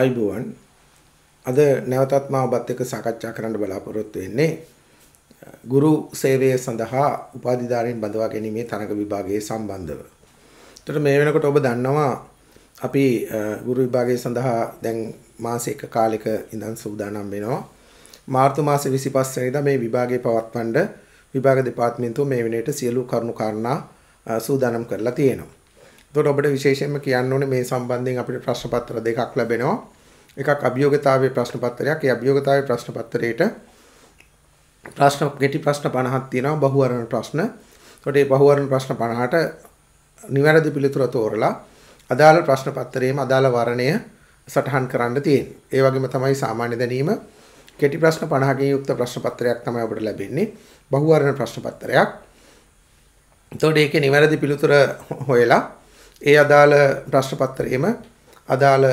අයිබුවන් අද නැවතත් මා ඔබත් එක්ක සාකච්ඡා කරන්න බලාපොරොත්තු වෙන්නේ ගුරු සේවය සඳහා උපාධිධාරීන් බඳවා ගැනීමේ තරඟ විභාගයේ සම්බන්ධව. එතකොට මේ වෙනකොට ඔබ දන්නවා අපි ගුරු විභාගය සඳහා දැන් මාස එක කාලෙක ඉඳන් සූදානම් වෙනවා. මාර්තු මාසේ 25 වෙනිදා මේ විභාගය පවත්වන්න විභාග දෙපාර්තමේන්තුව මේ වෙනේට සියලු කරුණු කාරණා සූදානම් කරලා තියෙනවා. එතකොට ඔබට විශේෂයෙන්ම කියන්න ඕනේ මේ සම්බන්ධයෙන් අපිට ප්‍රශ්න පත්‍ර දෙකක් ලැබෙනවා. එකක් අභියෝගතාවයේ ප්‍රශ්න පත්‍රයක්. ඒ අභියෝගතාවයේ ප්‍රශ්න පත්‍රයේට ප්‍රශ්න ගැටි ප්‍රශ්න 50ක් තියෙනවා බහුවරණ ප්‍රශ්න. එතකොට මේ බහුවරණ ප්‍රශ්න 50ට නිවැරදි පිළිතුර තෝරලා අදාළ ප්‍රශ්න පත්‍රයේම අදාළ වර්ණය සටහන් කරන්න තියෙන්නේ. ඒ වගේම තමයි සාමාන්‍ය දැනීම කෙටි ප්‍රශ්න 50කින් යුක්ත ප්‍රශ්න පත්‍රයක් තමයි අපිට ලැබෙන්නේ. බහුවර්ණ ප්‍රශ්න පත්‍රයක්. එතකොට ඒකේ නිවැරදි පිළිතුර හොයලා ඒ අදාළ ප්‍රශ්නපත්‍රයේම අදාළ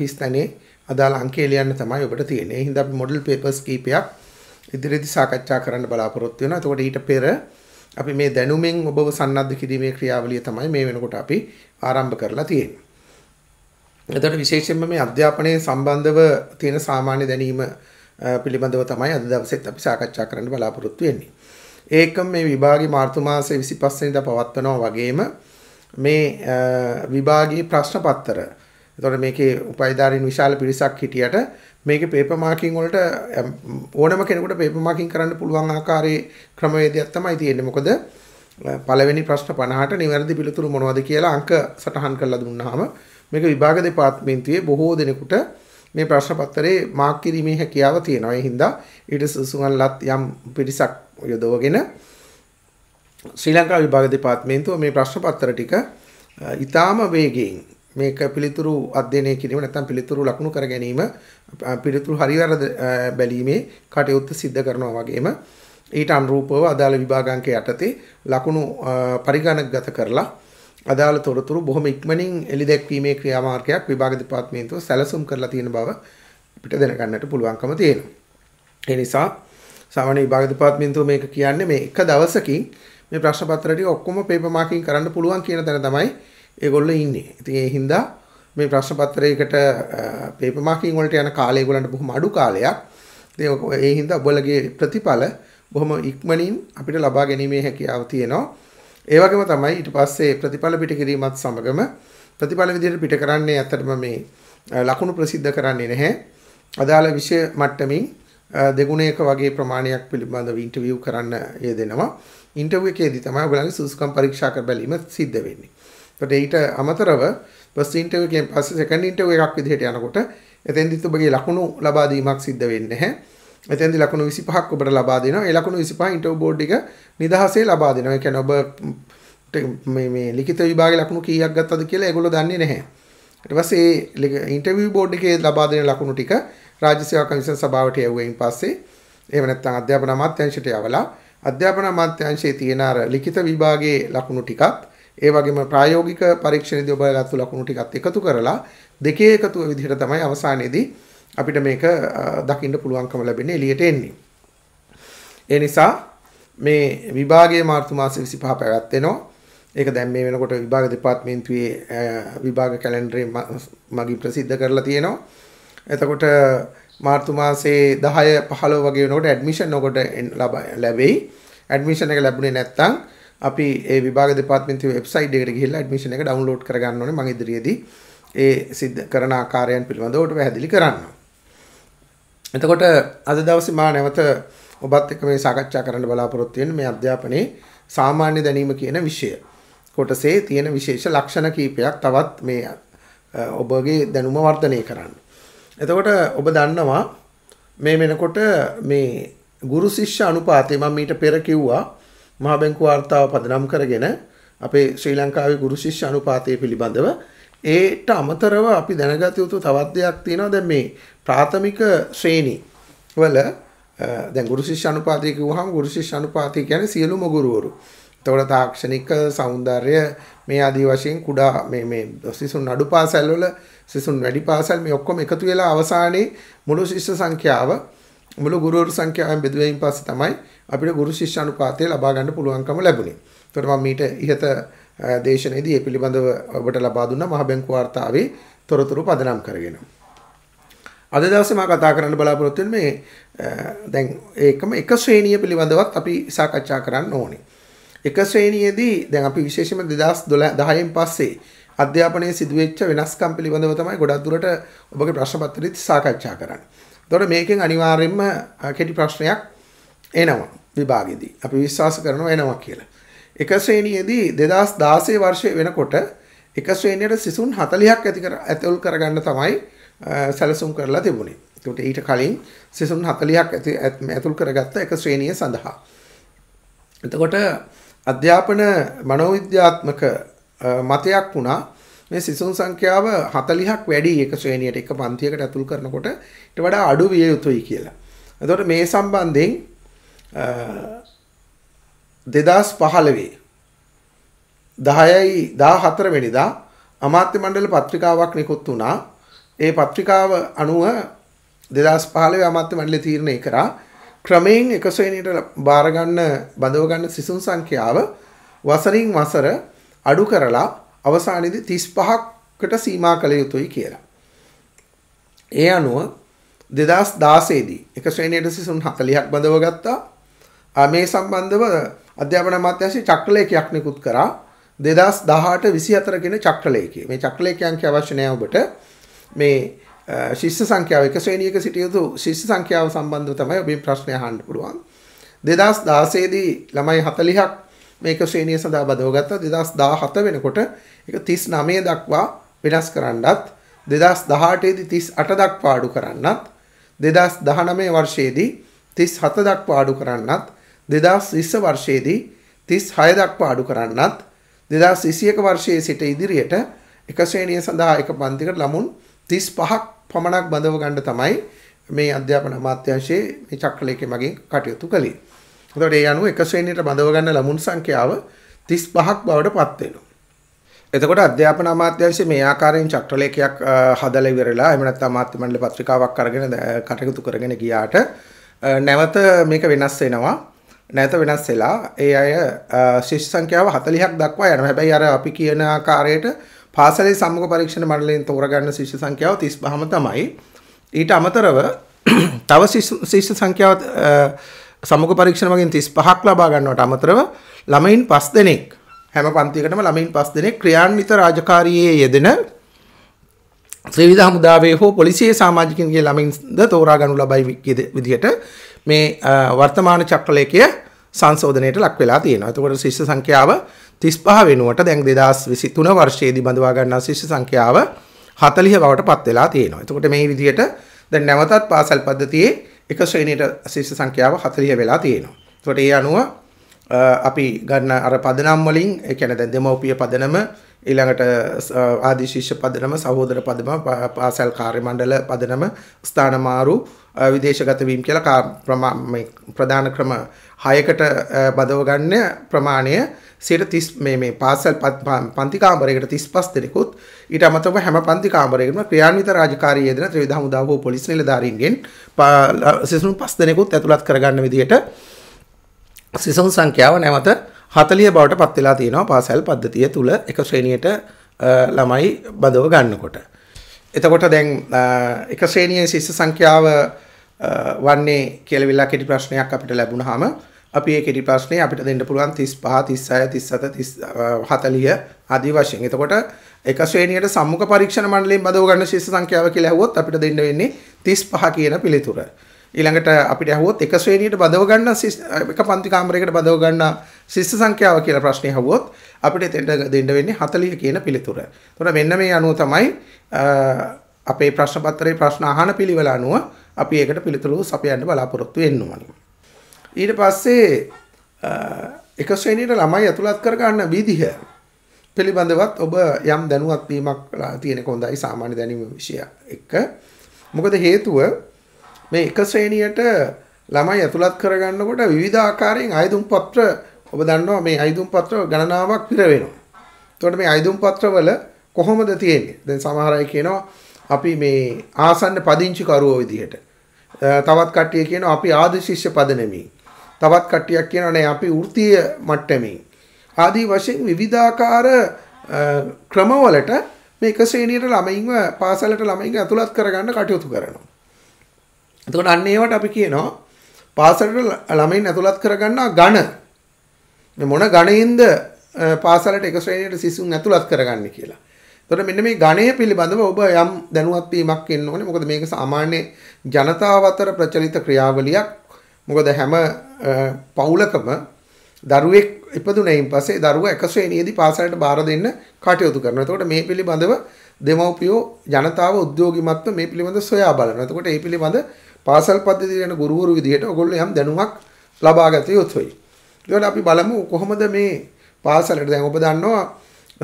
හිස් තැනේ අදාළ අංකය ලියන්න තමයි ඔබට තියෙන්නේ. ඒ හින්දා අපි මොඩල් පේපර්ස් කීපයක් ඉදිරියේදී සාකච්ඡා කරන්න බලාපොරොත්තු වෙනවා. එතකොට ඊට පෙර අපි මේ දැනුමින් ඔබව සන්නද්ධ කිරීමේ ක්‍රියාවලිය තමයි මේ වෙනකොට අපි ආරම්භ කරලා තියෙන්නේ. එතකොට විශේෂයෙන්ම මේ අධ්‍යාපනයේ සම්බන්ධව තියෙන සාමාන්‍ය දැනීම පිළිබඳව තමයි අද දවසේත් අපි සාකච්ඡා කරන්න බලාපොරොත්තු වෙන්නේ. ඒකම මේ විභාගේ මාර්තු මාසයේ 25 වෙනිදා පවත්වනවා වගේම මේ විභාගයේ ප්‍රශ්න පත්තර. එතකොට මේකේ උපයදාරින් විශාල පිරිසක් හිටියට මේකේ পেපර් මාකින් වලට ඕනම කෙනෙකුට পেපර් මාකින් කරන්න පුළුවන් ආකාරයේ ක්‍රමවේදයක් තමයි තියෙන්නේ. මොකද පළවෙනි ප්‍රශ්න 50ට නිවැරදි පිළිතුරු මොනවද කියලා අංක සටහන් කරලා දුන්නාම මේක විභාග දෙපාර්තමේන්තුවේ බොහෝ දෙනෙකුට මේ ප්‍රශ්න පත්‍රයේ මාක් කිරීමේ හැකියාව තියෙනවා. ඒ හින්දා ඊට සුසුම්ලත් යම් පිරිසක් යොදවගෙන ශ්‍රී ලංකා විභාග දෙපාර්තමේන්තුව මේ ප්‍රශ්න පත්‍ර ටික ඉතාම වේගයෙන් මේක පිළිතුරු අධ්‍යයනය කිරීම නැත්නම් පිළිතුරු ලකුණු කර ගැනීම පිළිතුරු හරිවැරද බැලීමේ කටයුත්ත සිද්ධ කරනවා වගේම ඊට අනුරූපව අදාළ විභාගාංක යටතේ ලකුණු පරිගණකගත කරලා අදාළ තොරතුරු බොහොම ඉක්මනින් එළි දැක්වීමේ ක්‍රියාමාර්ගයක් විභාග දෙපාර්තමේන්තුව සැලසුම් කරලා තියෙන බව අපිට දැනගන්නට පුළුවන්කම තියෙනවා. ඒ නිසා සාමාන්‍ය විභාග දෙපාර්තමේන්තුව මේක කියන්නේ මේ එක දවසකින් මේ ප්‍රශ්න පත්‍ර ටික ඔක්කොම පේපර් මාකින් කරන්න පුළුවන් කියන තැන තමයි ඒගොල්ලෝ ඉන්නේ. ඉතින් ඒ හින්දා මේ ප්‍රශ්න පත්‍රයකට පේපර් මාකින් වලට යන කාලය ඒගොල්ලන්ට බොහොම අඩු කාලයක්. ඉතින් ඒ හින්දා ඔයගොල්ලගේ ප්‍රතිඵල බොහොම ඉක්මනින් අපිට ලබා ගැනීමේ හැකියාව තියෙනවා. ඒ වගේම තමයි ඊට පස්සේ ප්‍රතිඵල පිට කිරීමත් සමගම ප්‍රතිඵල විදිහට පිට කරන්නේ ඇත්තටම මේ ලකුණු ප්‍රසිද්ධ කරන්නේ නැහැ. අදාළ විෂය මට්ටමින් දෙගුණයක වගේ ප්‍රමාණයක් පිළිබඳව ඉන්ටර්විව් කරන්න යෙදෙනවා. ඉන්ටර්වයු එකේදී තමයි ඔයගලන්ගේ සුසුකම් පරීක්ෂා කර බැලීම සිද්ධ වෙන්නේ. එතකොට ඊට අමතරව ෆස්ට් ඉන්ටර්වයු එකෙන් පස්සේ සෙකන්ඩ් ඉන්ටර්වයු එකක් විදිහට යනකොට එතෙන්දිත් ඔබගේ ලකුණු ලබා දීමක් සිද්ධ වෙන්නේ නැහැ. එතෙන්දි ලකුණු 25ක් ඔබට ලබා දෙනවා. ඒ ලකුණු 25 ඉන්ටර්වයු බෝඩ් එක නිදහසේ ලබා දෙනවා. ඒ කියන්නේ ඔබ මේ මේ ලිඛිත විභාගේ ලකුණු කීයක් ගත්තද කියලා ඒගොල්ලෝ දන්නේ නැහැ. ඊට පස්සේ ඒ ඉන්ටර්වයු බෝඩ් එකේ ලබා දෙන ලකුණු ටික රාජ්‍ය සේවා කමිෂන් සභාවට යවුවෙන් පස්සේ එහෙම නැත්නම් අධ්‍යාපන අමාත්‍යාංශයට යවලා අධ්‍යාපන අමාත්‍යාංශයේ තියෙන අර ලිඛිත විභාගයේ ලකුණු ටිකත් ඒ වගේම ප්‍රායෝගික පරීක්ෂණයේදී ඔබලගත්තු ලකුණු ටිකත් එකතු කරලා දෙකේ එකතුව විදිහට තමයි අවසානයේදී අපිට මේක දකින්න පුළුවන්කම ලැබෙන්නේ එළියට එන්නේ. ඒ නිසා මේ විභාගයේ මාර්තු මාසේ 25 පැවැත්වෙනවා. ඒක දැන් මේ වෙනකොට විභාග දෙපාර්තමේන්තුවේ විභාග කැලෙන්ඩරේ මගින් ප්‍රසිද්ධ කරලා තියෙනවා. එතකොට මාර්තු මාසේ 10 15 වගේ වෙනකොට ඇඩ්මිෂන් ඔකට ලැබෙයි. ඇඩ්මිෂන් එක ලැබුණේ නැත්නම් අපි ඒ විභාග දෙපාර්තමේන්තුවේ වෙබ්සයිට් එකට ගිහිල්ලා ඇඩ්මිෂන් එක ඩවුන්ලෝඩ් කරගන්න ඕනේ මම ඉදිරියේදී ඒ සිද්ධ කරන ආකාරයන් පිළිබඳව ඔබට පැහැදිලි කරන්නම්. එතකොට අද දවසේ මා නැවත ඔබත් එක්ක මේ සාකච්ඡා කරන්න බලාපොරොත්තු වෙන්නේ මේ අධ්‍යාපනයේ සාමාන්‍ය දැනීම කියන විෂය. කොටසේ තියෙන විශේෂ ලක්ෂණ කීපයක් තවත් මේ ඔබගේ දැනුම වර්ධනය කරන්න. එතකොට ඔබ දන්නවා මේ වෙනකොට මේ ගුරු ශිෂ්‍ය අනුපාතය මම ඊට පෙර කිව්වා මහා බැංකු වාර්තාව පදනම් කරගෙන අපේ ශ්‍රී ලංකාවේ ගුරු ශිෂ්‍ය අනුපාතය පිළිබඳව ඒට අමතරව අපි දැනගත යුතු තවත් දෙයක් තියෙනවා දැන් මේ ප්‍රාථමික ශ්‍රේණි වල දැන් ගුරු ශිෂ්‍ය අනුපාතය කිව්වහම ගුරු ශිෂ්‍ය අනුපාතය කියන්නේ සියලුම ගුරුවරු එතකොට තාක්ෂණික సౌందර්ය මේ ආදී වශයෙන් කුඩා මේ මේ සිසුන් අඩු පාසල් වල සිසුන් වැඩි පාසල් මේ ඔක්කොම එකතු වෙලා අවසානයේ මුළු ශිෂ්‍ය සංඛ්‍යාව මුළු ගුරුවරු සංඛ්‍යාවෙන් බෙදුවීම පස්සේ තමයි අපිට ගුරු ශිෂ්‍ය අනුපාතය ලබා ගන්න පුළුවන්කම ලැබුණේ. එතකොට මම මීට ඉහත දේශනයේදී ඒ පිළිබඳව ඔබට ලබා දුන්නා මහ බැංකු වාර්තාවේ තොරතුරු පදනම් කරගෙන. අද දවසේ මම කතා කරන්න බලාපොරොත්තු වෙන්නේ මේ දැන් ඒකම එක ශ්‍රේණිය පිළිබඳවත් අපි සාකච්ඡා කරන්න ඕනේ. එක ශ්‍රේණියේදී දැන් අපි විශේෂයෙන්ම 2010 න් පස්සේ අධ්‍යාපනයේ සිදුවෙච්ච වෙනස්කම් පිළිබඳව තමයි ගොඩක් දුරට ඔබගේ ප්‍රශ්න පත්‍රෙත් සාකච්ඡා කරන්නේ. එතකොට මේකෙන් අනිවාර්යයෙන්ම කෙටි ප්‍රශ්නයක් එනවා විභාගෙදී. අපි විශ්වාස කරනවා එනවා කියලා. එක ශ්‍රේණියේදී 2016 වර්ෂයේ වෙනකොට එක ශ්‍රේණියට සිසුන් 40ක් ඇති කර ඇතුල් කරගන්න තමයි සැලසුම් කරලා තිබුණේ. එතකොට ඊට කලින් සිසුන් 40ක් ඇතුල් කරගත්ත එක ශ්‍රේණිය සඳහා. එතකොට අධ්‍යාපන මනෝවිද්‍යාත්මක මතයක් වුණා මේ සිසුන් සංඛ්‍යාව 40ක් වැඩි එක ශ්‍රේණියට එක පන්තියකට ඇතුල් කරනකොට ඊට වඩා අඩු විය යුතුයි කියලා. එතකොට මේ සම්බන්ධයෙන් 2015 10යි 14 වෙනිදා අමාත්‍ය මණ්ඩල පත්‍රිකාවක් නිකුත් වුණා. ඒ පත්‍රිකාව අනුව 2015 අමාත්‍ය මණ්ඩලය තීරණය කරා ක්‍රමයෙන් එක ශ්‍රේණියට බාර ගන්න බඳව ගන්න සිසුන් සංඛ්‍යාව වසරින් වසර අඩු කරලා අවසානයේදී 35කට සීමා කළ යුතුයි කියලා. ඒ අනුව 2016 දී එක ශ්‍රේණියට සිසුන් 40ක් බඳව ගත්තා. මේ සම්බන්ධව අධ්‍යාපන අමාත්‍යාංශය චක්‍රලේඛයක් නිකුත් කරා. 2018 24 කියන චක්‍රලේඛය. මේ චක්‍රලේඛයන්ක අවශ්‍ය නැහැ ඔබට. මේ Uh, ශිෂ්‍ය සංඛ්‍යාව එක ශ්‍රේණියක සිටිය යුතු ශිෂ්‍ය සංඛ්‍යාව සම්බන්ධව තමයි ඔබේ ප්‍රශ්නය අහන්න පුළුවන්. 2016 දී ළමයි 40ක් මේක ශ්‍රේණිය සඳහා බදවගත්තා. 2017 වෙනකොට ඒක 39 දක්වා වෙනස් කරන්නත් 2018 දී 38 දක්වා අඩු කරන්නත් 2019 වර්ෂයේදී 37 දක්වා අඩු කරන්නත් 2020 වර්ෂයේදී 36 දක්වා අඩු කරන්නත් 2021 වර්ෂයේ සිට ඉදිරියට එක ශ්‍රේණිය සඳහා එක පන්තිකට ළමුන් 35ක් පමණක් බඳව ගන්න තමයි මේ අධ්‍යාපන අමාත්‍යාංශයේ මේ චක්‍රලේඛේ මගින් කටයුතු කළේ. එතකොට ඒ අනුව එක ශ්‍රේණියට බඳව ගන්න ළමුන් සංඛ්‍යාව 35ක් බවට පත් වෙනවා. එතකොට අධ්‍යාපන අමාත්‍යාංශයේ මේ ආකාරයෙන් චක්‍රලේඛයක් හදලා ඉවරලා එහෙම නැත්නම් අමාත්‍ය මණ්ඩල පත්‍රිකාවක් අරගෙන කටයුතු කරගෙන ගියාට නැවත මේක වෙනස් වෙනවා. නැවත වෙනස් වෙලා ඒ අය ශිෂ්‍ය සංඛ්‍යාව 40ක් දක්වා යනවා. හැබැයි අර අපි කියන ආකාරයට පාසලේ සම්මුඛ පරීක්ෂණ මණ්ඩලයෙන් තෝරගන්න ශිෂ්‍ය සංඛ්‍යාව 35ම තමයි. ඊට අමතරව තව ශිෂ්‍ය සංඛ්‍යාව සමුඛ පරීක්ෂණ වලින් 35ක් ලබා ගන්නවට අමතරව ළමයින් 5 දෙනෙක් හැම පන්තියකටම ළමයින් 5 දෙනෙක් ක්‍රියාන්විත රාජකාරියේ යෙදෙන ත්‍රිවිධ හමුදාවේ හෝ පොලිසියේ සමාජිකින්ගේ ළමින්ද තෝරා ගනු ලබයි විදිහට මේ වර්තමාන චක්‍රලේඛය සංශෝධනයට ලක් වෙලා තියෙනවා. එතකොට ශිෂ්‍ය සංඛ්‍යාව තිස්පහ වෙනුවට දැන් දෙදස් විසි තුන වර්ෂයේදී බඳවා ගන්නා ශිෂ්‍ය සංඛ්‍යාව හතලිහ බවට පත් වෙලා තියෙනවා. එතකොට මේ විදිහට දැන් නැවතත් පාසල් පද්ධතියේ එක ශ්‍රේණියට ශිෂ්‍ය සංඛ්‍යාව හතලිහ වෙලා තියෙනවා. එතකොට ඒ අනුව අපි ගන්න අර පදනම් වලින් ඒ කියන්නේ දැන් දෙමව්පිය පදනම ඊළඟට ආදී ශිෂ්‍ය පදනම සහෝදර පදනම පාසල් කාර්ය මණ්ඩල පදනම ස්ථානමාරු විදේශගත වීම කියලා ප්‍රධාන ක්‍රම 6කට බදව ගන්න ප්‍රමාණය 30 මේ මේ පාසල් පන්ති කාමරයකට 35 දෙනෙකුත් ඊට අමතරව හැම පන්ති කාමරයකම ක්‍රියාන්විත රාජකාරී යෙදෙන ත්‍රිවිධ හමුදා වූ පොලිස් නිලධාරීන්ගෙන් සිසුන් 5 දෙනෙකුත් ඇතුළත් කරගන්න විදිහට සිසුන් සංඛ්‍යාව නැවත 40 බවට පත් වෙලා තියෙනවා පාසල් පද්ධතිය තුල එක ශ්‍රේණියට ළමයි බදව ගන්නකොට. එතකොට දැන් එක ශ්‍රේණියේ ශිෂ්‍ය සංඛ්‍යාව වන්නේ කියලා විලා කෙටි ප්‍රශ්නයක් අපිට ලැබුණාම අපි ඒ කෙටි ප්‍රශ්නේ අපිට දෙන්න පුළුවන් 35 36 37 40 ආදී වශයෙන්. එතකොට එක ශ්‍රේණියට සම්මුඛ පරීක්ෂණ මණ්ඩලයෙන් බදව ගන්න ශිෂ්‍ය සංඛ්‍යාව කියලා ඇහුවොත් අපිට දෙන්න වෙන්නේ 35 කියන පිළිතුර. ඊළඟට අපිට ඇහුවොත් එක ශ්‍රේණියට බදව ගන්න එක පන්ති කාමරයකට බදව ගන්න ශිෂ්‍ය සංඛ්‍යාව කියලා ප්‍රශ්නේ ඇහුවොත් අපිට දෙන්න දෙන්න වෙන්නේ 40 කියන පිළිතුර. එතකොට මෙන්න මේ අනුව තමයි අපේ ප්‍රශ්න පත්‍රයේ ප්‍රශ්න අහන පිළිවෙල අනුව අපි ඒකට පිළිතුරු සපයන්න බලාපොරොත්තු වෙන්න ඕනේ. ඊට පස්සේ එක ශ්‍රේණියට ළමයි ඇතුළත් කරගන්න විදිහ පිළිබඳවත් ඔබ යම් දැනුවත් වීමක් තියෙන එක හොඳයි සාමාන්‍ය දැනීම විෂය එක. මොකද හේතුව මේ එක ශ්‍රේණියට ළමයි ඇතුළත් කරගන්නකොට විවිධ ආකාරයෙන් අයදුම් පත්‍ර ඔබ දන්නවා මේ අයදුම් පත්‍ර ගණනාවක් පිර වෙනවා. එතකොට මේ අයදුම් පත්‍රවල කොහොමද තියෙන්නේ? දැන් සමහර අය කියනවා අපි මේ ආසන්න පදිංචි කරුවෝ විදිහට. තවත් කට්ටිය කියනවා අපි ආදි ශිෂ්‍ය පදනමේ. තවත් කට්ටියක් කියනවා නෑ අපි වෘත්තීය මට්ටමින් ආදී වශයෙන් විවිධාකාර ක්‍රමවලට මේ එක ශ්‍රේණියට ළමයින්ව පාසලට ළමයින්ව ඇතුළත් කරගන්න කටයුතු කරනවා. එතකොට අන්න ඒවට අපි කියනවා පාසලට ළමයින් ඇතුළත් කරගන්නා ඝන. මේ මොන ඝනෙින්ද පාසලට එක ශ්‍රේණියට සිසුන් ඇතුළත් කරගන්නේ කියලා. එතකොට මෙන්න මේ ගණය පිළිබඳව ඔබ යම් දැනුවත් වීමක් ඉන්න ඕනේ. මොකද මේක සාමාන්‍ය ජනතාව අතර ප්‍රචලිත ක්‍රියාවලියක්. මොකද හැම පවුලකම දරුවෙක් ඉපදුනයින් පස්සේ දරුවා එක ශ්‍රේණියේදී පාසලට බාර දෙන්න කටයුතු කරනවා. එතකොට මේ පිළිබඳව දෙමව්පියෝ ජනතාව උද්‍යෝගිමත්ව මේ පිළිබඳ සොයා බලනවා. එතකොට මේ පිළිබඳ පාසල් පද්ධතියට යන ගුරුවරු විදිහට ඔයගොල්ලෝ යම් දැනුමක් ලබා ගත යුතුයි. ඒකට අපි බලමු කොහොමද මේ පාසලට දැන් ඔබ දන්නවා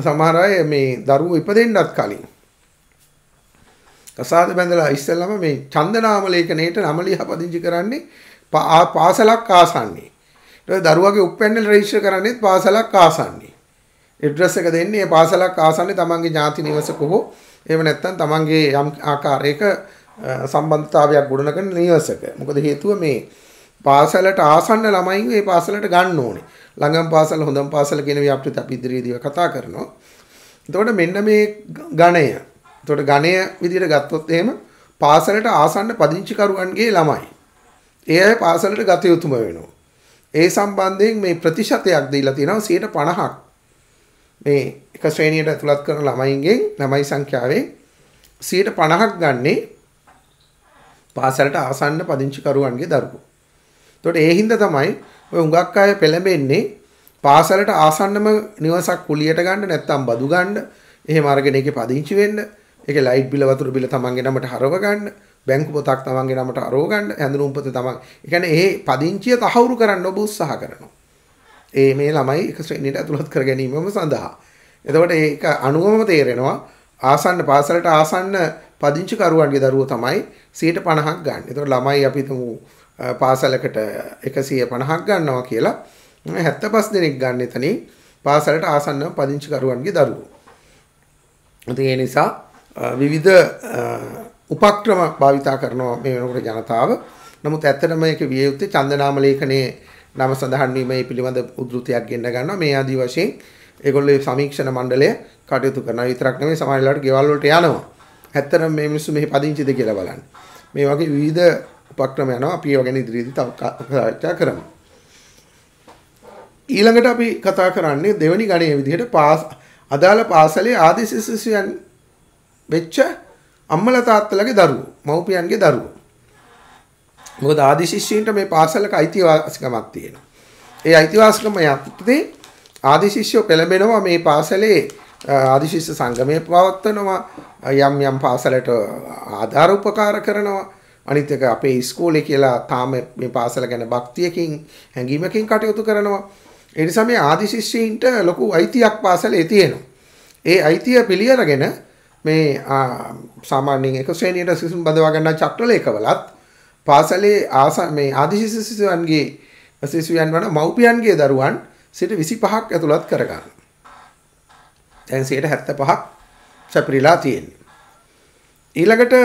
සමහර අය මේ දරුවෝ ඉපදෙන්නත් කලින් කසාද බැඳලා ඉස්සෙල්ලාම මේ චන්දනාම ලේඛනයේට නම ලියපදිංචි කරන්නේ පාසලක් ආසන්නේ. ඊට දරුවගේ උප්පැන්නල රෙජිස්ටර් කරන්නේත් පාසලක් ආසන්නේ. ඇඩ්‍රස් එක දෙන්නේ පාසලක් ආසන්නේ තමන්ගේ ඥාති නිවසක හෝ එහෙම නැත්නම් තමන්ගේ යම් ආකාරයක සම්බන්ධතාවයක් ගොඩනගන නිවසක. මොකද හේතුව මේ පාසලට ආසන්න ළමයින් මේ පාසලට ගන්න ඕනේ. ළඟම පාසල හොඳම පාසල කියන ව්‍යාපෘති අපි ඉදිරියේදී කතා කරනවා. එතකොට මෙන්න මේ ගණය. එතකොට ගණය විදිහට ගත්තොත් එහෙම පාසලට ආසන්න පදිංචිකරුවන්ගේ ළමයි. ඒ අය පාසලට ගත යුතුම වෙනවා. ඒ සම්බන්ධයෙන් මේ ප්‍රතිශතයක් දීලා තියෙනවා 50ක්. මේ එක ශ්‍රේණියට ඇතුළත් කරන ළමයින්ගෙන් ළමයි සංඛ්‍යාවෙන් 50ක් ගන්නේ පාසලට ආසන්න පදිංචි කරුවන්ගේ දරුවෝ. එතකොට ඒ හින්දා තමයි ඔය හුඟක් අය පෙළඹෙන්නේ පාසලට ආසන්නම නිවසක් කුලියට ගන්න නැත්නම් බදු ගන්න එහෙම අරගෙන ඒකේ පදිංචි වෙන්න ඒකේ ලයිට් බිල වතුර බිල තමන්ගේ නමට හරව ගන්න බැංකු පොතක් තමන්ගේ නමට අරෝ ගන්න ඇඳුම් පොත තමන්. ඒ කියන්නේ ඒ පදිංචිය තහවුරු කරන්න ඔබ උත්සාහ කරනවා. ඒ මේ ළමයි එක ශ්‍රේණියට ඇතුළත් කර ගැනීමම සඳහා. එතකොට ඒක අනුවම තේරෙනවා ආසන්න පාසලට ආසන්න පදිංචි කරුවන්ගේ දරුවෝ තමයි 150ක් ගන්න. එතකොට ළමයි අපි තුමු පාසලකට 150ක් ගන්නවා කියලා 75 දෙනෙක් ගන්න එතනින් පාසලට ආසන්න පදිංචි කරුවන්ගේ දරුවෝ. ඒ නිසා විවිධ උපක්‍රම භාවිතා කරනවා මේ වෙනකොට ජනතාව. නමුත් ඇත්තටම මේක විය යුත්තේ චන්දනාම ලේඛනයේ නම සඳහන් වීම මේ පිළිබඳ උද්ෘතයක් ගෙන්න ගන්නවා. මේ ආදී වශයෙන් ඒගොල්ලෝ සමීක්ෂණ මණ්ඩලය කටයුතු කරනවා. විතරක් නෙමෙයි සමහර වෙලාවට ගෙවල් වලට යනවා. ඇත්තටම මේ මිනිස්සු මෙහි පදිංචිද කියලා බලන්න. මේ වගේ විවිධ උපක්‍රම යනවා. අපි ඒව ගැන ඉදිරියේදී තව සාකච්ඡා කරමු. ඊළඟට අපි කතා කරන්නේ දෙවනි ගණයේ විදිහට පාස් අදාළ පාසලේ ආදිශිෂ්‍යයන් වෙච්ච අම්මලා තාත්තලාගේ දරුවෝ, මව්පියන්ගේ දරුවෝ. මොකද ආදි ශිෂ්‍යයින්ට මේ පාසලක අයිතිවාසිකමක් තියෙනවා. ඒ අයිතිවාසිකම යටතේ ආදි ශිෂ්‍යෝ පෙළඹෙනවා මේ පාසලේ ආදි ශිෂ්‍ය සංගමයේ පවත්වනවා යම් යම් පාසලට ආධාර උපකාර කරනවා. අනිත් එක අපේ ඉස්කෝලේ කියලා තාම මේ පාසල ගැන භක්තියකින් හැඟීමකින් කටයුතු කරනවා. ඒ නිසා මේ ආදි ශිෂ්‍යයින්ට ලොකු අයිතියක් පාසලේ තියෙනවා. ඒ අයිතිය පිළිඅරගෙන මේ සාමාන්‍යයෙන් එක ශ්‍රේණියට සිසුන් බඳවා ගන්නා චක්‍රලේඛවලත් පාසලේ ආස මේ ආදිශිස සිසුන්ගේ සිසුයන් වන මව්පියන්ගේ දරුවන් සිට 25ක් ඇතුළත් කරගන්න. දැන් 75ක් සැපිරලා තියෙන්නේ. ඊළඟට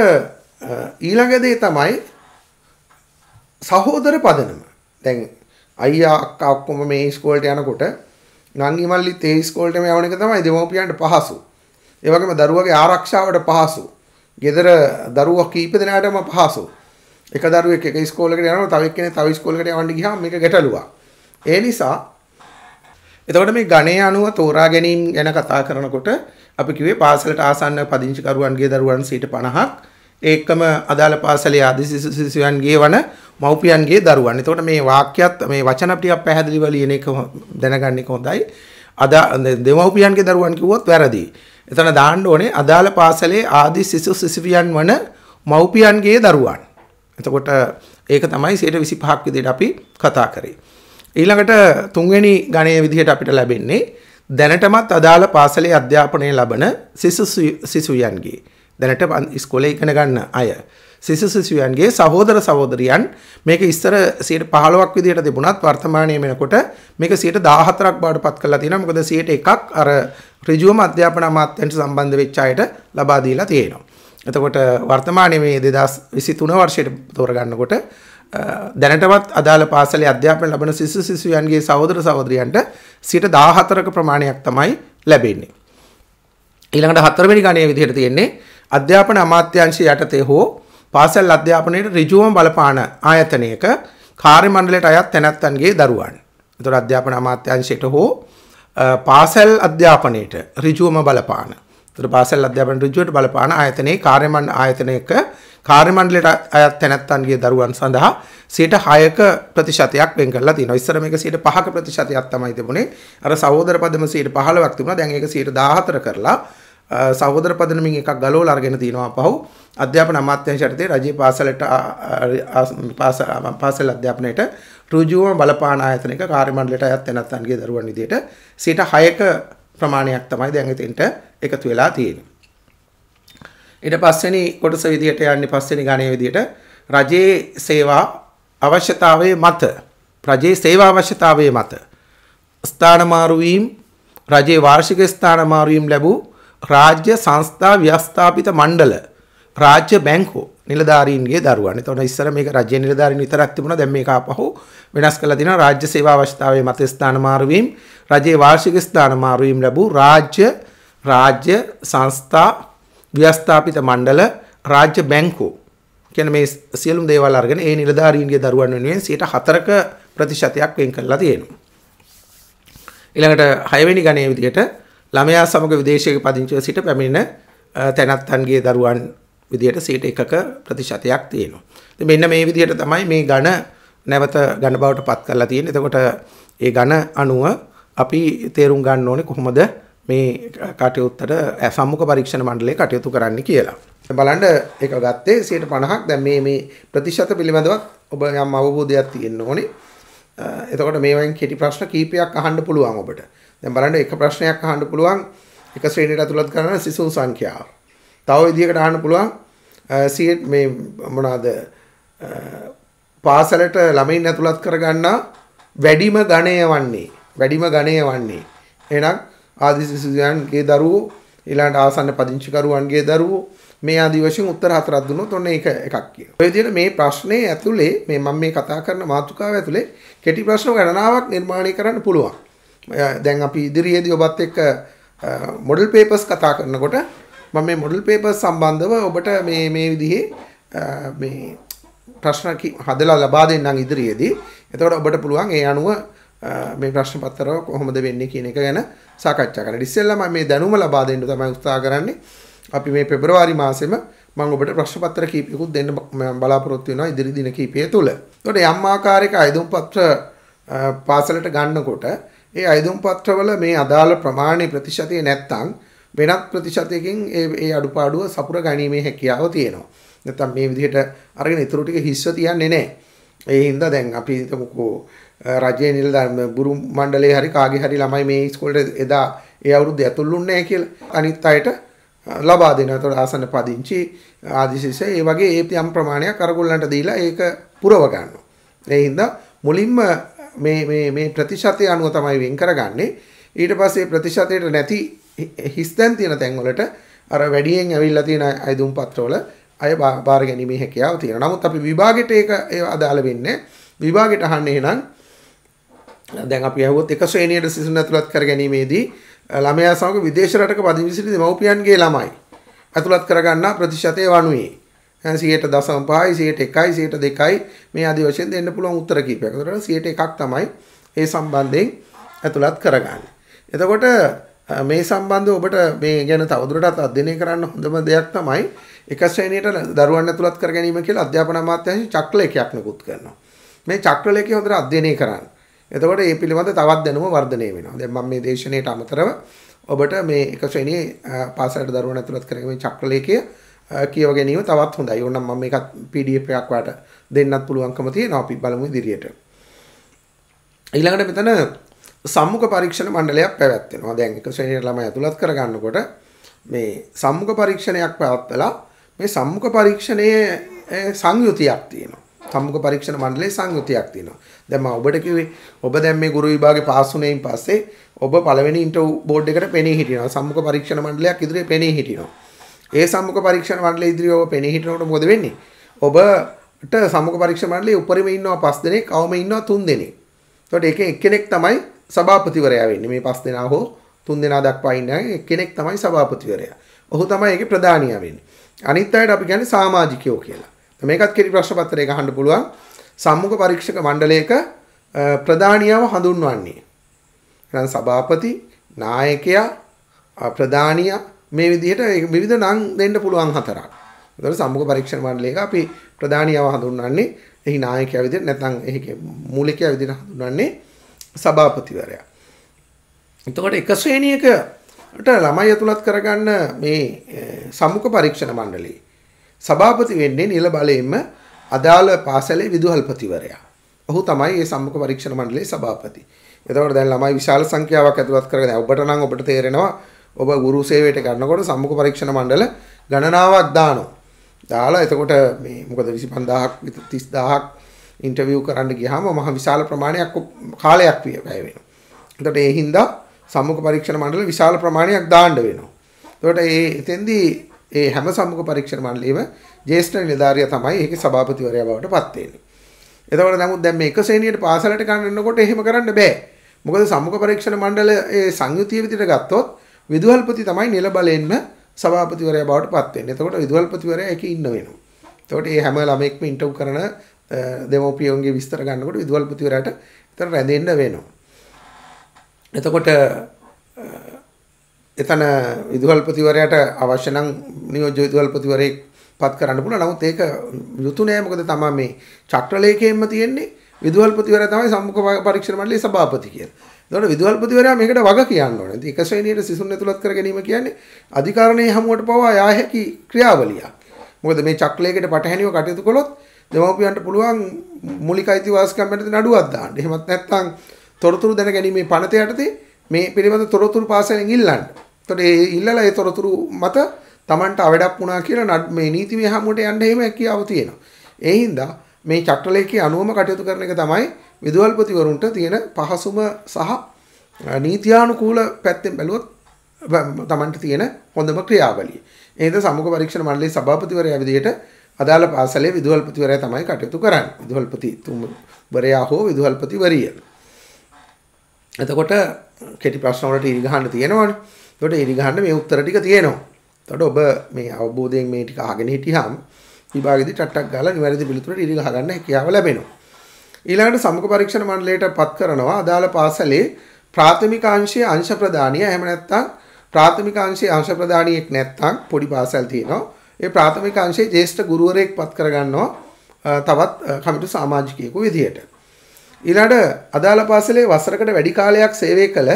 ඊළඟ දේ තමයි සහෝදර පදනම. දැන් අයියා අක්කා ඔක්කොම මේ ඉස්කෝලේට යනකොට නංගි මල්ලිත් ඒ ඉස්කෝලේටම යවන එක තමයි දෙමව්පියන්ට පහසු. ඒ වගේම දරුවගේ ආරක්ෂාවට පහසු. ගෙදර දරුවෝ කීප දෙනාටම පහසු. එක දරුවෙක් එක ඉස්කෝලේකට යනවා තව එක්කෙනෙක් තව ඉස්කෝලේකට යවන්න ගියාම මේක ගැටලුවක්. ඒ නිසා එතකොට මේ ගණයේ අනුව තෝරා ගැනීම ගැන කතා කරනකොට අපි කිව්වේ පාසලට ආසන්න පදිංචි කරුවන්ගේ දරුවන් සීට 50ක් ඒකම අදාළ පාසලේ ආදි සිසුයන්ගේ වන මව්පියන්ගේ දරුවන්. එතකොට මේ වාක්‍යයත් මේ වචන ටිකක් පැහැදිලිව ලියන එක දැනගන්න එක හොඳයි. අද දෙමව්පියන්ගේ දරුවන් කිව්වොත් වැරදි. එතන දාන්න ඕනේ අදාළ පාසලේ ආදි සිසු සිසුවියන් වන මව්පියන්ගේ දරුවන්. එතකොට ඒක තමයි 125ක් විදිහට අපි කතා කරේ. ඊළඟට තුන්වෙනි ගණයේ විදිහට අපිට ලැබෙන්නේ දැනටමත් අදාළ පාසලේ අධ්‍යාපනය ලබන සිසු සිසුයන්ගේ දැනට ඉස්කෝලේ ඉගෙන ගන්න අය සිසු සිසුවියන්ගේ සහෝදර සහෝදරියන් මේක ඉස්සර 15ක් විදිහට තිබුණත් වර්තමානයේ වෙනකොට මේක 14ක් බවට පත් කරලා තියෙනවා. මොකද 101ක් අර ඍජුවම අධ්‍යාපන අමාත්‍යාංශ සම්බන්ධ වෙච්ච අයට ලබා දීලා තියෙනවා. එතකොට වර්තමානයේ මේ 2023 වර්ෂයට තෝරගන්නකොට දැනටවත් අදාළ පාසලේ අධ්‍යාපන ලබන සිසු සිසුයන්ගේ සහෝදර සහෝදරියන්ට 14ක ප්‍රමාණයක් තමයි ලැබෙන්නේ. ඊළඟට හතරවෙනි ගණයේ විදිහට තියෙන්නේ අධ්‍යාපන අමාත්‍යාංශය යටතේ හෝ පාසල් අධ්‍යාපනයට ඍජුවම බලපාන ආයතනයක කාර්ය මණ්ඩලයට අයත් තැනැත්තන්ගේ දරුවන්. ඒතර අධ්‍යාපන අමාත්‍යාංශයට හෝ පාසල් අධ්‍යාපනයට ඍජුවම බලපාන. ඒතර පාසල් අධ්‍යාපන ඍජුවට බලපාන ආයතනයේ කාර්ය ආයතනයක කාර්ය මණ්ඩලයට අයත් තැනැත්තන්ගේ දරුවන් සඳහා 6ක ප්‍රතිශතයක් වෙන් කරලා තියෙනවා. ඉස්සර මේක 5ක ප්‍රතිශතයක් තමයි තිබුණේ. අර සහෝදර පදම 15ක් තිබුණා. දැන් ඒක 14 කරලා සහෝදර පදනමින් එකක් ගලෝල අරගෙන තියෙනවා පහු අධ්‍යාපන අමාත්‍යංශ යටතේ රජයේ පාසලට පාසල් අධ්‍යාපනයට ඍජුවම බලපාන ආයතන එක කාර්ය මණ්ඩලයට අයත් වෙනත්න්ගේ දරුවන් විදියට 6ක ප්‍රමාණයක් තමයි දැන් එතෙන්ට එකතු වෙලා තියෙන්නේ. ඊට පස්සෙනි කොටස විදියට යන්නේ පස්සෙනි ගණයේ විදියට රජයේ සේවා අවශ්‍යතාවයේ මත රජයේ සේවා අවශ්‍යතාවයේ මත ස්ථාන මාරු වීම රජයේ වාර්ෂික ස්ථාන මාරු වීම ලැබූ රාජ්‍ය සංස්ථා ව්‍යවස්ථාපිත මණ්ඩල රාජ්‍ය බැංකෝ නිලධාරීන්ගේ දරුවන්. එතකොට ඉස්සර මේක රාජ්‍ය නිලධාරීන් විතරක් තිබුණා. දැන් මේක ආපහු වෙනස් කරලා තිනවා රාජ්‍ය සේවා අවස්ථාවේ මත ස්ථාන මාරුවීම්, රජයේ වාර්ෂික ස්ථාන මාරුවීම් ලැබූ රාජ්‍ය රාජ්‍ය සංස්ථා ව්‍යවස්ථාපිත මණ්ඩල රාජ්‍ය බැංකෝ කියන මේ සියලුම දේවල් අරගෙන ඒ නිලධාරීන්ගේ දරුවන් වෙනුවෙන් 4% ප්‍රතිශතයක් වෙන් කරලා තියෙනවා. ඊළඟට 6 වෙනි ගණයේ විදිහට ළමයා සමග විදේශයක පදිංචිව සිට පැමිණෙන තැනැත්තන්ගේ දරුවන් විදිහට සීට එකක ප්‍රතිශතයක් තියෙනවා. ඉතින් මෙන්න මේ විදිහට තමයි මේ ඝන නැවත ඝන බවට පත් කරලා තියෙන්නේ. එතකොට ඒ ඝන අණුව අපි තේරුම් ගන්න ඕනේ කොහොමද මේ කටයුත්තට සම්මුඛ පරීක්ෂණ මණ්ඩලය කටයුතු කරන්න කියලා. බලන්න ඒක ගත්තේ 50ක් දැන් මේ මේ ප්‍රතිශත පිළිබඳවත් ඔබ යම් අවබෝධයක් තියෙන්න ඕනේ. එතකොට මේ වගේ කෙටි ප්‍රශ්න කීපයක් අහන්න පුළුවන් ඔබට. දැන් බලන්න එක ප්‍රශ්නයක් අහන්න පුළුවන් එක ශ්‍රේණියට අතුලත් කරන සිසුන් සංඛ්‍යාව. තව විදිහකට අහන්න පුළුවන් මේ මොනවාද පාසලට ළමයින් ඇතුළත් කරගන්නා වැඩිම ගණය වන්නේ වැඩිම ගණය වන්නේ එහෙනම් ආදි සිසුයන්ගේ දරුවෝ ඊළඟට ආසන්න පදිංචිකරුවන්ගේ දරුවෝ මේ ආදි වශයෙන් උත්තර හතරක් දුන්නොත් ඔන්න ඒක එකක් කියන. ඔය විදිහට මේ ප්‍රශ්නේ ඇතුලේ මේ මම මේ කතා කරන මාතෘකාව ඇතුලේ කෙටි ප්‍රශ්න ගණනාවක් නිර්මාණය කරන්න පුළුවන්. දැන් අපි ඉදිරියේදී ඔබත් එක්ක මොඩල් පේපර්ස් කතා කරනකොට මම මේ මොඩල් පේපර්ස් සම්බන්ධව ඔබට මේ මේ විදිහේ මේ ප්‍රශ්න හදලා ලබා දෙන්නම් ඉදිරියේදී. එතකොට ඔබට පුළුවන් ඒ අනුව මේ ප්‍රශ්න පත්‍ර කොහොමද වෙන්නේ කියන එක ගැන සාකච්ඡා කරන්න. ඉස්සෙල්ලා මම මේ දැනුම ලබා දෙන්න තමයි උත්සාහ කරන්නේ. අපි මේ පෙබරවාරි මාසෙම මම ඔබට ප්‍රශ්න පත්‍ර කීපයකුත් දෙන්න බලාපොරොත්තු වෙනවා ඉදිරි දින කීපය තුළ. එතකොට යම් ආකාරයක අයදුම් පත්‍ර පාසලට ගන්නකොට ඒ අයදුම් පත්‍රවල මේ අදාළ ප්‍රමාණය ප්‍රතිශතය නැත්තං වෙනත් ප්‍රතිශතයකින් ඒ අඩුපාඩුව සපුර ගැනීමේ හැකියාව තියෙනවා. නැත්තම් මේ විදිහට අරගෙන ඉතුරු ටික හිස්ව තියන්නේ නැහැ. ඒ හින්දා දැන් අපි හිතමුකෝ රජයේ නිලධාරී බුරු මණ්ඩලයේ හරි කාගේ හරි ළමයි මේ ඉස්කෝලේට එදා ඒ අවුරුද්ද ඇතුළුුන්නේ නැහැ කියලා අනිත් අයට ලබා දෙනවා. ඒතකොට ආසන්න පදිංචි ආදිශිෂ ඒ වගේ ඒ යම් ප්‍රමාණයක් අරගොල්ලන්ට දීලා ඒක පුරව ගන්නවා. ඒ හින්දා මුලින්ම මේ මේ මේ ප්‍රතිශතය අනුව තමයි වෙන් කරගන්නේ. ඊට පස්සේ ප්‍රතිශතයට නැති හිස්දැන් තියෙන තැන්වලට අර වැඩියෙන් ඇවිල්ලා තියෙන අයදුම් පත්‍රවල අය බාර ගැනීමේ හැකියාව තියෙනවා. නමුත් අපි විභාගෙට ඒක අදාළ වෙන්නේ විභාගෙට අහන්නේ එහෙනම් දැන් අපි අහුවොත් එක ශ්‍රේණියට සිසුන් ඇතුළත් කර ගැනීමේදී ළමයා සමග විදේශ රටක පදිංචි සිටි දෙමව්පියන්ගේ ළමයි ඇතුළත් කරගන්නා ප්‍රතිශතය වනුයේ සියයට දසම පහයි සියයට එකයි සියයට දෙකයි මේ අදි වශයෙන් දෙන්න පුළුවන් උත්තර කීපයක්. ඒතකොට සියයට එකක් තමයි ඒ සම්බන්ධයෙන් ඇතුළත් කරගන්නේ. එතකොට මේ සම්බන්ධව ඔබට මේ ගැන තවදුරටත් අධ්‍යයනය කරන්න හොඳම දෙයක් තමයි එක ශ්‍රේණියට දරුවන් ඇතුළත් කර ගැනීම කියලා අධ්‍යාපන අමාත්‍යාංශ චක්‍රලේඛයක් නිකුත් කරනවා. මේ චක්‍රලේඛය හොඳට අධ්‍යයනය කරන්න. එතකොට මේ පිළිබඳ තවත් දැනුම වර්ධනය වෙනවා. දැන් මම මේ දේශනාවට අමතරව ඔබට මේ එක ශ්‍රේණියේ පාසලට දරුවන් ඇතුළත් කරගෙන මේ චක්‍රලේඛය කියව ගැනීම තවත් හොඳයි. ඕනම් මම මේකත් PDF එකක් වාට දෙන්නත් පුළුවන්කම තියෙනවා. අපි බලමු ඉදිරියට. ඊළඟට මෙතන සම්මුඛ පරීක්ෂණ මණ්ඩලයක් පැවැත්වෙනවා. දැන් එක ශ්‍රේණියට ළමයි ඇතුළත් කරගන්නකොට මේ සම්මුඛ පරීක්ෂණයක් පැවැත්වලා මේ සම්මුඛ පරීක්ෂණයේ සංයුතියක් තියෙනවා. සම්මුඛ පරීක්ෂණ මණ්ඩලයේ සංයුතියක් තියෙනවා. දැන් මම ඔබට කිව්වේ ඔබ දැන් මේ ගුරු විභාගේ පාස් වුණේයින් පස්සේ ඔබ පළවෙනි ඉන්ටර්වයු බෝඩ් එකට පෙනී හිටිනවා. සම්මුඛ පරීක්ෂණ මණ්ඩලයක් ඉදිරියේ පෙනී හිටිනවා. ඒ සම්මුඛ පරීක්ෂණ මණ්ඩලය ඉදිරියේ ඔබ පෙනී හිටිනකොට මොකද වෙන්නේ? ඔබට සම්මුඛ පරීක්ෂණ මණ්ඩලයේ උඩරිම ඉන්නවා පස් දෙනෙක්, අවම ඉන්නවා තුන් දෙනෙක්. එතකොට ඒකෙන් එක්කෙනෙක් තමයි සභාපතිවරයා වෙන්නේ. මේ පස් දෙනා හෝ තුන් දෙනා දක්වා ඉන්න එක්කෙනෙක් තමයි සභාපතිවරයා. ඔහු තමයි ඒකේ ප්‍රධානියා වෙන්නේ. අනිත් අයට අපි කියන්නේ සමාජිකයෝ කියලා. මේකත් කෙටි ප්‍රශ්න පත්‍රයක අහන්න පුළුවන්. සම්මුඛ පරීක්ෂක මණ්ඩලයක ප්‍රධානියාව හඳුන්වන්නේ. එහෙනම් සභාපති, නායකයා, ප්‍රධානියා මේ විදිහට විවිධ නම් දෙන්න පුළුවන් හතරක්. ඒතර සම්මුඛ පරීක්ෂණ මණ්ඩලයක අපි ප්‍රධානියව හඳුන්වන්නේ එහි නායකයා විදිහට නැත්නම් එහි මූලිකයා විදිහට හඳුන්වන්නේ සභාපතිවරයා. එතකොට එක ශ්‍රේණියකට ළමයි ඇතුළත් කරගන්න මේ සම්මුඛ පරීක්ෂණ මණ්ඩලයේ සභාපති වෙන්නේ නිල බලයෙන්ම අදාළ පාසලේ විදුහල්පතිවරයා. ඔහු තමයි මේ සම්මුඛ පරීක්ෂණ මණ්ඩලයේ සභාපති. එතකොට දැන් ළමයි විශාල සංඛ්‍යාවක් ඇතුළත් කරගෙන ඔබට නම් ඔබට තේරෙනවා ඔබ ගුරු සේවයට ගන්නකොට සම්මුඛ පරීක්ෂණ මණ්ඩල ගණනාවක් දානවා. දාලා එතකොට මේ මොකද 25000ක් 30000ක් ඉන්ටර්විව් කරන්න ගියාම මහ විශාල ප්‍රමාණයක් කාලයක් වැය වෙනවා. එතකොට ඒ හින්දා සම්මුඛ පරීක්ෂණ මණ්ඩල විශාල ප්‍රමාණයක් දාන්න වෙනවා. එතකොට ඒ එතෙන්දී ඒ හැම සම්මුඛ පරීක්ෂණ මණ්ඩලෙම ජ්‍යෙෂ්ඨ නිලධාරියා තමයි ඒකේ සභාපතිවරයා බවට පත් වෙන්නේ. එතකොට නමුත් දැන් මේ එක ශ්‍රේණියට පාසලට ගන්නකොට එහෙම කරන්න බෑ. මොකද සම්මුඛ පරීක්ෂණ මණ්ඩල ඒ සංයුතිය විදිහට ගත්තොත් විදුහල්පති තමයි නිල බලෙන්ම සභාපතිවරයා බවට පත් වෙන්නේ. එතකොට විදුහල්පතිවරයා ඒකේ ඉන්න වෙනවා. එතකොට මේ හැම ළමෙක්ම ඉන්ටර්වයුව කරන දෙමෝපියෝන්ගේ විස්තර ගන්නකොට විදුහල්පතිවරයාට එතන රැඳෙන්න වෙනවා. එතකොට එතන විදුහල්පතිවරයාට අවශ්‍ය නම් නියෝජ්‍ය විදුහල්පතිවරයෙක් පත් කරන්න පුළුවන්. නමුත් ඒක යුතු නෑ මොකද තමයි මේ චක්‍රලේඛයෙන්ම තියෙන්නේ විදුහල්පතිවරයා තමයි සම්මුඛ පරීක්ෂණ මණ්ඩලයේ සභාපති කියලා. එතකොට විදුහල්පතිවරයා මේකට වග කියන්න ඕනේ. ඉතින් එක ශ්‍රේණියට සිසුන් ඇතුළත් කර ගැනීම කියන්නේ අධිකරණයේ හමුවට පවා යා හැකි ක්‍රියාවලියක්. මොකද මේ චක්‍රයකට පටහැනිව කටයුතු කළොත් දෙමව්පියන්ට පුළුවන් මූලික අයිතිවාසිකම් යටතේ නඩුවක් දාන්න. එහෙමත් නැත්නම් තොරතුරු දැනගැනීමේ පනත යටතේ මේ පිළිබඳ තොරතුරු පාසලෙන් ඉල්ලන්න. එතකොට ඒ ඉල්ලලා ඒ තොරතුරු මත Tamanට අවඩක් වුණා කියලා මේ නීතිමය හමුවට යන්න එහෙම හැකියාව තියෙනවා. ඒ හින්දා මේ චක්‍රලේඛයේ අනුවම කටයුතු කරන එක තමයි විදුවල්පතිවරුන්ට තියෙන පහසුම සහ නීතියානුකූල පැත්තෙන් බැලුවොත් තමන්ට තියෙන හොඳම ක්‍රියාවලිය. ඒද සමුග පරීක්ෂණ මණ්ඩලයේ සභාපතිවරයා විදිහට අදාළ පාසලේ විදුහල්පතිවරයා තමයි කටයුතු කරන්නේ. විදුහල්පතිවරයා හෝ විදුහල්පතිවරිය. එතකොට කෙටි ප්‍රශ්න වලට ඉරි ගහන්න තියෙනවනේ. එතකොට ඉරි ගහන්න මේ උත්තර ටික තියෙනවා. එතකොට ඔබ මේ අවබෝධයෙන් මේ ටික අහගෙන හිටියාම විභාගෙදී ටට්ටක් ගාලා නිවැරදි පිළිතුරට ඉරි ගහ ගන්න හැකියාව ලැබෙනවා. ඊළඟට සමුක පරීක්ෂණ මණ්ඩලයට පත් කරනවා අදාළ පාසලේ ප්‍රාථමික අංශයේ අංශ ප්‍රදානිය එහෙම නැත්නම් ප්‍රාථමික අංශයේ අංශ ප්‍රදානියෙක් නැත්නම් පොඩි පාසල් තියෙනවා ඒ ප්‍රාථමික අංශයේ ජ්‍යෙෂ්ඨ ගුරුවරයෙක් පත් කරගන්නවා තවත් කමිටු සමාජිකයෙකු විදියට ඊළඟට අදාළ පාසලේ වසරකට වැඩි කාලයක් සේවය කළ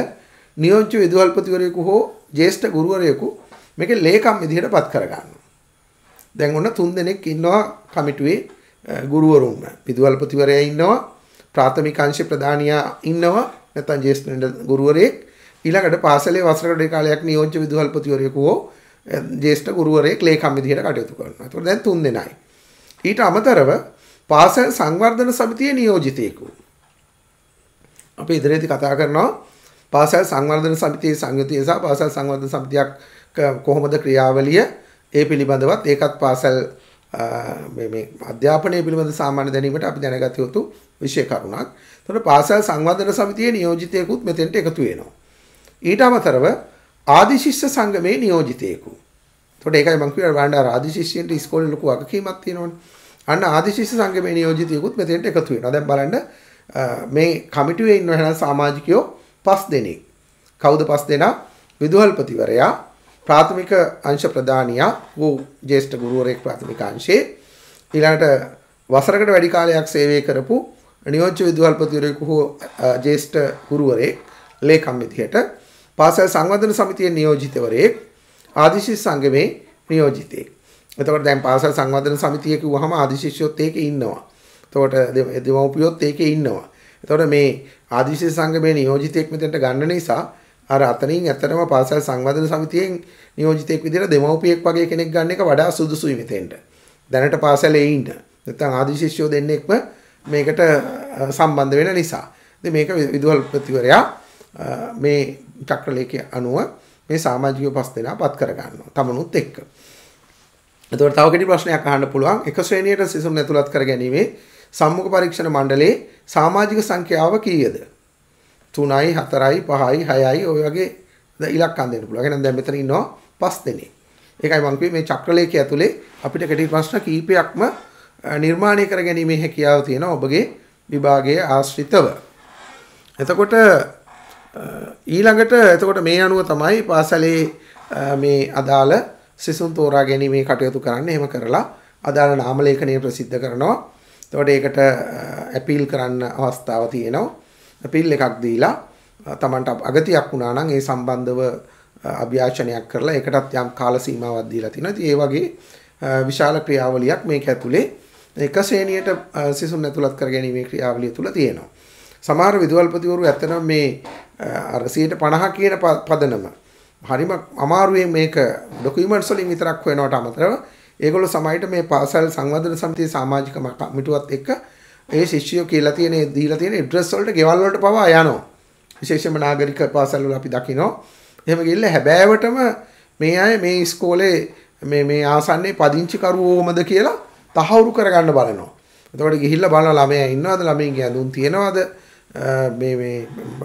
නියෝජ්‍ය විදුහල්පතිවරයෙකු හෝ ජ්‍යෙෂ්ඨ ගුරුවරයෙකු මේකේ ලේකම් විදියට පත් කරගන්නවා දැන් ඔන්න තුන් දෙනෙක් ඉන්නවා කමිටුවේ ගුරුවරුන්ම විදුහල්පතිවරයා ඉන්නවා ප්‍රාථමික අංශ ප්‍රධානියා ඉන්නවා නැත්නම් ජේෂ්ඨ ගුරුවරයෙක් ඊළඟට පාසලේ වසරකට කාලයක් නියෝජ්‍ය විදුහල්පතිවරයෙකු හෝ ජේෂ්ඨ ගුරුවරයෙක් ලේකම් විදිහට කටයුතු කරනවා. ඒතකොට දැන් තුන් දෙනයි. ඊට අමතරව පාසල් සංවර්ධන සමිතියේ නියෝජිතයෙකු අපි ඉදිරියේදී කතා කරනවා පාසල් සංවර්ධන සමිතියේ සංයුතිය සහ පාසල් සංවර්ධන සමිතියක් කොහොමද ක්‍රියාවලිය ඒ පිළිබඳවත් ඒකත් පාසල් අධ්‍යාපනය පිළිබඳ සාමාන්‍ය දැනීමට අපි දැනගත යුතු විෂය කරුණක්. එතකොට පාසල් සංවර්ධන සමිතියේ නියෝජිතයෙකුත් මෙතෙන්ට එකතු වෙනවා. ඊට අමතරව ආදිශිෂ්‍ය සංගමේ නියෝජිතයෙකු. එතකොට ඒකයි මම කියවන බණ්ඩාර ආදිශිෂ්‍යන්ට ඉස්කෝලේ ලොකු වගකීමක් තියෙනවනේ. අන්න ආදිශිෂ්‍ය සංගමේ නියෝජිතයෙකුත් මෙතෙන්ට එකතු වෙනවා. දැන් බලන්න මේ කමිටුවේ ඉන්න වෙන සමාජිකයෝ පස් දෙනෙක්. කවුද පස් දෙනා? විදුහල්පතිවරයා ප්‍රාථමික අංශ ප්‍රධානියා වූ ජේෂ්ඨ ගුරුවරයෙක් ප්‍රාථමික අංශයේ ඊළඟට වසරකට වැඩි කාලයක් සේවය කරපු නියෝජ්‍ය විදුහල්පතිවරයෙකු හෝ ජේෂ්ඨ ගුරුවරයෙක් ලේකම් විදිහට පාසල් සංවර්ධන සමිතියේ නියෝජිතවරයෙක් ආදිශිෂ්‍ය සංගමේ නියෝජිතයෙක්. එතකොට දැන් පාසල් සංවර්ධන සමිතිය කිව්වහම ආදිශිෂ්‍යොත් ඒකේ ඉන්නවා. එතකොට දෙමව්පියොත් ඒකේ ඉන්නවා. එතකොට මේ ආදිශිෂ්‍ය සංගමේ නියෝජිතයෙක් මෙතනට ගන්න නිසා අර අතනින් ඇත්තටම පාසල් සංවර්ධන සමිතියෙන් නියෝජිතයෙක් විදිහට දෙමව්පියෙක් වගේ කෙනෙක් ගන්න එක වඩා සුදුසුයි මෙතෙන්ට. දැනට පාසලේ ඉන්න. නැත්නම් ආදි ශිෂ්‍යෝ දෙන්නෙක්ම මේකට සම්බන්ධ වෙන නිසා. ඉතින් මේක විදුහල් ප්‍රතිවරයා මේ චක්‍රලේඛය අනුව මේ සමාජික පස් දෙනා පත් කර ගන්නවා. තමනුත් එක්ක. එතකොට තව කෙටි ප්‍රශ්නයක් අහන්න පුළුවන්. එක ශ්‍රේණියට සිසුන් ඇතුළත් කර ගැනීමේ සම්මුඛ පරීක්ෂණ මණ්ඩලයේ සමාජික සංඛ්‍යාව කීයද? 3යි 4යි 5යි 6යි ඔය වගේ ඉලක්කම් දෙන්න පුළුවන්. එහෙනම් දැන් මෙතන ඉන්නවා 5 දෙනෙක්. ඒකයි මම කිව්වේ මේ චක්‍රලේඛය ඇතුලේ අපිට කෙටි ප්‍රශ්න කීපයක්ම නිර්මාණය කර ගැනීමේ හැකියාව තියෙනවා ඔබගේ විභාගයේ ආශ්‍රිතව. එතකොට ඊළඟට එතකොට මේ අනුව තමයි පාසලේ මේ අදාළ සිසුන් තෝරා ගැනීමේ කටයුතු කරන්න එහෙම කරලා අදාළ නාම ලේඛනය ප්‍රසිද්ධ කරනවා. එතකොට ඒකට ඇපීල් කරන්න අවස්ථාව තියෙනවා. පිල් එකක් දීලා තමන්ට අගතියක් වුණා නම් ඒ සම්බන්ධව අභ්‍යාසනයක් කරලා ඒකටත් යම් කාල සීමාවක් දීලා තිනවා. ඉතින් ඒ වගේ විශාල ක්‍රියාවලියක් මේක ඇතුලේ එක ශ්‍රේණියට සිසුන් ඇතුළත් කර ගැනීමේ ක්‍රියාවලිය තුල තියෙනවා. සමහර විදුහල්පතිවරු ඇත්තනම් මේ අර 50 කියන පදනම හරිම අමාරුවේ මේක ඩොකියුමන්ට්ස් වලින් විතරක් හොයනවට අමතරව ඒගොල්ලෝ සමහරට මේ පාසල් සංවර්ධන සමිතියේ සමාජික කමිටුවත් එක්ක ඒ ශිෂ්‍යයෝ කියලා තියෙන දීලා තියෙන ඇඩ්‍රස් වලට ගෙවල් වලට පවා යනවා. විශේෂයෙන්ම නාගරික පාසල් වල අපි දකිනවා. එහෙම ගිහිල්ලා හැබෑවටම මේ අය මේ ඉස්කෝලේ මේ මේ ආසන්නේ පදිංචි කරුවෝමද කියලා තහවුරු කරගන්න බලනවා. එතකොට ගිහිල්ලා බලන ළමයා ඉන්නවද ළමයින්ගේ ඇඳුම් තියෙනවද මේ මේ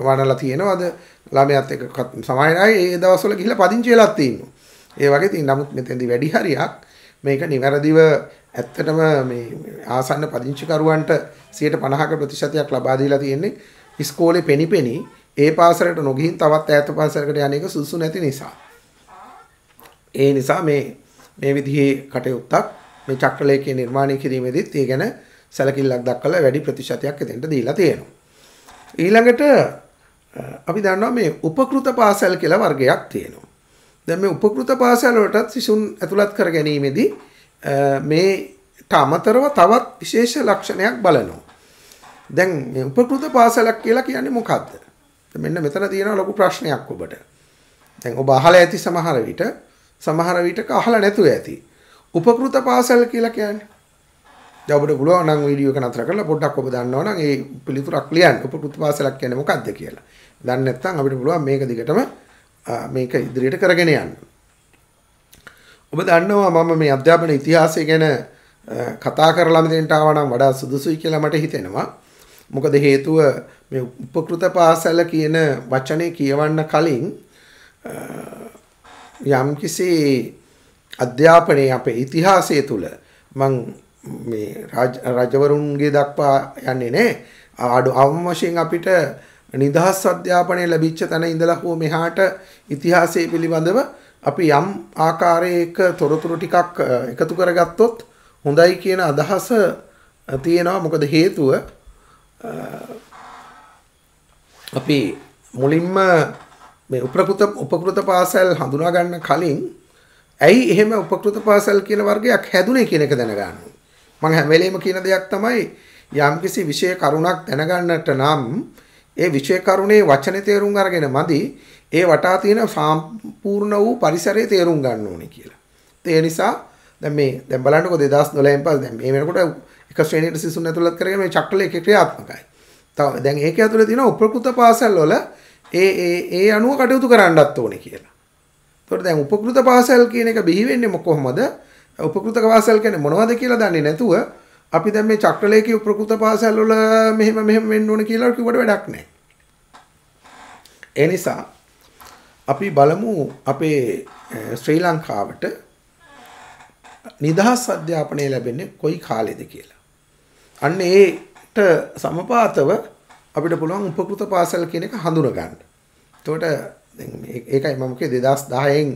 වඩලා තියෙනවද ළමයාත් එක්ක සමාන අය ඒ දවස්වල ගිහිල්ලා පදිංචි වෙලක් තියෙනවා. ඒ වගේ තියෙන නමුත් මෙතෙන්දි වැඩි හරියක් මේක නිවැරදිව ඇත්තටම මේ ආසන්න පදිංචිකරුවන්ට 50ක ප්‍රතිශතයක් ලබා දීලා තියෙන්නේ ඉස්කෝලේ පෙනිපෙනි ඒ පාසලට නොගිහින් තවත් ඈත පාසලකට යන එක සුසු නැති නිසා. ඒ නිසා මේ මේ විදිහේ කටයුත්තක් මේ චක්‍රලේඛය නිර්මාණය කිරීමේදීත් ඒ ගැන සැලකිල්ලක් දක්වලා වැඩි ප්‍රතිශතයක් එතෙන්ට දීලා තියෙනවා. ඊළඟට අපි දන්නවා මේ උපකෘත පාසල් කියලා වර්ගයක් තියෙනවා. දැන් මේ උපකෘත පාසල් වලටත් සිසුන් ඇතුළත් කර ගැනීමේදී මේට අමතරව තවත් විශේෂ ලක්ෂණයක් බලනවා. දැන් මේ උපකෘත පාසලක් කියලා කියන්නේ මොකක්ද? මෙන්න මෙතන තියෙන ලොකු ප්‍රශ්නයක් ඔබට. දැන් ඔබ අහලා ඇති සමහර විට සමහර විටක අහලා නැතුව ඇති. උපකෘත පාසල් කියලා කියන්නේ. දැන් ඔබට පුළුවන් නම් වීඩියෝ එක නතර කරලා පොඩ්ඩක් ඔබ දන්නවා නම් ඒ පිළිතුරක් ලියන්න. උපකෘත පාසලක් කියන්නේ මොකක්ද කියලා. දන්නේ නැත්නම් අපිට පුළුවන් මේක දිගටම මේක ඉදිරියට කරගෙන යන්න. ඔබ දන්නවා මම මේ අධ්‍යාපන ඉතිහාසය ගැන කතා කරලා මෙතෙන්ට ආවනම් වඩා සුදුසුයි කියලා මට හිතෙනවා. මොකද හේතුව මේ උපකෘත පාසල කියන වචනේ කියවන්න කලින් යම්කිසි අධ්‍යාපනයේ අපේ ඉතිහාසය තුළ මං මේ රජවරුන්ගේ දක්වා යන්නේ නැහැ. ආඩු අවම අපිට නිදහස් අධ්‍යාපනය ලැබිච්ච තැන ඉඳලා හෝ මෙහාට ඉතිහාසය පිළිබඳව අපි යම් ආකාරයක තොරතුරු ටිකක් එකතු කරගත්තොත් හොඳයි කියන අදහස තියෙනවා මොකද හේතුව අපි මුලින්ම මේ උපකෘත උපකෘත පාසල් හඳුනා ගන්න කලින් ඇයි එහෙම උපකෘත පාසල් කියන වර්ගයක් හැදුනේ කියන එක දැනගන්න. මම හැම වෙලේම කියන දෙයක් තමයි යම්කිසි විෂය කරුණක් දැනගන්නට නම් ඒ විෂය කරුණේ වචනේ තේරුම් අරගෙන මදි ඒ වටා තියෙන සම්පූර්ණ වූ පරිසරය තේරුම් ගන්න ඕනේ කියලා. ඒ නිසා දැන් මේ දැන් බලන්නකෝ 2012න් පස්සේ දැන් මේ වෙනකොට එක ශ්‍රේණියට සිසුන් ඇතුළත් කරගෙන මේ චක්‍රල එක ක්‍රියාත්මකයි. තව දැන් ඒක ඇතුළේ තියෙන උපකෘත පාසල් වල ඒ ඒ ඒ අනුව කටයුතු කරන්නත් ඕනේ කියලා. එතකොට දැන් උපකෘත පාසල් කියන එක බිහි වෙන්නේ කොහොමද? උපකෘත පාසල් කියන්නේ මොනවද කියලා දන්නේ නැතුව අපි දැන් මේ චක්‍රලේඛී උපකෘත පාසල් වල මෙහෙම මෙහෙම වෙන්න ඕනේ කියලා කිව්වට වැඩක් නැහැ. ඒ නිසා අපි බලමු අපේ ශ්‍රී ලංකාවට නිදහස් අධ්‍යාපනය ලැබෙන්නේ කොයි කාලෙද කියලා. අන්න ඒට සමපාතව අපිට පුළුවන් උපකෘත පාසල් කියන එක හඳුනගන්න. එතකොට ඒකයි මම කිව්වේ 2010න්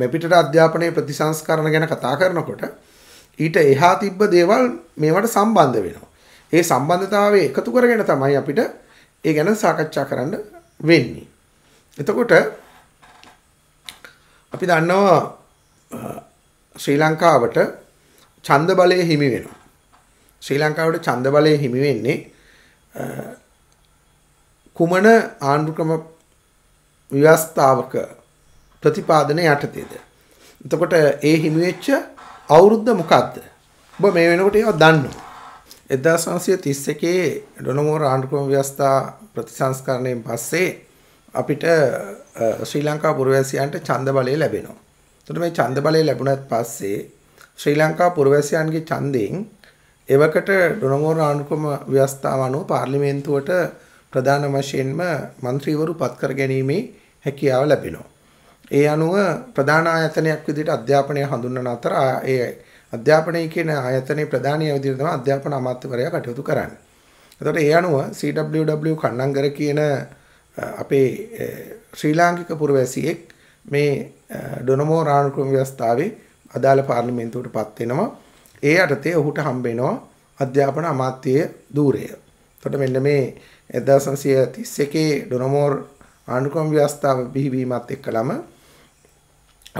මෙපිටට අධ්‍යාපනයේ ප්‍රතිසංස්කරණ ගැන කතා කරනකොට ඊට එහා තිබ්බ දේවල් මේවට සම්බන්ධ වෙනවා. ඒ සම්බන්ධතාවය එකතු කරගෙන තමයි අපිට ඒ ගැන සාකච්ඡා කරන්න වෙන්නේ. එතකොට අපි දන්නවා ශ්‍රී ලංකාවට ඡන්ද බලය හිමි වෙනවා. ශ්‍රී ලංකාවට ඡන්ද බලය හිමි වෙන්නේ කුමන ආණ්ඩුක්‍රම ව්‍යවස්ථාවක ප්‍රතිපාදන යටතේද. එතකොට ඒ හිමි වෙච්ච අවුරුද්ද මොකක්ද? ඔබ මේ වෙනකොට ඒවා දන්නවා. 1931 ඩොනමෝර ආණ්ඩුක්‍රම ව්‍යවස්ථා ප්‍රතිසංස්කරණයෙන් පස්සේ අපිට ශ්‍රී ලංකා පුරවැසියන්ට ඡන්ද බලය ලැබෙනවා. එතකොට මේ ඡන්ද බලය ලැබුණත් පස්සේ ශ්‍රී ලංකා පුරවැසියන්ගේ ඡන්දයෙන් එවකට ඩොනගෝර ආණ්ඩුක්‍රම ව්‍යවස්ථාව අනුව පාර්ලිමේන්තුවට ප්‍රධාන වශයෙන්ම മന്ത്രിවරු පත්කර ගැනීමේ හැකියාව ලැබෙනවා. ඒ අනුව ප්‍රධාන ආයතනයක් විදිහට අධ්‍යාපනය හඳුන්වන අතර ඒ අධ්‍යාපනය කියන ආයතනයේ ප්‍රධානීය විදිහට තමයි අධ්‍යාපන අමාත්‍යවරයා කටයුතු කරන්නේ. එතකොට ඒ අනුව CWW කණ්ණංගර කියන අපේ ශ්‍රී ලාංකික පුරවැසියෙක් මේ ඩොනමෝ රාණුක්‍රම ව්‍යවස්ථාවේ අදාළ පාර්ලිමේන්තුවට පත් වෙනවා. ඒ යටතේ ඔහුට හම්බ වෙනවා අධ්‍යාපන අමාත්‍ය ධූරය. එතකොට මෙන්න මේ 1931 ඩොනමෝ රාණුක්‍රම ව්‍යවස්ථාව බිහිවීමත් එක්කලම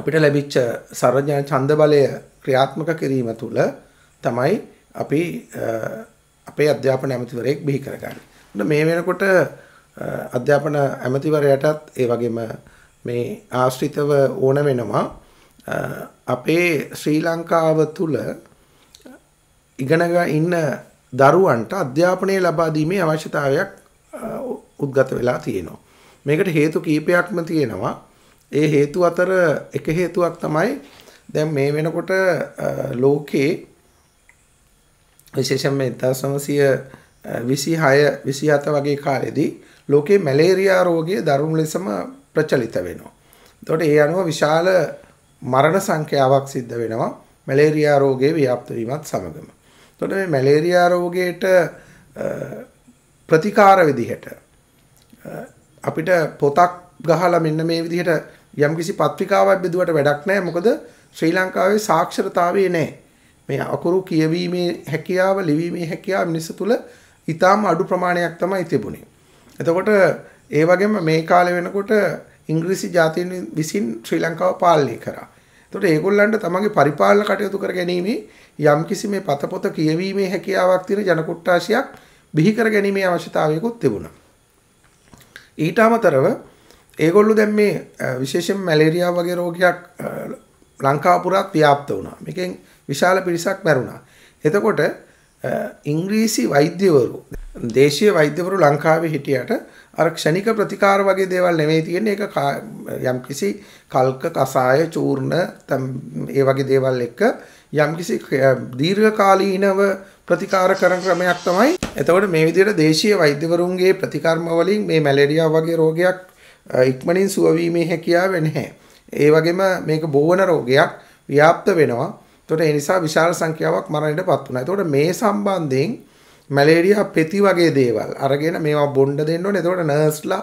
අපිට ලැබිච්ච සර්වඥ ඡන්ද බලය ක්‍රියාත්මක කිරීම තුළ තමයි අපි අපේ අධ්‍යාපන ඇමතිවරයෙක් බිහි කරගන්නේ. මේ වෙනකොට අධ්‍යාපන ඇමතිවරයටත් ඒ වගේම මේ ආශ්‍රිතව ඕන වෙනවා අපේ ශ්‍රී ලංකාව තුළ ඉගෙනග ඉන්න දරුවන්ට අධ්‍යාපනය ලබාදීමේ අවශ්‍යතාවයක් උද්ගත වෙලා තියෙනවා. මේකට හේතු කීපයක්ම තියෙනවා. ඒ හේතු අතර එක හේතුවක් තමයි දැන් මේ වෙනකොට ලෝකයේ විශේෂයෙන් මේ 1926 27 වගේ කාලෙදී ලෝකේ මැලේරියා රෝගය දරුණු ලෙසම ප්‍රචලිත වෙනවා. එතකොට ඒ අනුව විශාල මරණ සංඛ්‍යාවක් සිද්ධ වෙනවා මැලේරියා රෝගයේ ව්‍යාප්ත වීමත් සමගම. එතකොට මේ මැලේරියා රෝගයට ප්‍රතිකාර විදිහට අපිට පොතක් ගහලා මෙන්න මේ විදිහට යම්කිසි පත්‍රිකාවක් බෙදුවට වැඩක් නැහැ මොකද ශ්‍රී ලංකාවේ සාක්ෂරතාවය නැහැ. මේ අකුරු කියවීමේ හැකියාව, ලිවීමේ හැකියාව මිනිස්සු තුල ඊටාම අඩු ප්‍රමාණයක් තමයි තිබුණේ. එතකොට ඒ වගේම මේ කාලේ වෙනකොට ඉංග්‍රීසි ජාතීන් විසින් ශ්‍රී ලංකාව පාලනය කරා. එතකොට ඒගොල්ලන්ට තමන්ගේ පරිපාලන කටයුතු කර ගැනීමේ යම්කිසි මේ පතපොත කියවීමේ හැකියාවක් තියෙන ජනකුට්ටාශියක් බිහි කර ගැනීමේ අවශ්‍යතාවයකුත් තිබුණා. ඊට අමතරව ඒගොල්ලෝ දැන් මේ විශේෂයෙන් මැලේරියා වගේ රෝගයක් ලංකාව පුරාත් ව්‍යාප්ත වුණා. මේකෙන් විශාල පිරිසක් මැරුණා. එතකොට ඉංග්‍රීසි වෛද්‍යවරු දේශීය වෛද්‍යවරු ලංකාවේ හිටියට අර ක්ෂණික ප්‍රතිකාර වගේ දේවල් නෙමෙයි තියෙන්නේ ඒක යම්කිසි කල්ක කසාය චූර්ණ ඒ වගේ දේවල් එක්ක යම්කිසි දීර්ඝකාලීනව ප්‍රතිකාර කරන ක්‍රමයක් තමයි. එතකොට මේ විදිහට දේශීය වෛද්‍යවරුන්ගේ ප්‍රතිකර්ම වලින් මේ මැලේරියා වගේ රෝගයක් ඉක්මනින් සුව වීමේ හැකියාව නැහැ. ඒ වගේම මේක බෝවන රෝගයක් ව්‍යාප්ත වෙනවා. එතකොට ඒ නිසා විශාල සංඛ්‍යාවක් මරණයටපත් වෙනවා. එතකොට මේ සම්බන්ධයෙන් මැලේරියා පෙති වගේ දේවල් අරගෙන මේවා බොණ්ඩ දෙන්න ඕනේ. එතකොට නර්ස්ලා,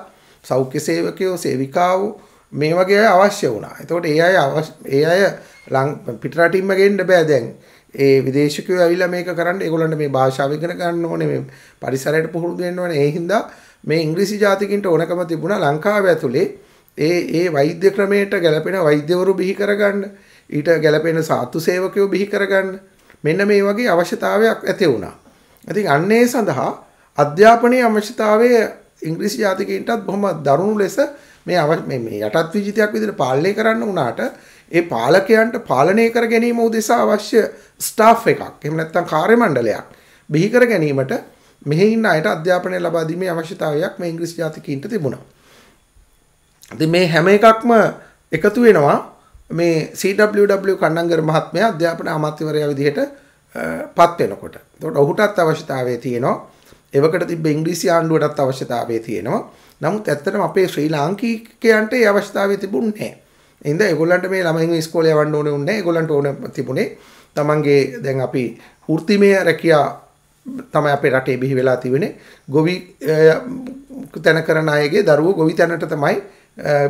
සෞඛ්‍ය සේවකයෝ, සේවිකාවෝ මේ වගේ අය අවශ්‍ය වුණා. එතකොට ඒ අය ඒ අය පිටරටින්ම ගෙන්න බෑ දැන්. ඒ විදේශිකයෝ ඇවිල්ලා මේක කරන්න ඒගොල්ලන්ට මේ භාෂාව ඉගෙන ගන්න ඕනේ මේ පරිසරයට පුහුණු දෙන්න ඕනේ. ඒ හින්දා මේ ඉංග්‍රීසි ජාතිකින්ට ඕනකම තිබුණා ලංකාව ඇතුලේ ඒ ඒ වෛද්‍ය ක්‍රමයට ගැලපෙන වෛද්‍යවරු බිහි කරගන්න ඊට ගැලපෙන සාතු සේවකයෝ බිහි කරගන්න මෙන්න මේ වගේ අවශ්‍යතාවයක් ඇති වුණා. ඉතින් අන්නේ සඳහා අධ්‍යාපනයේ අවශ්‍යතාවය ඉංග්‍රීසි ජාතිකයින්ටත් බොහොම දරුණු ලෙස මේ මේ යටත් විජිතයක් විදිහට පාලනය කරන්න වුණාට ඒ පාලකයන්ට පාලනය කර ගැනීම උදෙසා අවශ්‍ය ස්ටාෆ් එකක් එහෙම නැත්නම් කාර්ය මණ්ඩලයක් බිහි කර ගැනීමට මෙහි ඉන්න අයට අධ්‍යාපනය ලබා දීමේ අවශ්‍යතාවයක් මේ ඉංග්‍රීසි ජාතිකයින්ට තිබුණා. ඉතින් මේ හැම එකක්ම එකතු වෙනවා මේ CWW කණ්ඩංගර මහත්මයා අධ්‍යාපන අමාත්‍යවරයා විදිහට පත් වෙනකොට. එතකොට ඔහුටත් අවශ්‍යතාවය තියෙනවා. එවකට තිබ්බ ඉංග්‍රීසි ආණ්ඩුවටත් අවශ්‍යතාවය තියෙනවා. නමුත් ඇත්තටම අපේ ශ්‍රී ලාංකිකයන්ට ඒ අවශ්‍යතාවය තිබුණේ නැහැ. එහෙනම් ඒගොල්ලන්ට මේ ළමයින් ඉස්කෝලේ යවන්න ඕනේ උන්නේ නැහැ. ඒගොල්ලන්ට ඕන තිබුණේ තමන්ගේ දැන් අපි වෘත්තිමය රැකියාව තමයි අපේ රටේ බිහි වෙලා තිබෙන්නේ. ගොවි තැන කරන අයගේ දරුවෝ ගොවි තැනට තමයි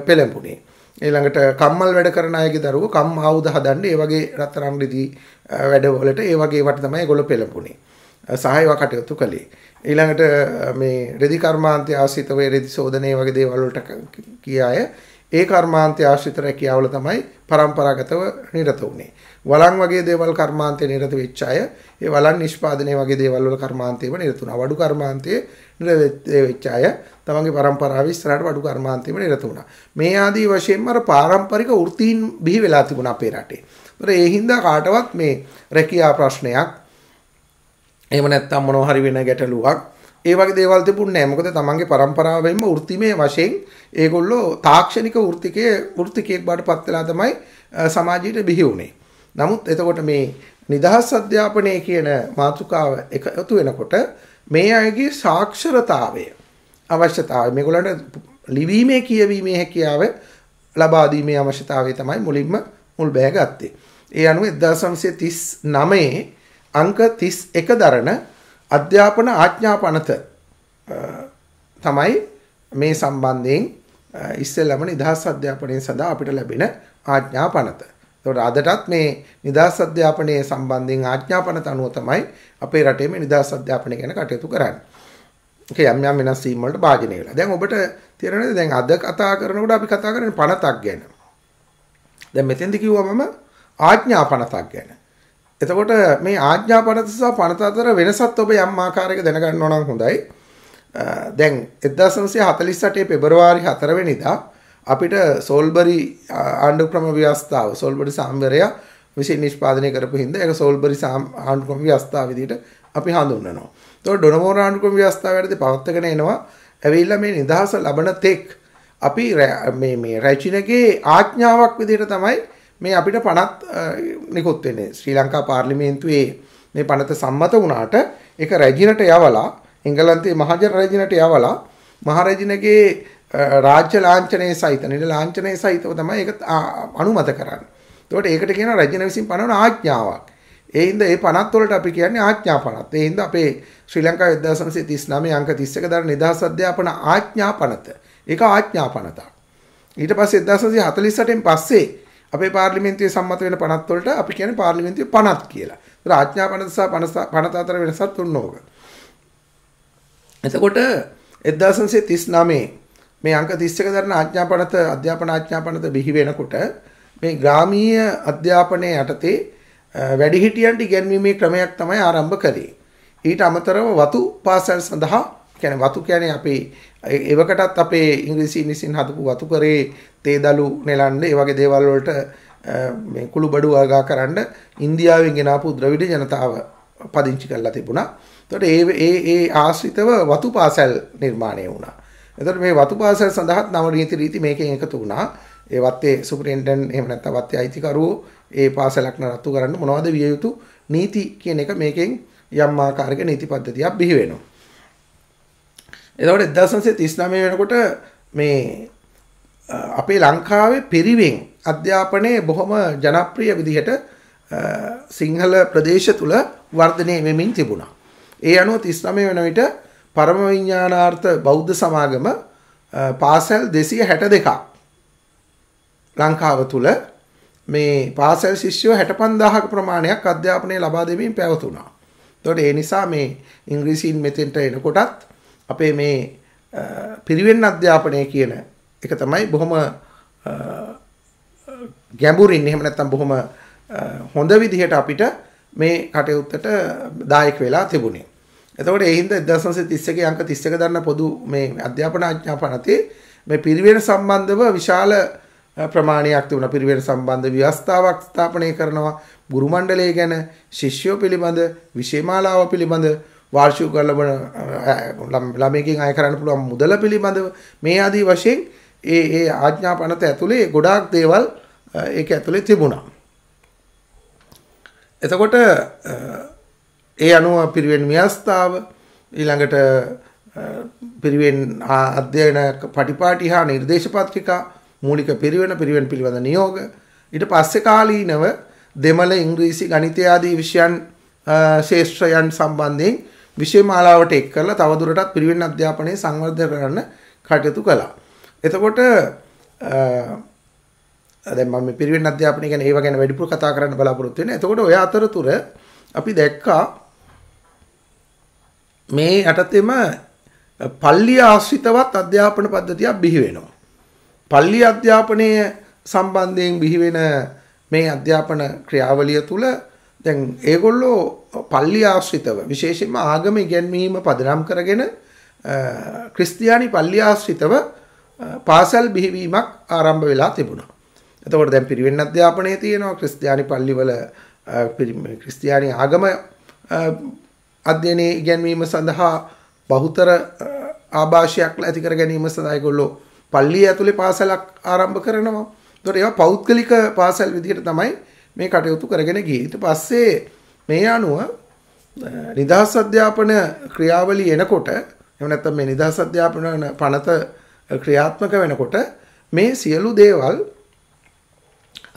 පෙළඹුණේ. ඊළඟට කම්මල් වැඩ කරන අයගේ දරුවෝ කම් ආයුධ හදන්න ඒ වගේ රත්තරන් රිදී වැඩවලට ඒ වගේ වට තමයි ඒගොල්ලෝ පෙළඹුණේ. සහායව කටයුතු කළේ. ඊළඟට මේ රෙදි කර්මාන්තය ආශ්‍රිතව රෙදි සෝදනයේ වගේ දේවල් වලට කිය අය ඒ කර්මාන්තය ආශ්‍රිත රැකියාවල තමයි પરම්පරාගතව නිරත වුනේ. වලන් වගේ දේවල් කර්මාන්තේ නිරත වෙච්ච අය ඒ වලන් නිෂ්පාදනයේ වගේ දේවල් වල කර්මාන්තේම නිරත වුණා. වඩු කර්මාන්තයේ වෙච්ච අය තමන්ගේ පරම්පරාව ඉස්සරහට වඩු කර්මාන්තෙම නිරත වුණා. මේ ආදී වශයෙන්ම අර පාරම්පරික වෘත්තීන් බිහි වෙලා තිබුණා අපේ රටේ. ඒතර ඒ හින්දා කාටවත් මේ රැකියා ප්‍රශ්නයක් එහෙම නැත්නම් මොනවා හරි වෙන ගැටලුවක් ඒ වගේ දේවල් තිබුණේ නැහැ. මොකද තමන්ගේ પરම්පරාවෙන්ම වෘත්තිමය වශයෙන් ඒගොල්ලෝ තාක්ෂණික වෘත්තිකයේ වෘත්තිකයෙක් බවට පත් වෙලා තමයි සමාජයට බිහි වුනේ. නමුත් එතකොට මේ නිදහස් අධ්‍යාපනය කියන මාතෘකාව එකතු වෙනකොට මේ අයගේ සාක්ෂරතාවය අවශ්‍යතාවය මේගොල්ලන්ට ලිවීමේ කියවීමේ හැකියාව ලබා දීමේ අවශ්‍යතාවය තමයි මුලින්ම මුල් බෑගත්තේ. ඒ අනුව 1939 අංක 31 දරන අධ්‍යාපන ආඥා පනත තමයි මේ සම්බන්ධයෙන් ඉස්සෙල්ලම නිදහස් අධ්‍යාපනය සඳහා අපිට ලැබෙන ආඥා පනත. එතකොට අදටත් මේ නිදහස් අධ්‍යාපනයේ සම්බන්ධයෙන් ආඥාපන තනුව තමයි අපේ රටේ මේ නිදහස් අධ්‍යාපනය ගැන කටයුතු කරන්නේ. ඒක යම් යම් වෙනස් වීම් වලට භාජනය වෙලා. දැන් ඔබට තේරෙනවද දැන් අද කතා කරනකොට අපි කතා කරන්නේ පනතක් ගැන. දැන් මෙතෙන්දි කිව්වමම ආඥා පනතක් ගැන. එතකොට මේ ආඥා පනත සහ පනත අතර වෙනසත් ඔබ යම් ආකාරයක දැනගන්න ඕන නම් හොඳයි. දැන් 1948 පෙබරවාරි 4 වෙනිදා අපිට සෝල්බරි ආණ්ඩුක්‍රම ව්‍යවස්ථාව සෝල්බරි සාම්වරයා විසින් නිෂ්පාදනය කරපු හින්දා ඒක සෝල්බරි ආණ්ඩුක්‍රම ව්‍යවස්ථාව විදිහට අපි හඳුන්වනවා. එතකොට ඩොනමෝර ආණ්ඩුක්‍රම ව්‍යවස්ථාව යටතේ පවත්කරගෙන එනවා. ඇවිල්ලා මේ නිදහස ලබන තෙක් අපි මේ මේ රැචිනගේ ආඥාවක් විදිහට තමයි මේ අපිට පනත් නිකුත් වෙන්නේ. ශ්‍රී ලංකා පාර්ලිමේන්තුවේ මේ පනත සම්මත වුණාට ඒක රැජිනට යවලා එංගලන්තයේ මහජන රැජිනට යවලා මහරජිනගේ රාජ්‍ය ලාංඡනයේ සහිත නිල ලාංඡනයේ සහිතව තමයි ඒක අනුමත කරන්නේ. එතකොට ඒකට කියනවා රජින විසින් පනවන ආඥාවක්. ඒ හින්දා මේ 50 වලට අපි කියන්නේ ආඥා 50. ඒ හින්දා අපේ ශ්‍රී ලංකාවේ 1939 අංක 31 දාන නිදහස් අධ්‍යාපන ආඥා 50. ඒක ආඥා 50ක්. ඊට පස්සේ 1948න් පස්සේ අපේ පාර්ලිමේන්තුවේ සම්මත වෙන 50 වලට අපි කියන්නේ පාර්ලිමේන්තුවේ 50 කියලා. ඒතර ආඥා 50 සහ 50 අතර වෙනසක් තුනෝක. එතකොට 1939 මේ අංක 31 දරන ආඥාපනත අධ්‍යාපන ආඥාපනත බිහි වෙනකොට මේ ග්‍රාමීය අධ්‍යාපනයේ යටතේ වැඩිහිටියන්ට ඉගැන්වීමේ ක්‍රමයක් තමයි ආරම්භ කරේ. ඊට අමතරව වතු පාසල් සඳහා කියන්නේ වතු කියන්නේ අපේ එවකටත් අපේ ඉංග්‍රීසි විසින් හදපු වතු කරේ තේදලු නෙලන්න ඒ වගේ දේවල් වලට මේ කුළු බඩු වර්ගා කරන්න ඉන්දියාවෙන් ගෙනාපු ද්‍රවිඩ ජනතාව පදිංචි කරලා තිබුණා. එතකොට ඒ ඒ ආශ්‍රිතව වතු පාසල් නිර්මාණය වුණා. එතකොට මේ වතු පාසල් සඳහාත් නව රීති රීති මේකෙන් එකතු වුණා. ඒ වත්තේ සුපරින්ටෙන්ඩන්ට් එහෙම නැත්නම් වත්තේ අයිතිකරුවෝ ඒ පාසලක් නරත්තු කරන්න මොනවද විය යුතු නීති කියන එක මේකෙන් යම් ආකාරයක නීති පද්ධතියක් බිහි වෙනවා. එතකොට 1939 වෙනකොට මේ අපේ ලංකාවේ පිරිවෙන් අධ්‍යාපනයේ බොහොම ජනප්‍රිය විදිහට සිංහල ප්‍රදේශ තුල වර්ධනය වෙමින් තිබුණා. ඒ අනුව 39 වෙන විට පරම විඥානාර්ථ බෞද්ධ සමාගම පාසල් 262ක් ලංකාව තුල මේ පාසල් ශිෂ්‍යෝ 65000ක ප්‍රමාණයක් අධ්‍යාපනය ලබා දෙමින් පැවතුණා. එතකොට ඒ නිසා මේ ඉංග්‍රීසියෙන් මෙතෙන්ට එනකොටත් අපේ මේ පිරිවෙන් අධ්‍යාපනය කියන එක තමයි බොහොම ගැඹුරින් එහෙම නැත්නම් බොහොම හොඳ විදිහට අපිට මේ කටයුත්තට දායක වෙලා තිබුණේ. එතකොට ඒ හින්දා 1931 අංක 31 දන්න පොදු මේ අධ්‍යාපන ආඥා පනතේ මේ පිරිවෙන සම්බන්ධව විශාල ප්‍රමාණයක් තිබුණා පිරිවෙන සම්බන්ධ ව්‍යවස්ථාවක් ස්ථාපනය කරනවා ගුරු මණ්ඩලය ගැන ශිෂ්‍යෝ පිළිබඳ විෂයමාලාව පිළිබඳ වාර්ෂික ලබන ළමයිකින් අය කරන්න පුළුවන් මුදල පිළිබඳව මේ ආදී වශයෙන් ඒ ඒ ආඥා පනත ඇතුලේ ගොඩාක් දේවල් ඒක ඇතුලේ තිබුණා. එතකොට ඒ අනුව පිරිවෙන් ව්‍යස්ථාව ඊළඟට පිරිවෙන් අධ්‍යයන පටිපාටි හා නිර්දේශපත්‍රිකා මූලික පිරිවෙන පිරිවෙන් පිළිබඳ නියෝග ඊට පස්සේ කාලීනව දෙමළ ඉංග්‍රීසි ගණිතය ආදී විෂයන් ශේෂ්ත්‍රයන් සම්බන්ධයෙන් විෂය මාලාවට එක් කරලා තවදුරටත් පිරිවෙන් අධ්‍යාපනය සංවර්ධනය කරන්න කටයුතු කළා. එතකොට දැන් මම පිරිවෙන් අධ්‍යාපනය ගැන ඒව ගැන වැඩිපුර කතා කරන්න බලාපොරොත්තු වෙනවා. එතකොට ඔය අතරතුර අපි දැක්කා මේ යටතේම පල්ලිය ආශ්‍රිතවත් අධ්‍යාපන පද්ධතියක් බිහි වෙනවා. පල්ලි අධ්‍යාපනය සම්බන්ධයෙන් බිහි වෙන මේ අධ්‍යාපන ක්‍රියාවලිය තුළ දැන් ඒගොල්ලෝ පල්ලි ආශ්‍රිතව විශේෂයෙන්ම ආගම ඉගැන්වීම පදනම් කරගෙන ක්‍රිස්තියානි පල්ලි ආශ්‍රිතව පාසල් බිහිවීමක් ආරම්භ වෙලා තිබුණා. එතකොට දැන් පිරිවෙන් අධ්‍යාපනයේ තියෙනවා ක්‍රිස්තියානි පල්ලිවල ක්‍රිස්තියානි ආගම අධ්‍යයනයේ ඉගැන්වීම සඳහා බහුතර ආభాෂයක් ඇති කර ගැනීම සඳහා ඒගොල්ලෝ පල්ලිය ඇතුලේ පාසලක් ආරම්භ කරනවා. ඒතකොට ඒවා පෞද්ගලික පාසල් විදිහට තමයි මේ කටයුතු කරගෙන ගියේ. ඊට පස්සේ මේ අනුව නිදහස් අධ්‍යාපන ක්‍රියාවලිය එනකොට එහෙම නැත්නම් මේ නිදහස් අධ්‍යාපන පනත ක්‍රියාත්මක වෙනකොට මේ සියලු දේවල්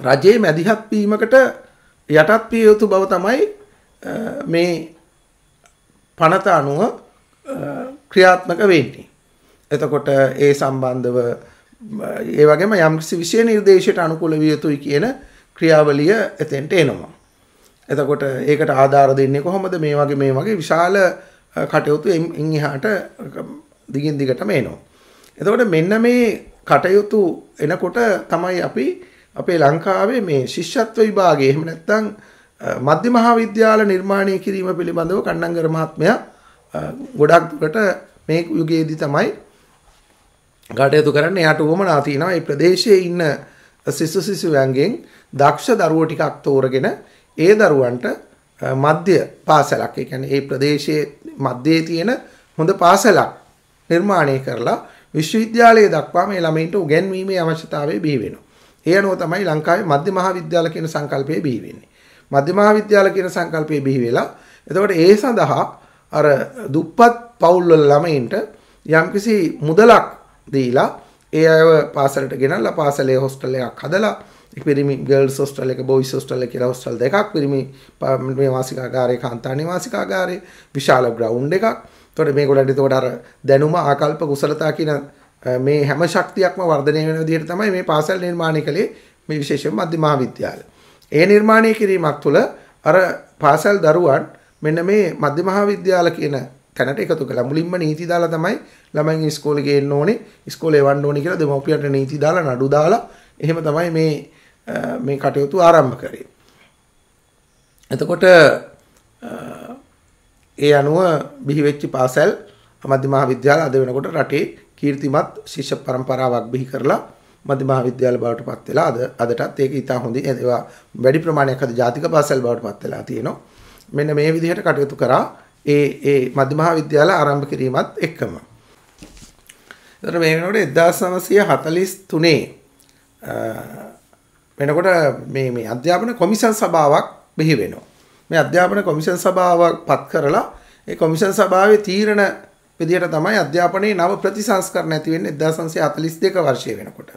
රජයේ මැදිහත් වීමකට යටත් විය යුතු බව තමයි මේ පනත අනුව ක්‍රියාත්මක වෙන්නේ. එතකොට ඒ සම්බන්ධව ඒ වගේම යම්කිසි විශේෂ නිර්දේශයට අනුකූල විය යුතුයි කියන ක්‍රියාවලිය එතෙන්ට එනවා. එතකොට ඒකට ආධාර දෙන්නේ කොහොමද මේ වගේ මේ වගේ විශාල කටයුතු එන් එහාට දිගින් දිගටම එනවා. එතකොට මෙන්න මේ කටයුතු එනකොට තමයි අපි අපේ ලංකාවේ මේ ශිෂ්‍යත්ව විභාගය එහෙම නැත්නම් මධ්‍ය මහාවිද්‍යාල නිර්මාණය කිරීම පිළිබඳව කන්නංගර මහත්මයා ගොඩක් දුරට මේ යුගයේදී තමයි කටයුතු කරන්න එයාට උවමනා තියෙනවා මේ ප්‍රදේශයේ ඉන්න සිසු සිසුයන්ගෙන් දක්ෂ දරුවෝ ටිකක් තෝරගෙන ඒ දරුවන්ට මධ්‍ය පාසලක් ඒ කියන්නේ ඒ ප්‍රදේශයේ මැදේ තියෙන හොඳ පාසලක් නිර්මාණය කරලා විශ්වවිද්‍යාලය දක්වා මේ ළමයින්ට උගන්වීමේ අවශ්‍යතාවය බිහි වෙනවා. ඒ අනුව තමයි ලංකාවේ මධ්‍ය මහාවිද්‍යාල කියන සංකල්පය බිහි වෙන්නේ. මධ්‍ය මහාවිද්‍යාල කියන සංකල්පය බිහි වෙලා එතකොට ඒ සඳහා අර දුප්පත් පවුල්වල ළමයින්ට යම්කිසි මුදලක් දීලා ඒ අයව පාසලට ගෙනල්ලා පාසලේ හොස්ටල් එකක් හදලා පිරිමි ගර්ල්ස් හොස්ටල් එක බොයිස් හොස්ටල් එක කියලා හොස්ටල් දෙකක් පිරිමි මේ වාසිකාගාරය කාන්තා නිවාසිකාගාරය විශාල ග්‍රවුන්ඩ් එකක්. එතකොට මේගොල්ලන්ට එතකොට අර දැනුම ආකල්ප කුසලතා කියන මේ හැම ශක්තියක්ම වර්ධනය වෙන විදිහට තමයි මේ පාසල් නිර්මාණය කළේ මේ විශේෂයෙන් මධ්‍ය මහා විද්‍යාලය. ඒ නිර්මාණය කිරීමක් තුළ අර පාසල් දරුවන් මෙන්න මේ මධ්‍ය මහාවිද්‍යාල කියන තැනට එකතු කළා. මුලින්ම නීති දාලා තමයි ළමයින් ඉස්කෝලේ ගේන්න ඕනේ, ඉස්කෝලේ යවන්න ඕනේ කියලා දෙමව්පියන්ට නීති දාලා නඩු දාලා එහෙම තමයි මේ මේ කටයුතු ආරම්භ කරේ. එතකොට ඒ අනුව බිහි වෙච්ච පාසල් මධ්‍ය මහාවිද්‍යාල අද වෙනකොට රටේ කීර්තිමත් ශිෂ්‍ය පරම්පරාවක් බිහි කරලා මධ්‍යමහා විද්‍යාල බවට පත් වෙලා අද අදටත් ඒක ඉතා හොඳින් ඒවා වැඩි ප්‍රමාණයක් අද ජාතික පාසල් බවට පත් වෙලා තියෙනවා. මෙන්න මේ විදිහට කටයුතු කරා ඒ ඒ මධ්‍යමහා විද්‍යාල ආරම්භ කිරීමත් එක්කම. එතකොට මේ වෙනකොට 1943 වෙනකොට මේ මේ අධ්‍යාපන කොමිෂන් සභාවක් බිහි වෙනවා. මේ අධ්‍යාපන කොමිෂන් සභාවක් පත් කරලා ඒ කොමිෂන් සභාවේ තීරණ විදිහට තමයි අධ්‍යාපනයේ නව ප්‍රතිසංස්කරණ ඇති වෙන්නේ 1942 වර්ෂය වෙනකොට.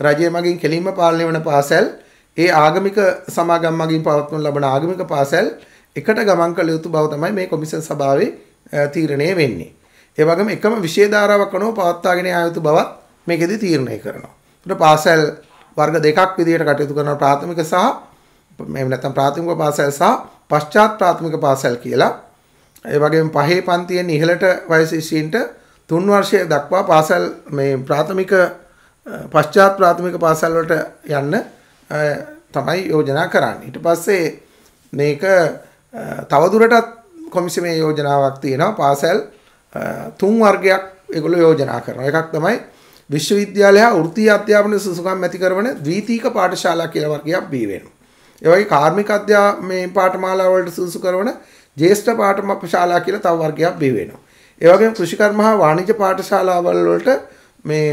රජය මගින් කෙලින්ම පාලනය වන පාසැල් ඒ ආගමික සමාගම් මගින් පවත්වනු ලබන ආගමික පාසැල් එකට ගමන් කළ යුතු බව තමයි මේ කොමිසන් සභාවේ තීරණය වෙන්නේ. ඒ වගේම එකම විශේෂ ධාරාවක් අනුව පවත්වාගෙන යා යුතු බවත් මේකෙදි තීරණය කරනවා. ඒකට පාසැල් වර්ග දෙකක් විදිහට කටයුතු කරන ප්‍රාථමික සහ මේ නැත්නම් ප්‍රාථමික පාසැල් සහ පශ්චාත් ප්‍රාථමික පාසැල් කියලා. ඒ වගේම පහේ පන්තියෙන් ඉහළට වයසේ ශීන්ට තුන් වර්ෂය දක්වා පාසල් මේ ප්‍රාථමික පශ්චාත් ප්‍රාථමික පාසල් වලට යන්න තමයි යෝජනා කරන්නේ. ඊට පස්සේ මේක තවදුරටත් කොමිසමේ යෝජනාවක් තියෙනවා. පාසල් තුන් වර්ගයක් ඒගොල්ලෝ යෝජනා කරනවා. එකක් තමයි විශ්වවිද්‍යාලය හා වෘත්තීය අධ්‍යාපන සුසුකම් ඇති කරන ද්විතීක පාඨශාලා කියලා වර්ගයක් බිහි වෙනවා. ඒ වගේ කාර්මික අධ්‍යා මේ පාඨමාලා වලට සුසු කරන ජේෂ්ඨ පාඨමාලාශාලා කියලා තව වර්ගයක් බිහි වෙනවා. ඒ වගේම කෘෂිකර්ම හා වාණිජ්‍ය පාඨශාලාවල් වලට මේ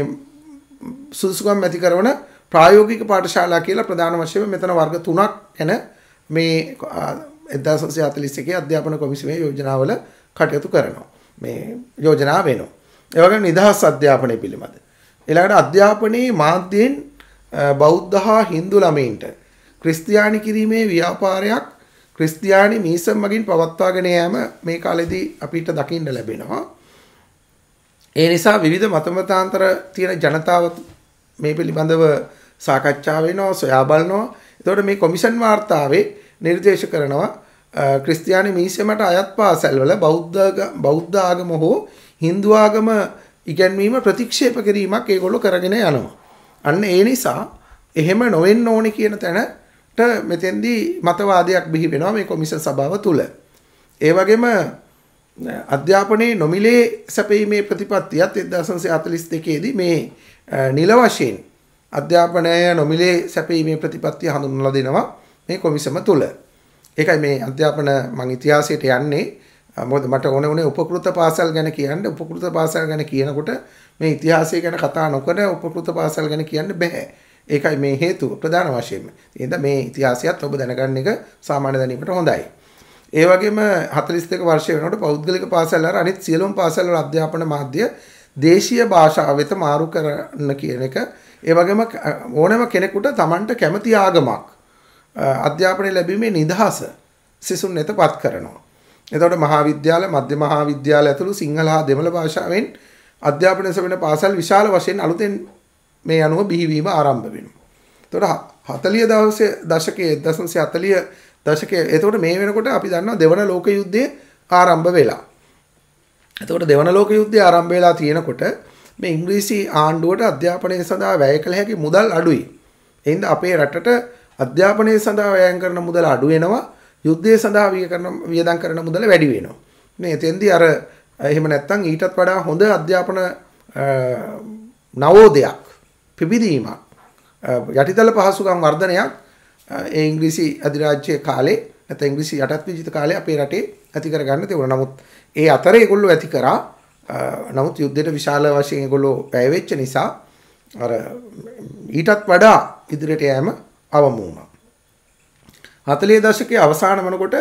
සුදුසුකම් ඇති කරන ප්‍රායෝගික පාඨශාලා කියලා ප්‍රධාන වශයෙන් මෙතන වර්ග තුනක් ගැන මේ 1941 අධ්‍යාපන කොමිසමේ යෝජනාවල කටයුතු කරනවා. මේ යෝජනා වෙනවා. ඒ වගේම නිදහස් අධ්‍යාපනය පිළිබඳ. ඊළඟට අධ්‍යාපනයේ මාධ්‍යයෙන් බෞද්ධ හා Hindu ළමයින්ට ක්‍රිස්තියානි කිරීමේ ව්‍යාපාරයක් ක්‍රිස්තියානි මීසම් මගින් පවත්වාගෙන යෑම මේ කාලෙදී අපිට දකින්න ලැබෙනවා. ඒ නිසා විවිධ මතමතාන්තර තියෙන ජනතාව මේ පිළිබඳව සාකච්ඡා වෙනවා සොයා බලනවා. එතකොට මේ කොමිෂන් වාර්තාවේ නිර්දේශ කරනවා ක්‍රිස්තියානි මිනිස්සුන්ට අයත් පාසල්වල බෞද්ධ බෞද්ධ ආගම හෝ Hindu ආගම ඉගැන්වීම ප්‍රතික්ෂේප කිරීමක් ඒගොල්ලෝ කරගෙන යනවා. අන්න ඒ නිසා එහෙම නොවෙන්න ඕනේ කියන තැනට මෙතෙන්දී මතවාදයක් බිහි වෙනවා මේ කොමිෂන් සභාව තුල. ඒ වගේම අධ්‍යාපනයේ නොමිලේ සැපීමේ ප්‍රතිපත්තියත් 1942 මේ නිල වශයෙන් අධ්‍යාපනය නොමිලේ සැපීමේ ප්‍රතිපත්තිය හඳුන්වලා දෙනවා මේ කොමිසම තුල. ඒකයි මේ අධ්‍යාපන මං ඉතිහාසයට යන්නේ මොකද මට ඕන උනේ උපකෘත පාසල් ගැන කියන්න උපකෘත පාසල් ගැන කියනකොට මේ ඉතිහාසය ගැන කතා නොකර උපකෘත පාසල් ගැන කියන්න බෑ. ඒකයි මේ හේතුව ප්‍රධාන වශයෙන්ම. එහෙනම් මේ ඉතිහාසයත් ඔබ දැනගන්න එක සාමාන්‍ය දැනීමට හොඳයි. ඒ වගේම 42 වර්ෂය වෙනකොට පෞද්ගලික පාසල් අර අනිත් සියලුම පාසල් වල අධ්‍යාපන මාධ්‍ය දේශීය භාෂාව වෙත මාරු කරන්න කියන එක ඒ වගේම ඕනෑම කෙනෙකුට Tamanට කැමති ආගමක් අධ්‍යාපනය ලැබීමේ නිදහස සිසුන් වෙතපත් කරනවා. එතකොට මහාවිද්‍යාල මධ්‍ය මහාවිද්‍යාල ඇතුළු සිංහල හා දෙමළ භාෂාවෙන් අධ්‍යාපනය ලැබෙන පාසල් විශාල වශයෙන් අලුතෙන් මේ අනුව බිහිවීම ආරම්භ වෙනවා. එතකොට 40 දවසේ දශකයේ 1940 දශකයේ එතකොට මේ වෙනකොට අපි දන්නවා දෙවන ලෝක යුද්ධය ආරම්භ වෙලා. එතකොට දෙවන ලෝක යුද්ධය ආරම්භ වෙලා තියෙනකොට මේ ඉංග්‍රීසි ආණ්ඩුවට අධ්‍යාපනය සඳහා වැය කළ හැකි මුදල් අඩුයි. එහෙනම් අපේ රටට අධ්‍යාපනය සඳහා වැයම් කරන මුදල් අඩු වෙනවා. යුද්ධය සඳහා විය කරන වියදම් කරන මුදල වැඩි වෙනවා. මේ එතෙන්දී අර එහෙම නැත්නම් ඊටත් වඩා හොඳ අධ්‍යාපන නවෝදයක් පිබිදීමක් යටිතල පහසුකම් වර්ධනයක් ඒ ඉංග්‍රීසි අධිරාජ්‍ය කාලේ නැත්නම් ඉංග්‍රීසි යටත් විජිත කාලේ අපේ රටේ ඇති කරගන්න තිබුණා. නමුත් ඒ අතර ඒගොල්ලෝ ඇති කරා. නමුත් යුද්ධයට විශාල වශයෙන් ඒගොල්ලෝ වැය නිසා අර ඊටත් වඩා ඉදිරියට යෑම අවම වුණා. 40 දශකයේ අවසාන වෙනකොට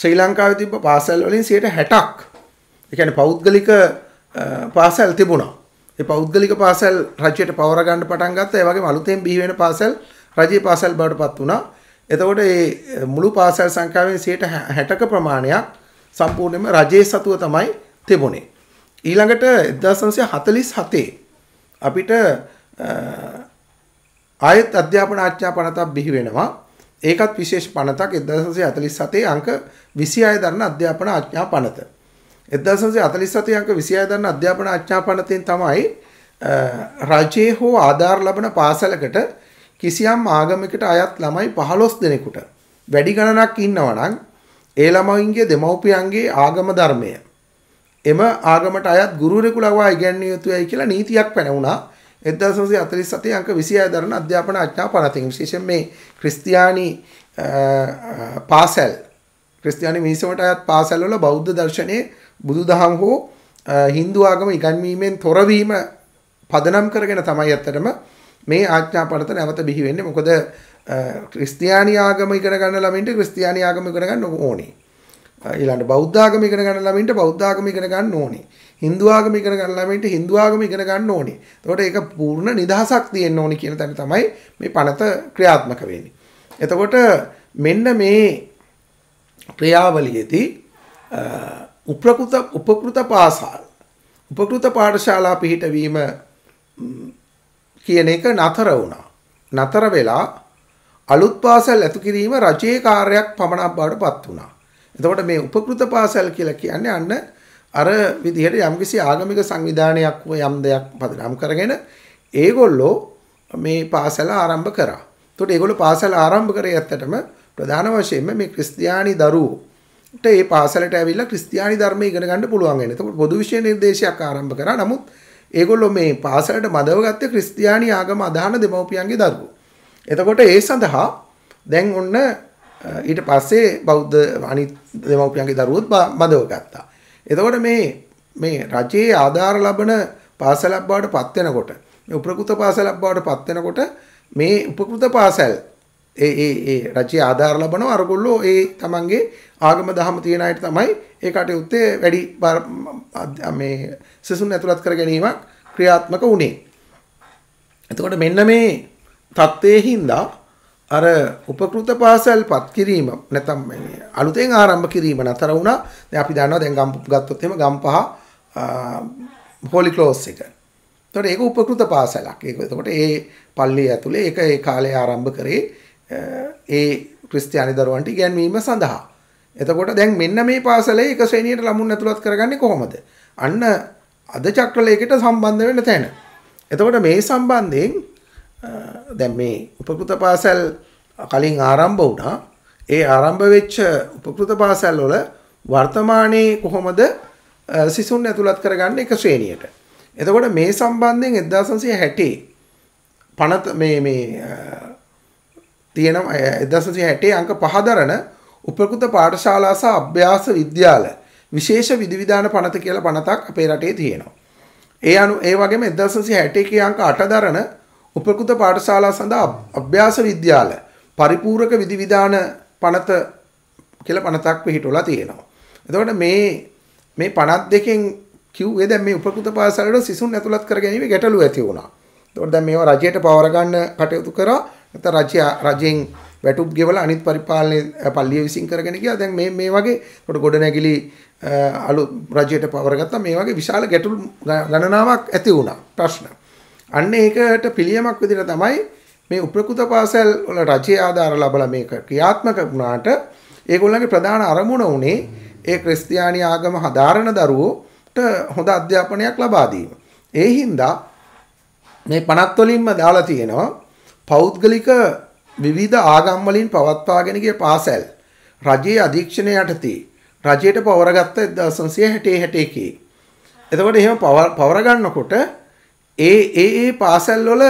ශ්‍රී ලංකාවේ තිබ්බ පාසල් වලින් 60ක් ඒ කියන්නේ පෞද්ගලික පාසල් තිබුණා. ඒ පෞද්ගලික පාසල් රජයට පවර ගන්න පටන් ගත්තා. ඒ වගේම අලුතෙන් බිහි වෙන පාසල් රජයේ පාසල් බවට පත් වුණා. එතකොට මේ මුළු පාසල් සංඛ්‍යාවෙන් 60ක ප්‍රමාණයක් සම්පූර්ණයෙන්ම රජයේ සතුව තමයි තිබුණේ. ඊළඟට 1947 අපිට ආයත් අධ්‍යාපන ආච්ඡා පනතක් බිහි වෙනවා. ඒකත් විශේෂ පනතක් 1947 අංක 26 දරන අධ්‍යාපන ආඥා පනත. 1947 අංක 26 දරන අධ්‍යාපන ආඥා පනතෙන් තමයි රජයේ හෝ ආධාර ලබන පාසලකට කිසියම් ආගමකට අයත් ළමයි 15 දෙනෙකුට වැඩි ගණනක් ඉන්නවා ඒ ළමයින්ගේ දෙමව්පියන්ගේ ආගම ධර්මය එම ආගමට අයත් ගුරුවරයෙකු ලවා ඉගැන්විය යුතුයි කියලා නීතියක් පැනවුණා 1947 අංක 26 දරන අධ්‍යාපන අඥා පනතින් විශේෂයෙන් මේ ක්‍රිස්තියානි පාසල් ක්‍රිස්තියානි මිනිසුන්ට අයත් පාසල් වල බෞද්ධ දර්ශනයේ බුදුදහම හෝ Hindu ආගම ඉගැන්වීමෙන් තොරවීම පදනම් කරගෙන තමයි ඇත්තටම මේ ආඥාපනත නැවත බිහි වෙන්නේ මොකද ක්‍රිස්තියානි ආගම ඉගෙන ගන්න ළමින්ට ක්‍රිස්තියානි ආගම ඉගෙන ගන්න ඕනේ. ඊළඟ බෞද්ධ ආගම ඉගෙන ගන්න ළමින්ට බෞද්ධ ආගම ඉගෙන ගන්න ඕනේ. Hindu ආගම ඉගෙන ගන්න ළමින්ට Hindu ආගම ඉගෙන ගන්න ඕනේ. එතකොට ඒක පූර්ණ නිදහසක් තියෙන්න ඕනේ කියන තැන තමයි මේ පනත ක්‍රියාත්මක වෙන්නේ. එතකොට මෙන්න මේ ක්‍රියාවලියේදී උපකෘත උපකෘත පාසල් උපකෘත පාඨශාලා පිහිටවීම කියන එක නතර වුණා. නතර වෙලා අලුත් පාසල් ඇතු කිරීම රජයේ කාර්යයක් පමණක් බවට පත් වුණා. එතකොට මේ උපකෘත පාසල් කියලා කියන්නේ අන්න අර විදිහට යම්කිසි ආගමික සංවිධානයක් යම් දෙයක් පදනම් කරගෙන ඒගොල්ලෝ මේ පාසල ආරම්භ කරා. එතකොට ඒගොල්ලෝ පාසල ආරම්භ කරේ ඇත්තටම ප්‍රධාන වශයෙන්ම මේ ක්‍රිස්තියානි දරුවෝට මේ පාසලට ඇවිල්ලා ක්‍රිස්තියානි ධර්මය ඉගෙන ගන්න පුළුවන් වෙන. එතකොට පොදු විෂය නිර්දේශයක් ආරම්භ කරා. නමුත් ඒගොල්ලෝ මේ පාසලට මදව ගත්තේ ක්‍රිස්තියානි ආගම අදහන දෙමව්පියන්ගේ දරුවෝ. එතකොට ඒ සඳහා දැන් ඔන්න ඊට පස්සේ බෞද්ධ අනිත් දෙමව්පියන්ගේ දරුවොත් මදව ගත්තා. එතකොට මේ මේ රජයේ ආධාර ලබන පාසලක් බවට පත් වෙනකොට මේ උපකෘත පාසලක් බවට පත් වෙනකොට මේ උපකෘත පාසල් ඒ ඒ ඒ රජයේ ආධාර ලබනවා අරගොල්ලෝ ඒ තමන්ගේ ආගම දහම තියෙන අයට තමයි ඒ කටයුත්තේ වැඩි මේ සිසුන් ඇතුළත් කර ගැනීමක් ක්‍රියාත්මක වුණේ. එතකොට මෙන්න මේ தත්ත්වයේ හින්දා අර උපකෘත පාසල් පත් කිරීම නැත්නම් අලුතෙන් ආරම්භ කිරීම නතර වුණා. දැන් අපි දන්නවා දැන් ගම් ගත්තොත් එහෙම ගම්පහ හෝලි ක්ලෝස් එක. එතකොට ඒක උපකෘත පාසලක්. ඒක එතකොට ඒ පල්ලිය ඇතුලේ ඒක ඒ කාලේ ආරම්භ කරේ ඒ ක්‍රිස්තියානි දරුවන්ට ඉගැන්වීම සඳහා. එතකොට දැන් මෙන්න මේ පාසලේ එක ශ්‍රේණියට ළමුන් ඇතුළත් කරගන්නේ කොහොමද? අන්න අද චක්‍රලේඛයට සම්බන්ධ වෙන තැන. එතකොට මේ සම්බන්ධයෙන් දැන් මේ උපකෘත පාසල් කලින් ආරම්භ වුණා. ඒ ආරම්භ වෙච්ච උපකෘත පාසල් වල වර්තමානයේ කොහොමද සිසුන් ඇතුළත් කරගන්නේ එක ශ්‍රේණියට. එතකොට මේ සම්බන්ධයෙන් 1960 පනත මේ මේ තියෙන 1960 අංක 5 දරන උපකෘත පාඨශාලා සහ අභ්‍යාස විද්‍යාල විශේෂ විධිවිධාන පනත කියලා පනතක් අපේ රටේ තියෙනවා. ඒ අනු ඒ වගේම 1961 අංක 8 දරන උපකෘත පාඨශාලා සඳහා අභ්‍යාස විද්‍යාල පරිපූර්ණක විධිවිධාන පනත කියලා පනතක් පිහිටවලා තියෙනවා. එතකොට මේ මේ පනත් දෙකෙන් කිව්වේ දැන් මේ උපකෘත පාසල වල සිසුන් ඇතුළත් කර ගැනීම ගැටලු ඇති වුණා. එතකොට දැන් මේවා රජයට පවර ගන්න කටයුතු කරා. නැත්නම් රජය රජෙන් වැටුප් ගෙවලා අනිත් පරිපාලනය පල්ලිය විසින් කරගෙන ගියා. දැන් මේ මේ වගේ කොට ගොඩනැගිලි අලුත් රජයට පවර ගත්තා. මේ වගේ විශාල ගැටලු ගණනාවක් ඇති වුණා. ප්‍රශ්න. අන්න ඒකට පිළියමක් විදිහට තමයි මේ උපකෘත පාසල් වල රජයේ ආධාර ලැබලා මේක ක්‍රියාත්මක වුණාට ඒගොල්ලන්ගේ ප්‍රධාන අරමුණ උනේ ඒ ක්‍රිස්තියානි ආගම හදාරන දරුවෝට හොඳ අධ්‍යාපනයක් ලබා දීම. ඒ හින්දා මේ පනත් වලින්ම දාලා තියෙනවා පෞද්ගලික විවිධ ආගම් වලින් පවත්වාගෙන ගිය පාසල් රජයේ අධීක්ෂණය යටතේ රජයට පවරගත්ත 1960 61 එතකොට එහෙම පවර ගන්නකොට ඒ ඒ ඒ පාසල් වල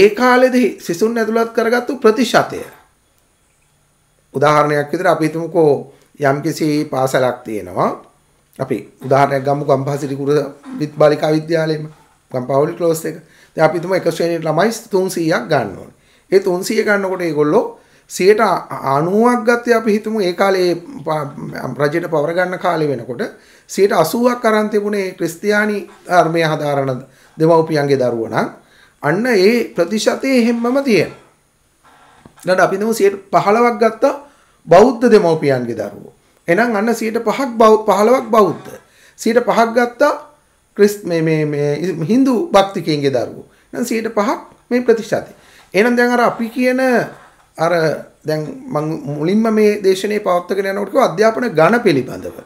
ඒ කාලෙදී සිසුන් ඇතුළත් කරගත්තු ප්‍රතිශතය උදාහරණයක් විදිහට අපි හිතමුකෝ යම්කිසි පාසලක් තියෙනවා අපි උදාහරණයක් ගමු ගම්පහසිරි කුරුස විත් බාලිකා විද්‍යාලයේම ගම්පාවලි ක්ලෝස් එක දැන් අපි තුම එක ශ්‍රේණියට ළමයි 300ක් ගන්න ඕනේ. ඒ 300 ගන්නකොට ඒගොල්ලෝ 90ක් ගත්තේ අපි හිතමු ඒ කාලේ රජයට පවර ගන්න කාලේ වෙනකොට 80ක් අරන් තිබුණේ ක්‍රිස්තියානි ධර්මය හදාරන දෙමව්පියන්ගේ දරුවෝ නම් අන්න ඒ ප්‍රතිශතයේ හැමම තියෙනවා. ඊළඟ අපි තුමු 15ක් ගත්තා බෞද්ධ දෙමව්පියන්ගේ දරුවෝ. එහෙනම් අන්න 5ක් 15ක් බෞද්ධ. 5ක් ගත්තා ක්‍රිස් හින්දු භක්තිකයන්ගේ දරුවෝ නම් සීට පහක් මේ ප්‍රතිශතය. එනම් දැන් අර අපි කියන අර දැන් මුලින්ම මේ දේශනය පවත්තගෙන යනකොටක අධ්‍යාපන ගණ පිළිබඳව.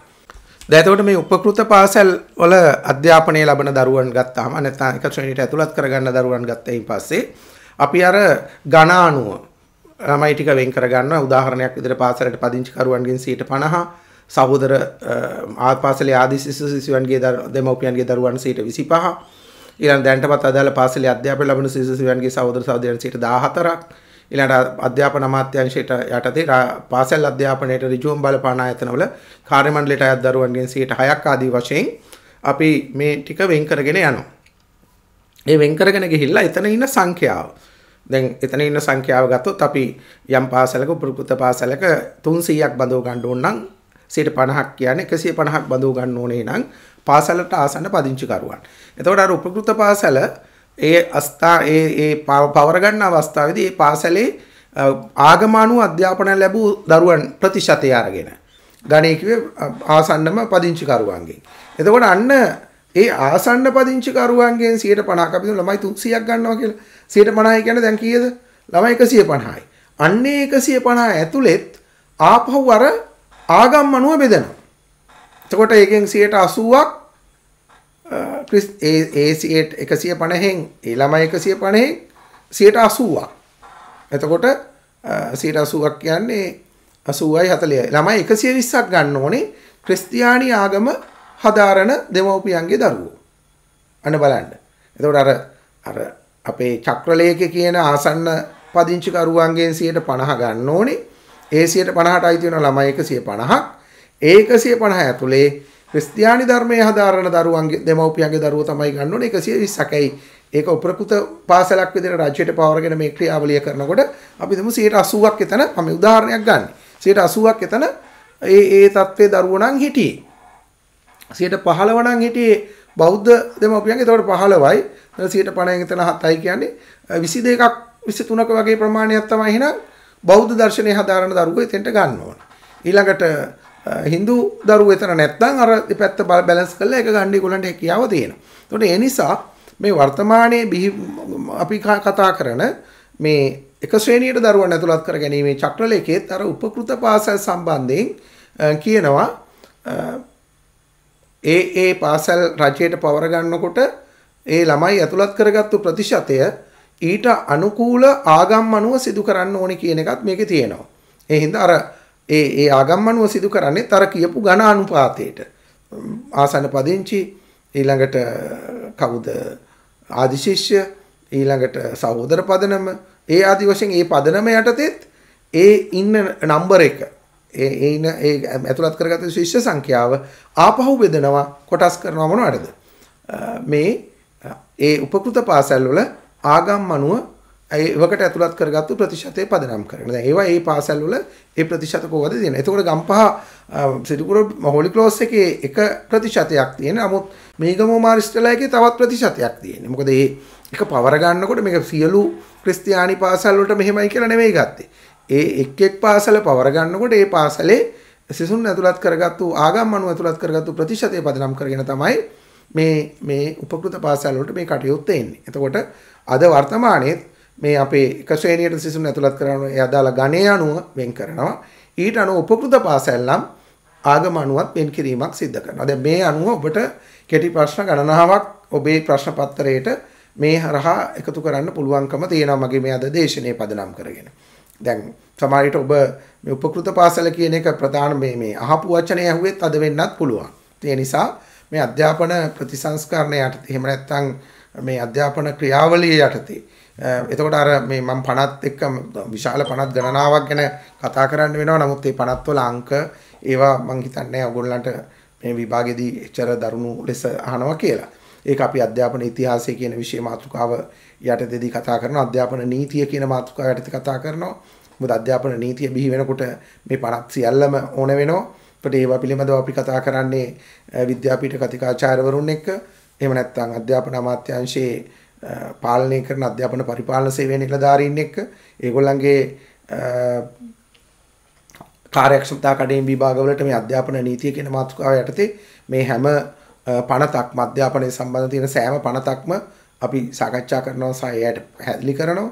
දැතවට මේ උපකෘත පාසැල් වල අධ්‍යාපනය ලබන දරුවන් ගත්තාම නැත්නම් එක ශ්‍රේණියට ඇතුළත් කරගන්න දරුවන් ගත්තයින් පස්සේ අපි අර ගණානුව ළමයි ටික වෙන් කරගන්නවා උදාහරණයක් විදිහට පාසලට පදිංචි කරුවන්ගෙන් 50 සහෝදර ආත්පාසලේ ආදී සිසු සිසුවන්ගේ දෙමව්පියන්ගේ දරුවන් සිට 25ක් ඊළඟ දැනටමත් අදාළ පාසලේ අධ්‍යාපන ලබන සිසු සිසුවන්ගේ සහෝදර සහෝදරයන් සිට 14ක් ඊළඟ අධ්‍යාපන අමාත්‍යාංශයට යටතේ පාසල් අධ්‍යාපනයේ ඍජුවම් බලපාන ආයතනවල කාර්ය මණ්ඩලයට අයත් දරුවන්ගෙන් 6ක් ආදී වශයෙන් අපි මේ ටික වෙන් කරගෙන යනවා. මේ වෙන් කරගෙන ගිහිල්ලා එතන ඉන්න සංඛ්‍යාව. දැන් එතන ඉන්න සංඛ්‍යාව ගත්තොත් අපි යම් පාසලක උපකෘත පාසලක 300ක් බඳව ගන්න ඕන නම් සියට පණහක් කියන්නේ එකසිය පණහක් බඳව ගන්න ඕනේ නම් පාසලට ආසන්න පදිංචිකරුවන්. එතකොට අර උපකෘත පාසල ඒ අස්ථා ඒ ඒ පවර ගන්න අවස්ථාවේදී ඒ පාසලේ ආගම අනුව අධ්‍යාපනය ලැබූ දරුවන් ප්‍රතිශතය අරගෙන ගණේ කිව්වේ ආසන්නම පදිංචිකරුවන්ගෙන්. එතකොට අන්න ඒ ආසන්න පදිංචිකරුවන්ගෙන් 150ක් අපි ළමයි 300ක් ගන්නවා කියලා. 150යි කියන්නේ දැන් කීයද? ළමයි 150යි. අන්නේ 150 ඇතුළෙත් ආපහු අර ආගම් අනුව බෙදෙනවා. එතකොට ඒකෙන් 80ක් ක්‍රිස් ඒ ඒ 150න් ඒ ළමයි 150න් 80ක්. එතකොට 80ක් කියන්නේ 80යි 40යි. ළමයි 120ක් ගන්න ඕනේ ක්‍රිස්තියානි ආගම හදාරන දෙමව්පියන්ගේ දරුවෝ. අන්න බලන්න. එතකොට අර අර අපේ චක්‍රලේඛ කියන ආසන්න පදිංචිකරුවන්ගෙන් 50 ගන්න ඕනේ. ඒ 150ට අයිති වෙන ළමයි 150ක් ඒ 150 ඇතුලේ ක්‍රිස්තියානි ධර්මයේ හදාරන දරුවන්ගේ දෙමව්පියන්ගේ දරුවෝ තමයි ගන්න ඕනේ 120යි. ඒක උප්‍රකෘත පාසලක් විදිහට රජයට පවරගෙන මේ ක්‍රියාවලිය කරනකොට අපි හිතමු 180ක් එතන මම උදාහරණයක් ගන්න. 180ක් එතන ඒ ඒ தත්ත්වයේ දරුවෝ නම් හිටියේ. 115 නම් හිටියේ බෞද්ධ දෙමව්පියන්ගේ. ඒතකොට 15යි 150 එතන 7යි කියන්නේ 22ක් 23ක වගේ ප්‍රමාණයක් තමයි එහෙනම් බෞද්ධ දර්ශනය හදාරන දරුවෝ එතෙන්ට ගන්න ඕනේ. ඊළඟට Hindu දරුවෝ එතන නැත්නම් අර දෙපැත්ත බැලන්ස් කරලා එක ගන්න ඒගොල්ලන්ට හැකියාව තියෙනවා. ඒකට ඒ නිසා මේ වර්තමානයේ අපි කතා කරන මේ එක ශ්‍රේණියට දරුවන් ඇතුළත් කර ගැනීමේ චක්‍රලේඛයේත් අර උපකෘත පාසල් සම්බන්ධයෙන් කියනවා ඒ ඒ පාසල් රජයට පවර ගන්නකොට ඒ ළමයි ඇතුළත් කරගත්තු ප්‍රතිශතය ඊට අනුකූල ආගම් අනුව සිදු කරන්න ඕනේ කියන එකත් මේකේ තියෙනවා. ඒ හින්දා අර ඒ ඒ ආගම් අනුව සිදු කරන්නේ තර කියපු ඝන අනුපාතයට. ආසන පදිංචි ඊළඟට කවුද ආදිශිෂ්‍ය ඊළඟට සහෝදර පදනම ඒ ආදි වශයෙන් ඒ පදනම යටතේත් ඒ ඉන්න නම්බර එක ඒ ඒ ඉන්න ඒ ඇතුළත් කරගත්ත ශිෂ්‍ය සංඛ්‍යාව ආපහු බෙදනවා කොටස් කරනවා මොනවටද මේ ඒ උපකෘත පාසල් වල ආගම් අනුව ඒවකට ඇතුළත් කරගත්තු ප්‍රතිශතය පදනම් කරන. දැන් ඒවා ඒ පාසල් වල ඒ ප්‍රතිශත කොහොමද දෙන්නේ? එතකොට ගම්පහ සිටුකුරු හොලි ක්ලෝස් එකේ එක ප්‍රතිශතයක් තියෙන. නමුත් මේගම මාරිස්ටලා එකේ තවත් ප්‍රතිශතයක් තියෙන්නේ. මොකද මේ එක පවර ගන්නකොට මේක සියලු ක්‍රිස්තියානි පාසල් වලට මෙහෙමයි කියලා නෙමෙයි ගත්තේ. ඒ එක් එක් පාසල පවර ගන්නකොට ඒ පාසලේ සිසුන් ඇතුළත් කරගත්තු ආගම් අනුව ඇතුළත් කරගත්තු ප්‍රතිශතය පදනම් කරගෙන තමයි මේ මේ උපකෘත පාසල් වලට මේ කටයුත්ත එන්නේ. එතකොට අද වර්තමානයේ මේ අපේ එක ශ්‍රේණියට සිසුන් ඇතුළත් කරන ඒ අදාළ ගණයේ අනුව වෙන් කරනවා. ඊට අනුව උපකෘත පාසල් නම් ආගම අනුවත් වෙන් කිරීමක් සිද්ධ කරනවා. දැන් මේ අනුව ඔබට කෙටි ප්‍රශ්න ගණනාවක් ඔබේ ප්‍රශ්න පත්‍රයට මේ හරහා එකතු කරන්න පුළුවන්කම තියෙනවා මගේ මේ අද දේශනය පදනම් කරගෙන. දැන් සමහරවිට ඔබ මේ උපකෘත පාසල කියන එක ප්‍රධාන මේ මේ අහපු වචනේ ඇහුවෙත් අද වෙන්නත් පුළුවන්. ඒ නිසා මේ අධ්‍යාපන ප්‍රතිසංස්කරණය යටතේ එහෙම නැත්නම් මේ අධ්‍යාපන ක්‍රියාවලිය යටතේ එතකොට අර මේ මම 50ත් එක්ක විශාල 50 ගණනාවක් ගැන කතා කරන්න වෙනවා නමුත් මේ 50 වල අංක ඒවා මම හිතන්නේ ඔයගොල්ලන්ට මේ විභාගයේදී එච්චර දරුණු ලෙස අහනවා කියලා. ඒක අපි අධ්‍යාපන ඉතිහාසය කියන විෂය මාතෘකාව යටතේදී කතා කරනවා අධ්‍යාපන නීතිය කියන මාතෘකාව යටතේ කතා කරනවා. මොකද අධ්‍යාපන නීතිය බිහි වෙනකොට මේ 50 සියල්ලම ඕන වෙනවා. අපිට ඒවා පිළිබඳව අපි කතා කරන්නේ විද්‍යාපීඨ කතිකාචාර්යවරුන් එක්ක එහෙම නැත්නම් අධ්‍යාපන අමාත්‍යාංශයේ පාලනය කරන අධ්‍යාපන පරිපාලන සේවය නිලධාරීන් එක්ක ඒගොල්ලන්ගේ කාර්යක්ෂමතා කඩේම් විභාගවලට මේ අධ්‍යාපන නීතිය කියන මාතෘකාව යටතේ මේ හැම පනතක්ම අධ්‍යාපනය සම්බන්ධ තියෙන සෑම පනතක්ම අපි සාකච්ඡා කරනවා සහ එයට පැහැදිලි කරනවා.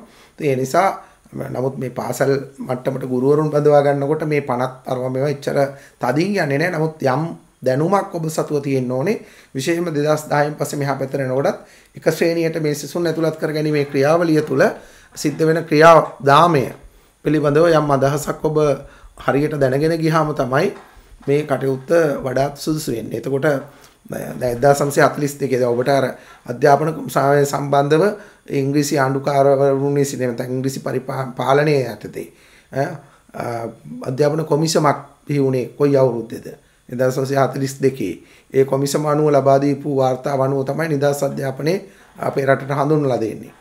ඒ නිසා නමුත් මේ පාසල් මට්ටමට ගුරුවරුන් බඳවා ගන්නකොට මේ පනත් අරවා මේවා එච්චර තදින් යන්නේ නැහැ. නමුත් යම් දැනුමක් ඔබ සතුව තියෙන්න ඕනේ. විශේෂයෙන්ම 2010න් පස්සේ මෙහා පැත්තට එනකොටත් එක ශ්‍රේණියට මේ සිසුන් ඇතුළත් කරගැනීමේ ක්‍රියාවලිය තුළ සිද්ධ වෙන ක්‍රියා දාමය පිළිබඳව යම් අදහසක් ඔබ හරියට දැනගෙන ගියාම තමයි මේ කටයුත්ත වඩාත් සුදුසු වෙන්නේ. එතකොට දැදා සම්සේ අතලිස් දෙකෙද ඔබට අර අධ්‍යාපන කුම්සාය සම්බන්ධව ඉංග්‍රීසි ආණ්ඩුකාරවරුණේ සිනමත ඉංග්‍රීසි පරිපාලනය ඇතතේ අධ්‍යාපන කොමිසමක් පිවුණේ කොයි අවුරුද්දෙද නිදහසන්සේ හතලිස් දෙකේ ඒ කොමිසම අනුව ලබාදීපු වාර්තා වනුව තමයි නිදහස් අධ්‍යාපනය අපේ රටට හඳුන්වලා දෙන්නේ.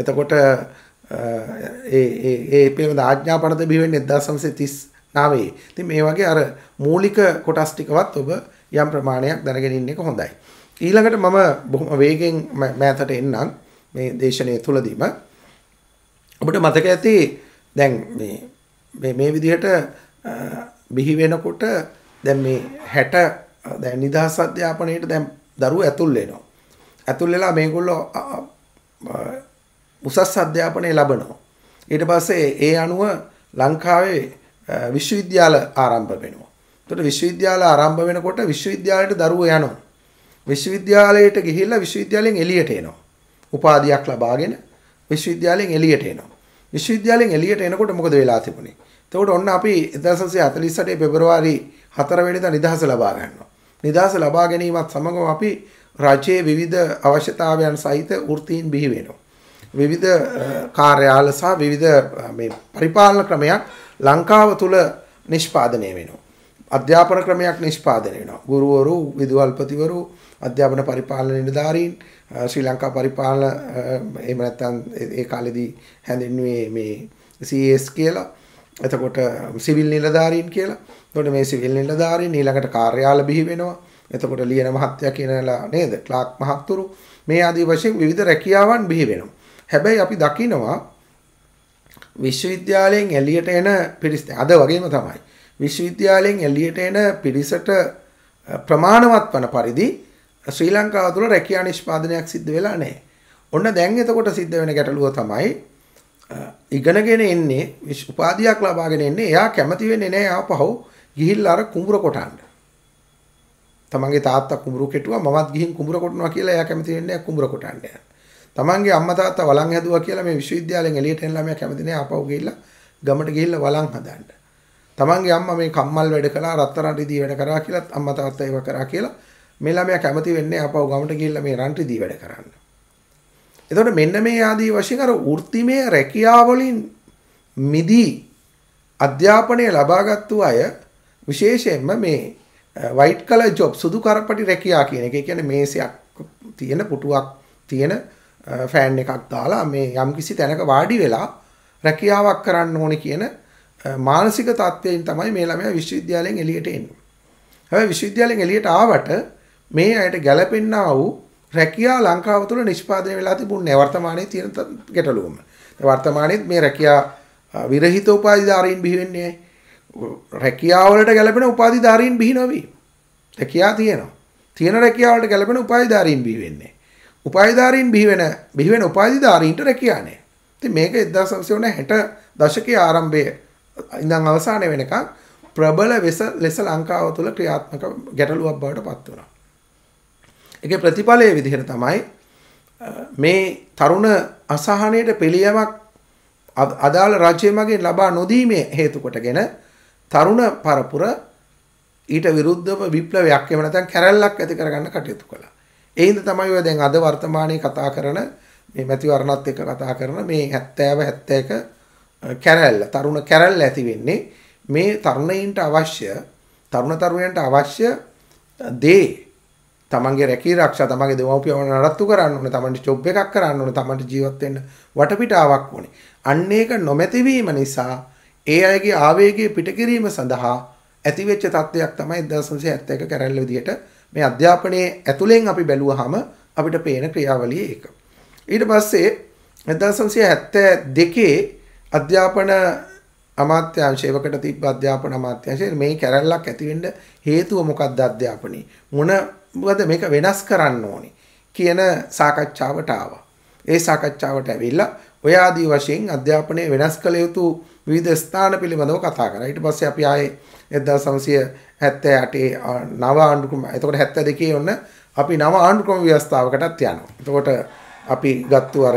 එතකොට ඒ පිළිබඳ ආඥාපනත බිහිවෙන්නේ 1939. ඉතින් මේ වගේ අර මූලික කොටස් ටිකවත් ඔබ යම් ප්‍රමාණයක් දැනගෙන ඉන්න එක හොඳයි. ඊළඟට මම බොහොම වේගෙන් මෑතට එන්නම් මේ දේශනය තුලදීම ඔබට මතක ඇති දැන් මේ මේ මේ විදිහට බිහි වෙනකොට දැන් මේ 60 දැන් නිදහස් අධ්‍යාපනයේට දැන් දරුවෝ ඇතුල් වෙනවා. ඇතුල් වෙලා මේගොල්ලෝ උසස් අධ්‍යාපනය ලබනවා. ඊට පස්සේ ඒ අනුව ලංකාවේ විශ්වවිද්‍යාල ආරම්භ වෙනවා. එතකොට විශ්වවිද්‍යාල ආරම්භ වෙනකොට විශ්වවිද්‍යාලයට දරුවෝ යනවා. විශ්වවිද්‍යාලයට ගිහිල්ලා විශ්වවිද්‍යාලයෙන් එළියට එනවා. උපාධියක් ලබාගෙන විශ්වවිද්‍යාලයෙන් එළියට එනවා. විශ්වවිද්‍යාලයෙන් එළියට එනකොට මොකද වෙලා තිබුණේ? එතකොට ඔන්න අපි 1948 පෙබරවාරි 4 වෙනිදා නිදහස ලබා ගන්නවා. නිදහස ලබා ගැනීමත් සමගම අපි රජයේ විවිධ අවශ්‍යතාවයන් සහිත වෘත්තීන් බිහි වෙනවා. විවිධ කාර්යාල සහ විවිධ මේ පරිපාලන ක්‍රමයක් ලංකාව තුල නිෂ්පාදනය වෙනවා. අධ්‍යාපන ක්‍රමයක් නිෂ්පාදනය වෙනවා. ගුරුවරු, විදුහල්පතිවරු, අධ්‍යාපන පරිපාලන නිලධාරීන්, ශ්‍රී ලංකා පරිපාලන එහෙම නැත්නම් ඒ කාලෙදී හැඳින්වුවේ මේ CS කියලා. එතකොට සිවිල් නිලධාරීන් කියලා. එතකොට මේ සිවිල් නිලධාරීන් ඊළඟට කාර්යාල බිහි වෙනවා. එතකොට ලියන මහත්තයා කියනලා නේද? ක්ලාක් මහත්තුරු මේ ආදී වශයෙන් විවිධ රැකියාවන් බිහි වෙනවා. හැබැයි අපි දකිනවා විශ්වවිද්‍යාලයෙන් එළියට එන පිරිස් අද වගේම තමයි. විශ්වවිද්‍යාලයෙන් එල්ලියට එන පිරිසට ප්‍රමාණවත් වන පරිදි ශ්‍රී ලංකාව තුළ රැකියා නිෂ්පාදනයක් සිද්ධ වෙලා නැහැ. ඔන්න දැන් එතකොට සිද්ධ වෙන ගැටලුව තමයි ඉගෙනගෙන එන්නේ උපාධියක් ලබාගෙන එන්නේ එයා කැමති වෙන්නේ නැහැ ආපහු ගිහිල්ලා අර කුඹුර කොටන්න. තමන්ගේ තාත්තා කුඹුර කෙටුවා මමත් ගිහින් කුඹුර කොටනවා කියලා එයා කැමති වෙන්නේ නැහැ කුඹුර කොටන්න යන්න. තමන්ගේ අම්මා තාත්තා වළං හැදුවා කියලා මේ විශ්වවිද්‍යාලයෙන් එළියට එන ළමයා කැමති නැහැ ආපහු ගිහිල්ලා ගමට ගිහිල්ලා වළං හදන්න. තමන්ගේ අම්මා මේ කම්මල් වැඩ කළා රත්තරන්ටිදී වැඩ කරා කියලා අම්මා තාත්තා ඒව කරා කියලා මේ ළමයා කැමති වෙන්නේ ආපහු ගමට ගිහිල්ලා මේ රන්ටිදී වැඩ කරන්න. එතකොට මෙන්න මේ ආදී වශයෙන් අර වෘත්තිමය රැකියාව වලින් මිදී අධ්‍යාපනය ලබාගත්තු අය විශේෂයෙන්ම මේ වයිට් කලර් ජොබ් සුදු කරපටි රැකියා කියන එක. ඒ කියන්නේ මේසයක් තියෙන පුටුවක් තියෙන ෆෑන් එකක් දාලා මේ යම්කිසි තැනක වාඩි වෙලා රැකියාවක් කරන්න ඕනේ කියන මානසික තත්ත්වයෙන් තමයි මේ ළමයා විශ්වවිද්‍යාලයෙන් එළියට එන්නේ. හැබැයි විශ්වවිද්‍යාලයෙන් එළියට ආවට මේ අයට ගැළපෙන්නා වූ රැකියා ලංකාව තුළ නිෂ්පාදනය වෙලා තිබුණේ වර්තමානයේ තියෙන ගැටලුවම. වර්තමානයේත් මේ රැකියා විරහිත උපාධිධාරීන් බිහි වෙන්නේ රැකියාවලට ගැළපෙන උපාධිධාරීන් බිහි නොවි. රැකියා තියෙනවා. තියෙන රැකියාවලට ගැළපෙන උපාධිධාරීන් බිහි වෙන්නේ. උපාධිධාරීන් බිහි වෙන බිහි වෙන උපාධිධාරීන්ට රැකියා නැහැ. ඉතින් මේක 1960 දශකයේ ආරම්භයේ ඉඳන් අවසානය වෙනකන් ප්‍රබල වෙස ලෙස ලංකාව තුළ ක්‍රියාත්මක ගැටලුවක් බවට පත් වුණා. ඒකේ ප්‍රතිඵලය විදිහට තමයි මේ තරුණ අසහනයට පිළියමක් අදාළ රජය මගින් ලබා නොදීමේ හේතු කොටගෙන තරුණ පරපුර ඊට විරුද්ධව විප්ලවයක් එහෙම නැත්නම් කැරැල්ලක් ඇති කරගන්න කටයුතු කළා. ඒ හින්දා තමයි ඔය දැන් අද වර්තමානයේ කතා කරන මේ මැතිවරණත් එක්ක කතා කරන මේ 70 71 කැරැල්ල තරුණ කැරැල්ල ඇති වෙන්නේ මේ තරුණයින්ට අවශ්‍ය තරුණ තරුණයන්ට අවශ්‍ය දේ තමන්ගේ රැකී රක්ෂා තමන්ගේ දෙමව්පියන් නඩත්තු කරන්න ඕනේ තමන්ට ජොබ් එකක් කරන්න ඕනේ තමන්ට ජීවත් වෙන්න වටපිටාවක් ඕනේ අන්න ඒක නොමැතිවීම නිසා ඒ අයගේ ආවේගය පිටකිරීම සඳහා ඇතිවෙච්ච තත්ත්වයක් තමයි 1971 කැරැල්ල විදිහට මේ අධ්‍යාපනයේ ඇතුලෙන් අපි බැලුවාම අපිට පේන ක්‍රියාවලිය ඒක ඊට පස්සේ 1972 අධ්‍යාපන අමාත්‍යංශයකට තිබ්බ අධ්‍යාපන අමාත්‍යංශය මේ කැරැල්ලක් ඇති වෙන්න හේතුව මොකක්ද අධ්‍යාපනයේ මොනවද මේක වෙනස් කරන්න ඕනේ කියන සාකච්ඡාවට ආවා. ඒ සාකච්ඡාවට ඇවිල්ලා ඔය ආදී වශයෙන් අධ්‍යාපනයේ වෙනස් කළ යුතු විවිධ ස්ථාන පිළිබඳව කතා කරා. ඊට පස්සේ අපි ආයේ 1978 නව ආණ්ඩුක්‍රම එතකොට 72 ඔන්න අපි නව ආණ්ඩුක්‍රම ව්‍යවස්ථාවකටත් යනවා. එතකොට අපි ගත්තු අර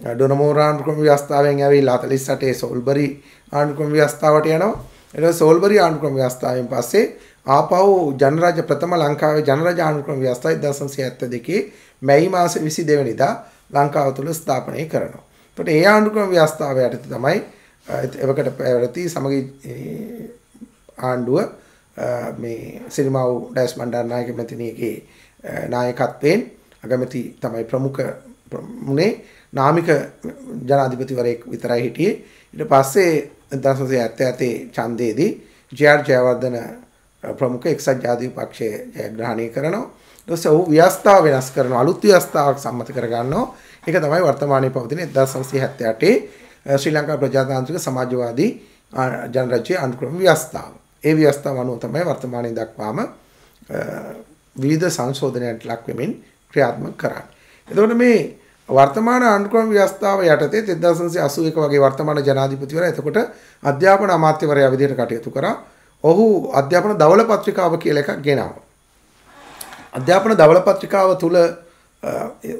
ඩොනමෝර ආණ්ඩුක්‍රම ව්‍යවස්ථාවෙන් ඇවිල්ලා 48 සෝල්බරි ආණ්ඩුක්‍රම ව්‍යවස්ථාවට යනවා. ඊට සෝල්බරි ආණ්ඩුක්‍රම ව්‍යවස්ථාවෙන් පස්සේ ආපහු ජනරජ ප්‍රථම ලංකාවේ ජනරජ ආණ්ඩුක්‍රම ව්‍යවස්ථාව 1972 මැයි මාසේ 22 වෙනිදා ලංකාව තුල ස්ථාපනය කරනවා. එතකොට ඒ ආණ්ඩුක්‍රම ව්‍යවස්ථාව යටතේ තමයි එවකට පැවති සමගි ආණ්ඩුව මේ සිරිමාව් ඩයස් මණ්ඩාරනායක මැතිණියගේ නායකත්වයෙන් අගමැති තමයි ප්‍රමුඛ මුනේ නාමික ජනාධිපතිවරයෙක් විතරයි හිටියේ ඊට පස්සේ 1977 ඡන්දයේදී ජේ.ආර්. ජයවර්ධන ප්‍රමුඛ එක්සත් ජාතික පක්ෂය ජයග්‍රහණය කරනවා ඊට පස්සේ ඔහු ව්‍යවස්ථාව වෙනස් කරනවා අලුත් ව්‍යවස්ථාවක් සම්මත කරගන්නවා ඒක තමයි වර්තමානයේ පවතින 1978 ශ්‍රී ලංකා ප්‍රජාතාන්ත්‍රික සමාජවාදී ජනරජයේ අනුක්‍රම ව්‍යවස්ථාව. ඒ ව්‍යවස්ථාව අනුව තමයි වර්තමානයේ දක්වාම විවිධ සංශෝධනයන්ට ලක් වෙමින් ක්‍රියාත්මක කරන්නේ. එතකොට මේ වර්තමාන ආණ්ඩුක්‍රම ව්‍යවස්ථාව යටතේ 1981 වගේ වර්තමාන ජනාධිපතිවරයා එතකොට අධ්‍යාපන අමාත්‍යවරයා විදිහට කටයුතු කරා. ඔහු අධ්‍යාපන ධවල පත්‍රිකාව කියලා එකක් ගෙනාවා. අධ්‍යාපන ධවල පත්‍රිකාව තුල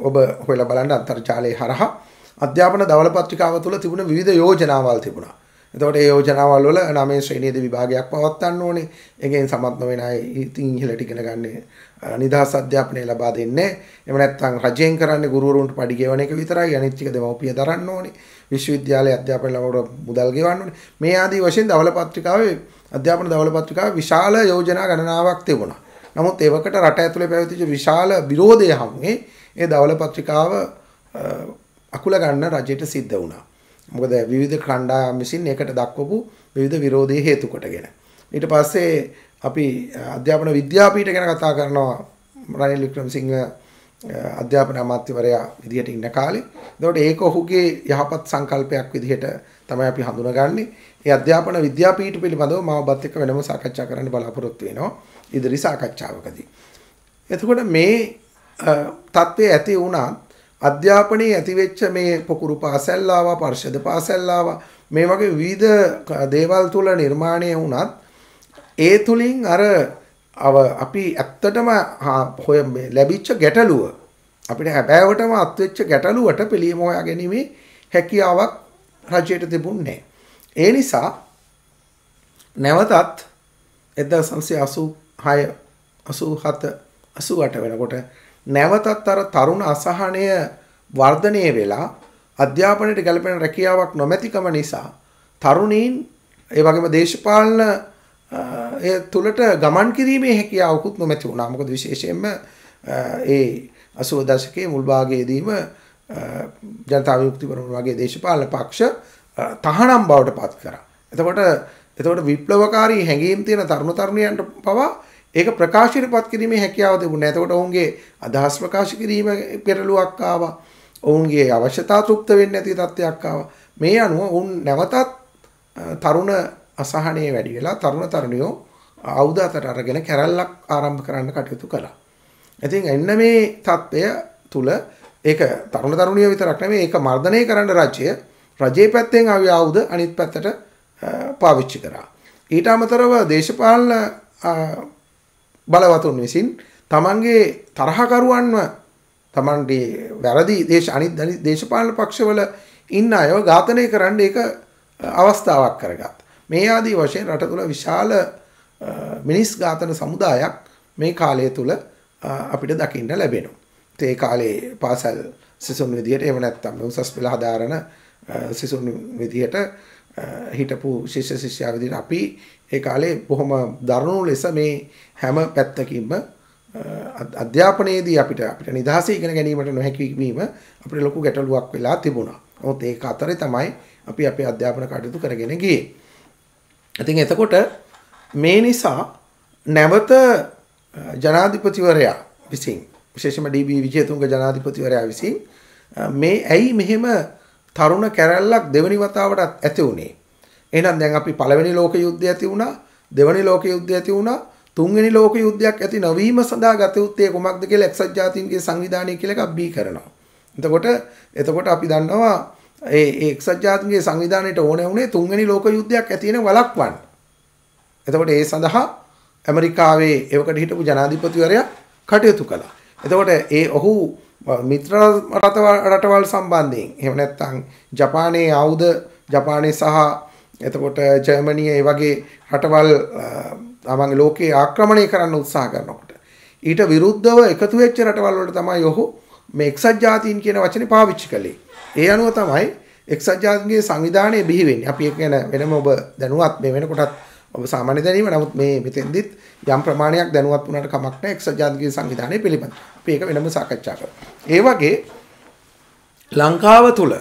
ඔබ හොයලා බලන්න අන්තර්ජාලය හරහා අධ්‍යාපන ධවල පත්‍රිකාව තුල තිබුණ විවිධ යෝජනාවල් තිබුණා. එතකොට ඒ යෝජනාවල් වල නමේ ශ්‍රේණියේද විභාගයක් පවත්වන්න ඕනේ. ඒකෙන් සමත් නොවන අය ඉතින් ඉහළට ඉගෙන ගන්න නිදහස් අධ්‍යාපනය ලබා දෙන්නේ. එහෙම නැත්නම් රජයෙන් කරන්නේ ගුරුවරුන්ට පඩි ගෙවන එක විතරයි. අනිත් ටික දෙමව්පිය දරන්න ඕනේ. විශ්වවිද්‍යාලයේ අධ්‍යාපන ළමවට මුදල් ගෙවන්න ඕනේ. මේ ආදී වශයෙන් ධවල පත්‍රිකාවේ අධ්‍යාපන ධවල පත්‍රිකාවේ විශාල යෝජනා ගණනාවක් තිබුණා. නමුත් ඒවකට රට ඇතුලේ පැවතිච්ච විශාල විරෝධය හැමුවේ ඒ ධවල පත්‍රිකාව අකුල ගන්න රජයට සිද්ධ වුණා. මොකද විවිධ කණ්ඩායම් විසින් ඒකට දක්වපු විවිධ විරෝධයේ හේතු කොටගෙන. ඊට පස්සේ අපි අධ්‍යාපන විද්‍යාපීඨ ගැන කතා කරනවා රනිල් වික්‍රමසිංහ අධ්‍යාපන අමාත්‍යවරයා විදිහට ඉන්න කාලේ. එතකොට ඒක ඔහුගේ යහපත් සංකල්පයක් විදිහට තමයි අපි හඳුනගන්නේ. ඒ අධ්‍යාපන විද්‍යාපීඨ පිළිබඳව මම ඔබත් එක්ක වෙනම සාකච්ඡා කරන්න බලාපොරොත්තු වෙනවා ඉදිරි සාකච්ඡාවකදී. එතකොට මේ தત્ත්වය ඇති වුණත් අධ්‍යාපනයේ ඇතිවෙච්ච මේ පොකුරු පාසැල්ලාවා පර්ෂද පාසැල්ලාවා මේ වගේ විවිධ දේවල් තුළ නිර්මාණය වුණත් ඒ තුළින් අර අව අපි ඇත්තටම හොය ලැබිච්ච ගැටලුව අපිට හැබෑවටම අත්වෙච්ච ගැටලුවට පිළියම හොයා ගැනීමේ හැකියාවක් රජයට තිබුන්නේ. ඒ නිසා නැවතත් එදා සංසය අසු හය අසු හත අසු අට වෙනකොට නැවතත් අර තරුණ අසහනය වර්ධනය වෙලා අධ්‍යාපනයට ගැලපෙන රැකියාවක් නොමැතිකම නිසා තරුණීන් ඒ වගේම දේශපාලන ඒ තුලට ගමන් කිරීමේ හැකියාවකුත් නොමැති වුණා. මොකද විශේෂයෙන්ම ඒ 80 දශකයේ මුල් භාගයේදීම ජනතා විමුක්තිවරුන් වගේ දේශපාලන පක්ෂ තහනම් බවට පත් කරා. එතකොට එතකොට විප්ලවකාරී හැඟීම් තියෙන තරුණ තරුණියන්ට පවා ඒක ප්‍රකාශයටපත් කිරීමේ හැකියාව තිබුණා. එතකොට ඔවුන්ගේ අදහස් ප්‍රකාශ කිරීම පෙරළුවක් ආවා. ඔවුන්ගේ අවශ්‍යතා තෘප්ත වෙන්නේ නැති තත්ත්වයක් ආවා. මේ අනුව ඔවුන් නැවතත් තරුණ අසහනය වැඩි වෙලා තරුණ තරුණියෝ ආයුධ අතට අරගෙන කැරල්ලක් ආරම්භ කරන්න කටයුතු කළා. ඉතින් එන්න මේ தත්ත්වය තුල ඒක තරුණ තරුණියෝ විතරක් නෙමෙයි ඒක මර්ධනය කරන්න රජය රජයේ පැත්තෙන් ආවි ආයුධ අනිත් පැත්තට පාවිච්චි කරා. ඊට අමතරව දේශපාලන බලවතුන් විසින් තමන්ගේ තරහකරුවන්ව තමන්ගේ වැරදි දේශ අනිත් දේශපාලන පක්ෂවල ඉන්න අයව ඝාතනය කරන්න ඒක අවස්ථාවක් කරගත්. මේ ආදී වශයෙන් රට තුළ විශාල මිනිස් ඝාතන සමුදායක් මේ කාලය තුළ අපිට දකින්න ලැබෙනවා. ඒ කාලේ පාසල් සිසුන් විදිහට එහෙම නැත්නම් උසස් පෙළ හදාරන සිසුන් විදිහට හිටපු ශිෂ්‍ය ශිෂ්‍යා විදිහට අපි ඒ කාලේ බොහොම දරුණු ලෙස මේ හැම පැත්තකින්ම අධ්‍යාපනයේදී අපිට අපිට නිදහස ඉගෙන ගැනීමට නොහැකි වීම අපිට ලොකු ගැටලුවක් වෙලා තිබුණා. නමුත් ඒක අතරේ තමයි අපි අපේ අධ්‍යාපන කටයුතු කරගෙන ගියේ. ඉතින් එතකොට මේ නිසා නැවත ජනාධිපතිවරයා විසින් විශේෂම ඩීබී විජේතුංග ජනාධිපතිවරයා විසින් මේ ඇයි මෙහෙම තරුණ කැරැල්ලක් දෙවනි වතාවට ඇති වුණේ එහෙනම් දැන් අපි පළවෙනි ලෝක යුද්ධය ඇති වුණා, දෙවෙනි ලෝක යුද්ධය ඇති වුණා, තුන්වෙනි ලෝක යුද්ධයක් ඇති නොවීම සඳහා ගත යුත්තේ කොමක්ද කියලා එක්සත් ජාතීන්ගේ සංවිධානය කියලා එකක් බී කරනවා. එතකොට එතකොට අපි දන්නවා ඒ එක්සත් ජාතීන්ගේ සංවිධානයට ඕනේ වුණේ තුන්වෙනි ලෝක යුද්ධයක් ඇති වෙන වළක්වන්න. එතකොට ඒ සඳහා ඇමරිකාවේ එවකට හිටපු ජනාධිපතිවරයා කටයුතු කළා. එතකොට ඒ ඔහු මිත්‍ර රටවල් සම්බන්ධයෙන් එහෙම නැත්නම් ජපානයේ ආයුධ ජපානයේ සහ එතකොට ජර්මනිය ඒ වගේ රටවල් තමන්ගේ ලෝකේ ආක්‍රමණය කරන්න උත්සාහ කරනකොට ඊට විරුද්ධව එකතු වෙච්ච රටවල් වලට තමයි ඔහු මේ එක්සත් ජාතීන් කියන වචනේ පාවිච්චි කළේ. ඒ අනුව තමයි එක්සත් ජාතීන්ගේ සංවිධානය බිහි වෙන්නේ. අපි ඒක ගැන වෙනම ඔබ දැනුවත් මේ වෙනකොටත් ඔබ සාමාන්‍ය දැනීම. නමුත් මේ මෙතෙන්දිත් යම් ප්‍රමාණයක් දැනුවත් වුණාට කමක් නැහැ එක්සත් ජාතීන්ගේ සංවිධානය පිළිබඳ. අපි ඒක වෙනම සාකච්ඡා කරමු. ඒ වගේ ලංකාව තුල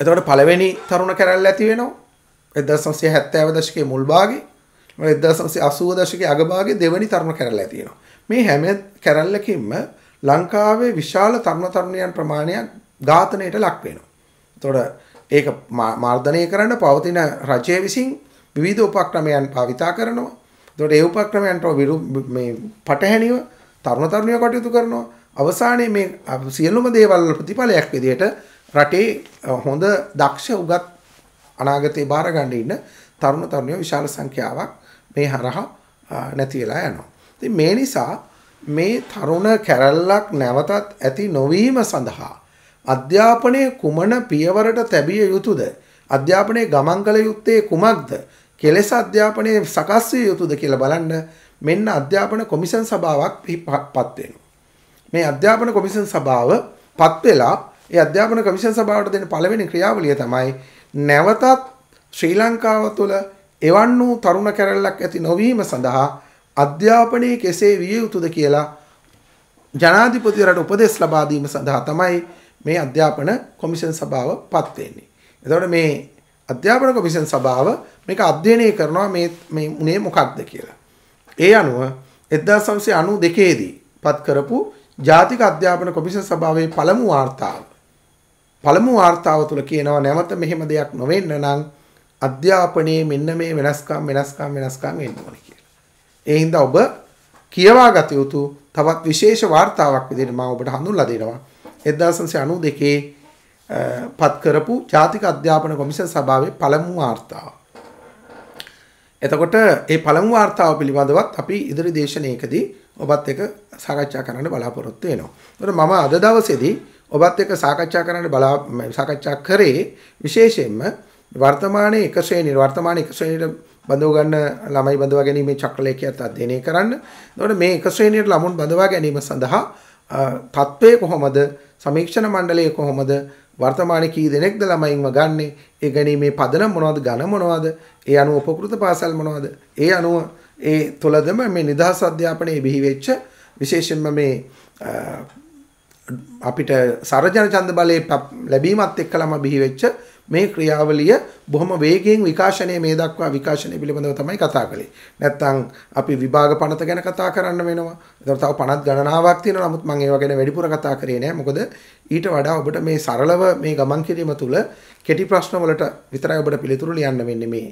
එතකොට පළවෙනි තරුණ කැරැල්ල ඇති වෙනවා. එදා සංසය හැත්තෑව දශකය මුල්බාගේ එදා සංසේ අසුව දශක අගභාගේ දෙවැනි තරුණ කැරල්ලා තියෙනවා. මේ හැම කැරල්ලකින්ම ලංකාවේ විශාල තරුණ තරුණියන් ප්‍රමාණයක් ඝාතනයට ලක් වෙනවා. එතකොට ඒක මර්ධනය කරන්න පවතින රජය විසින් විවිධ උපක්‍රමයන් භාවිතා කරනවා. එතකොට ඒ උපක්‍රමයන්ට විරු මේ පටහැනිව තරුණ තරුණියෝ කටයුතු කරනවා. අවසානයේ මේ සියලුම දේවල් ප්‍රතිඵලයක් විදිහට රටේ හොඳ දක්ෂ උගත් අනාගතේ බාර ගන්න ඉන්න තරුණ තරුණියෝ විශාල සංඛ්‍යාවක් මේ හරහා නැති වෙලා යනවා. ඉතින් මේ නිසා මේ තරුණ කැරල්ලක් නැවතත් ඇති නොවීම සඳහා අධ්‍යාපනයේ කුමන පියවරට තැබිය යුතුද? අධ්‍යාපනයේ ගමන් කළ යුත්තේ කුමක්ද? කෙලෙස අධ්‍යාපනයේ සකස් විය යුතුද කියලා බලන්න මෙන්න අධ්‍යාපන කොමිෂන් සභාවක් පත් වෙනවා. මේ අධ්‍යාපන කොමිෂන් සභාව පත් වෙලා ඒ අධ්‍යාපන කොමිෂන් සභාවට දෙන පළවෙනි ක්‍රියාවලිය තමයි නැවතත් ශ්‍රී ලංකාව තුළ එවන් වූ තරුණ කැරැල්ලක් ඇති නොවීම සඳහා අධ්‍යාපනයේ කෙසේ විය යුතුද කියලා ජනාධිපතිවරට උපදෙස් ලබා දීම සඳහා තමයි මේ අධ්‍යාපන කොමිෂන් සභාව පත් වෙන්නේ. එතකොට මේ අධ්‍යාපන කොමිෂන් සභාව මේක අධ්‍යයනය කරනවා මේ මේ උනේ මොකක්ද කියලා. ඒ අනුව 1992 දී පත් කරපු ජාතික අධ්‍යාපන කොමිෂන් සභාවේ පළමු වාර්තාව පළමු වார்த்தාව තුල කියනවා නැවත මෙහෙම දෙයක් නොවෙන්න නම් අධ්‍යාපනයේ මෙන්න මේ වෙනස්කම් වෙනස්කම් වෙනස්කම් වෙන්න ඕනේ කියලා. ඒ හින්දා ඔබ කියවා ගත යුතු තවත් විශේෂ වார்த்தාවක් විදිහට මම ඔබට හඳුන්ලා දෙනවා. 1992 පත් කරපු ජාතික අධ්‍යාපන කොමිෂන් සභාවේ පළමු වார்த்தාව. එතකොට මේ පළමු වார்த்தාව පිළිබඳවත් අපි ඉදිරි දේශනාවකදී ඔබත් එක්ක සාකච්ඡා කරන්න බලාපොරොත්තු වෙනවා. ඒතර මම අද දවසේදී ඔබත් එක්ක සාකච්ඡා කරන්න බලා සාකච්ඡා කරේ විශේෂයෙන්ම වර්තමානයේ එක ශ්‍රේණිය වර්තමාන එක ශ්‍රේණියට බඳව ගන්න ළමයි බඳවා ගැනීමේ චක්‍රලේඛයත් අධ්‍යයනය කරන්න. එතකොට මේ එක ශ්‍රේණියට ළමුන් බඳවා ගැනීම සඳහා තත්ත්වය කොහොමද? සමීක්ෂණ මණ්ඩලය කොහොමද? වර්තමාන කී දෙනෙක්ද ළමයින්ව ගන්නෙ? ඒ ගැනීමේ පදනම මොනවද? ඝන මොනවද? ඒ අනුව උපකෘත පාසල් මොනවද? ඒ අනුව ඒ තුලදම මේ නිදහස් අධ්‍යාපනයේ බිහි වෙච්ච විශේෂයෙන්ම මේ අපිට සරජන ඡන්ද බලයේ ලැබීමත් එක්කලම බිහිවෙච්ච මේ ක්‍රියාවලිය බොහොම වේගයෙන් විකාශනය මේ දක්වා විකාශනය පිළිබඳව තමයි කතා කළේ. නැත්තම් අපි විභාග පනත ගැන කතා කරන්න වෙනවා. ඒතර තව පනත් ගණනාවක් තියෙනවා. නමුත් මම ඒවා ගැන වැඩිපුර කතා කරේ නෑ. මොකද ඊට වඩා ඔබට මේ සරලව මේ ගමන් කිරීම තුළ කෙටි ප්‍රශ්න වලට විතරයි ඔබට පිළිතුරු ලියන්න වෙන්නේ මේ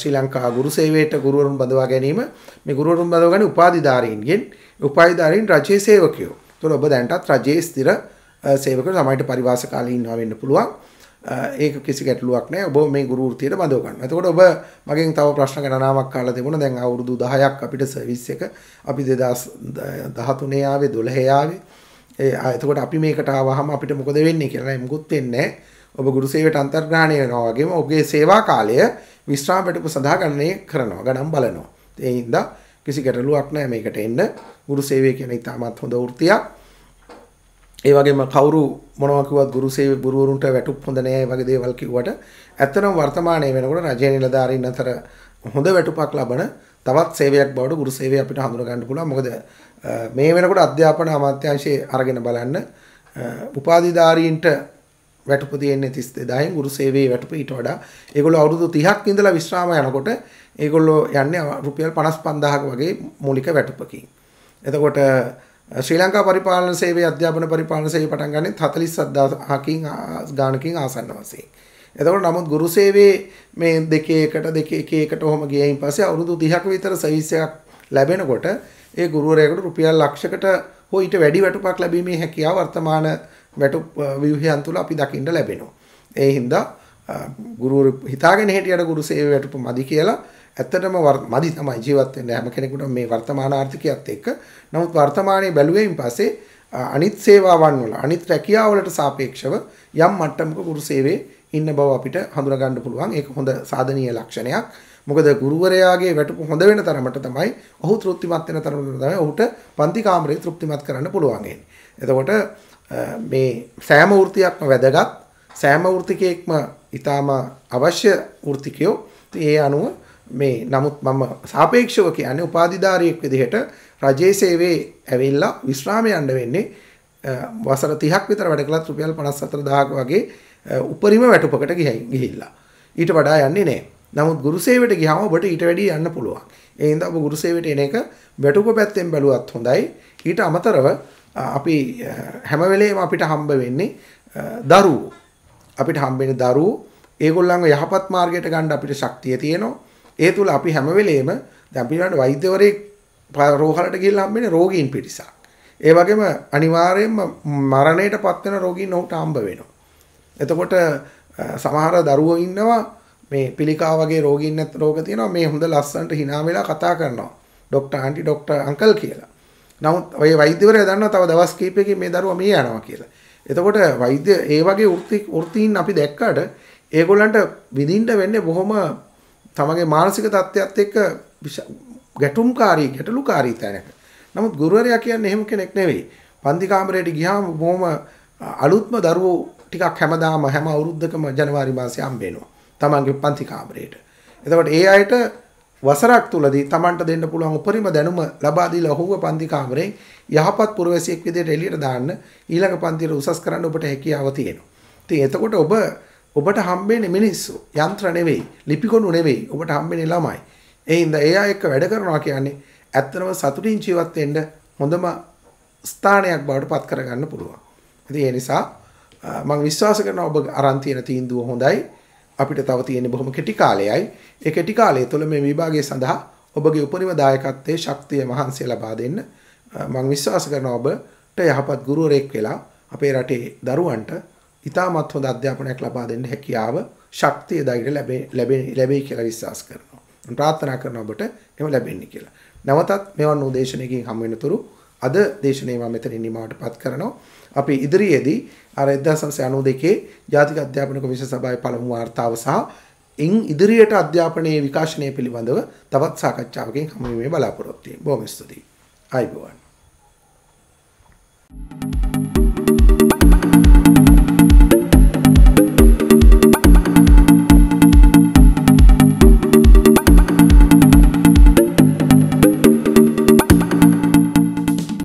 ශ්‍රී ලංකා ගුරු සේවයට ගුරුවරුන් බඳවා ගැනීම මේ ගුරුවරුන් බඳවා ගැනීම උපාධිධාරීන්ගෙන් උපාධිධාරීන් රජයේ සේවකයෝ එතකොට ඔබ දැනටත් රජයේ ස්ථිර සේවකයෙකු සමහරට පරිවාස කාලේ ඉන්නවා වෙන්න පුළුවන්. ඒක කිසි ගැටලුවක් නැහැ. ඔබ මේ ගුරු වෘත්තියට බඳව ගන්න. එතකොට ඔබ මගෙන් තව ප්‍රශ්න ගණනාවක් අහලා තිබුණා. දැන් අවුරුදු 10ක් අපිට සර්විස් එක අපි 2013 ආවේ 12 ආවේ. ඒ එතකොට අපි මේකට ආවහම අපිට මොකද වෙන්නේ කියලා මුකුත් වෙන්නේ ඔබ ගුරු සේවයට අන්තර්ග්‍රහණය වෙනවා වගේම ඔබේ සේවා කාලය විශ්‍රාම පිටුප සඳහා ගණනය කරනවා. ගණන් බලනවා. ඒ හින්දා කිසි ගැටලුවක් නෑ මේකට එන්න ගුරු සේවය කියන ඉතාමත් හොඳ වෘත්තියක්. ඒ වගේම කවුරු මොනවා කිව්වත් ගුරු සේවය ගුරුවරුන්ට වැටුප් හොඳ නෑ වගේ දේවල් කිව්වට ඇත්තටම වර්තමානයේ වෙනකොට රජයේ නිලධාරීන් අතර හොඳ වැටුපක් ලබන තවත් සේවයක් බවට ගුරු සේවය අපිට හඳුනා ගන්න පුළුවන්. මොකද මේ වෙනකොට අධ්‍යාපන අමාත්‍යාංශයේ අරගෙන බලන්න උපාධිධාරීන්ට වැටුප තියෙන්නේ 32000න් ගුරු සේවයේ වැටුප ඊට වඩා. ඒගොල්ලෝ අවුරුදු 30ක් ඉඳලා විශ්‍රාම යනකොට ඒගොල්ලෝ යන්නේ රුපියල් 55000ක වගේ මූලික වැටුපකින්. එතකොට ශ්‍රී ලංකා පරිපාලන සේවයේ අධ්‍යාපන පරිපාලන සේවය පටන් ගන්නේ 47000කින් ගාණකින් ආසන්න වශයෙන්. එතකොට නමුත් ගුරු සේවයේ මේ දෙකේ එකට දෙකේ එක එකට ඔහොම ගියයින් පස්සේ අවුරුදු 30ක විතර සර්විස් එකක් ලැබෙනකොට ඒ ගුරුවරයෙකුට රුපියල් ලක්ෂයකට හෝ ඊට වැඩි වැටුපක් ලැබීමේ හැකියාව වර්තමාන වැටුප් ව්‍යුහයන් තුල අපි දකින්න ලැබෙනවා. ඒ හින්දා ගුරු හිතාගෙන හිටියට ගුරු සේවය වැටුප මදි කියලා ඇත්තටම මදි තමයි ජීවත් වෙන්න හැම කෙනෙකුටම මේ වර්තමාන ආර්ථිකයත් එක්ක. නමුත් වර්තමානයේ බැලුවෙන් පස්සේ අනිත් සේවාවන් වල අනිත් රැකියාවලට සාපේක්ෂව යම් මට්ටමක ගුරු සේවයේ ඉන්න බව අපිට හඳුනා ගන්න පුළුවන්. ඒක හොඳ සාධනීය ලක්ෂණයක්. මොකද ගුරුවරයාගේ වැටුප හොඳ වෙන තරමට තමයි ඔහු තෘප්තිමත් වෙන තරමට තමයි ඔහුට පන්ති කාමරේ තෘප්තිමත් කරන්න පුළුවන් එතකොට මේ සෑම වෘත්තියක්ම වැදගත්. සෑම වෘත්තිකයකම ඊටාම අවශ්‍ය වෘත්තිකයෝ ඒ අනුව මේ නමුත් මම සාපේක්ෂව කියන්නේ උපාධිධාරියෙක් විදිහට රජයේ සේවයේ ඇවිල්ලා විශ්‍රාම යන්න වෙන්නේ වසර 30ක් විතර වැඩ කළත් රුපියල් 57000ක් වගේ උපරිම වැටුපකට ගිහිල්ලා ඊට වඩා යන්නේ නැහැ. නමුත් ගුරු සේවයට ගියාම ඔබට ඊට වැඩිය යන්න පුළුවන්. ඒ හින්දා ඔබ ගුරු සේවයට එන එක වැටුප පැත්තෙන් බැලුවත් හොඳයි. ඊට අමතරව අපි හැම වෙලේම අපිට හම්බ වෙන්නේ දරුවෝ. අපිට හම්බ වෙන දරුවෝ ඒගොල්ලන්ව යහපත් මාර්ගයට ගන්න අපිට ශක්තිය තියෙනවා. ඒ තුල අපි හැම වෙලේම දැන් පිළිවන්න වෛද්‍යවරයෙක් රෝහලට ගිහිල්ලා හම්බෙන්නේ රෝගීන් පිරිසක්. ඒ වගේම අනිවාර්යයෙන්ම මරණයට පත් වෙන රෝගීන් ඔහුට හම්බ වෙනවා. එතකොට සමහර දරුවෝ ඉන්නවා මේ පිළිකා වගේ රෝගීන් නැත් රෝග තියෙනවා මේ හොඳ ලස්සනට hina වෙලා කතා කරනවා. ડોක්ටර් ආන්ටි ડોක්ටර් අංකල් කියලා. නමුත් ඔය වෛද්‍යවරයා දන්නවා තව දවස් කීපයකින් මේ දරුවා මිය යනවා කියලා. එතකොට වෛද්‍ය ඒ වගේ වෘත්ති වෘත්තීන් අපි දැක්කට ඒගොල්ලන්ට විඳින්න වෙන්නේ බොහොම තමගේ මානසික තත්ත්වයත් එක්ක ගැටුම්කාරී ගැටලුකාරී තැනක. නමුත් ගුරුවරයා කියන්නේ එහෙම කෙනෙක් නෙවෙයි. පන්ති කාමරයට ගියාම බොහොම අලුත්ම දරුවෝ ටිකක් හැමදාම හැම අවුරුද්දකම ජනවාරි මාසේ හම්බෙනවා. තමන්ගේ පන්ති කාමරයට. එතකොට ඒ අයට වසරක් තුලදී තමන්ට දෙන්න පුළුවන් උපරිම දැනුම ලබා දීලා ඔහුව පන්ති කාමරයෙන් යහපත් පුරවැසියෙක් විදිහට එළියට දාන්න ඊළඟ පන්තියට උසස් කරන්න ඔබට හැකියාව තියෙනවා. ඉතින් එතකොට ඔබ ඔබට හම්බෙන්නේ මිනිස්සු යන්ත්‍ර නෙවෙයි ලිපිකොණු නෙවෙයි ඔබට හම්බෙන්නේ ළමයි ඒ හින්දා එයා එක්ක වැඩ කරනවා කියන්නේ ඇත්තම සතුටින් ජීවත් වෙන්න හොඳම ස්ථානයක් බවට පත් කරගන්න පුළුවන් ඉතින් ඒ නිසා මම විශ්වාස කරනවා ඔබ අරන් තියෙන තීන්දුව හොඳයි අපිට තව තියෙන බොහොම කෙටි කාලයයි ඒ කෙටි කාලය තුළ මේ විභාගය සඳහා ඔබගේ උපරිම දායකත්වයේ ශක්තිය මහන්සිය ලබා දෙන්න මම විශ්වාස කරනවා ඔබට යහපත් ගුරුවරයෙක් වෙලා අපේ රටේ දරුවන්ට ඉතාමත් හොඳ අධ්‍යාපනයක් ලබා දෙන්න හැකියාව ශක්තිය ධෛර්ය ලැබේ ලැබෙයි කියලා විශ්වාස කරනවා. ප්‍රාර්ථනා කරන ඔබට එහෙම ලැබෙන්නේ කියලා. නැවතත් මෙවන් උදේශනයකින් හම් වෙනතුරු අද දේශනේ මම මෙතන නිමාවටපත් කරනවා. අපි ඉදිරියේදී අර 1992 ජාතික අධ්‍යාපන කොමිෂන් සභාවේ පළමු වාර්තාව සහ ඉන් ඉදිරියට අධ්‍යාපනයේ විකාශනය පිළිබඳව තවත් සාකච්ඡාවකින් හමු වීමේ බලාපොරොත්තු වෙමි. බොහොම ස්තුතියි. ආයිබෝවන්. Thank you.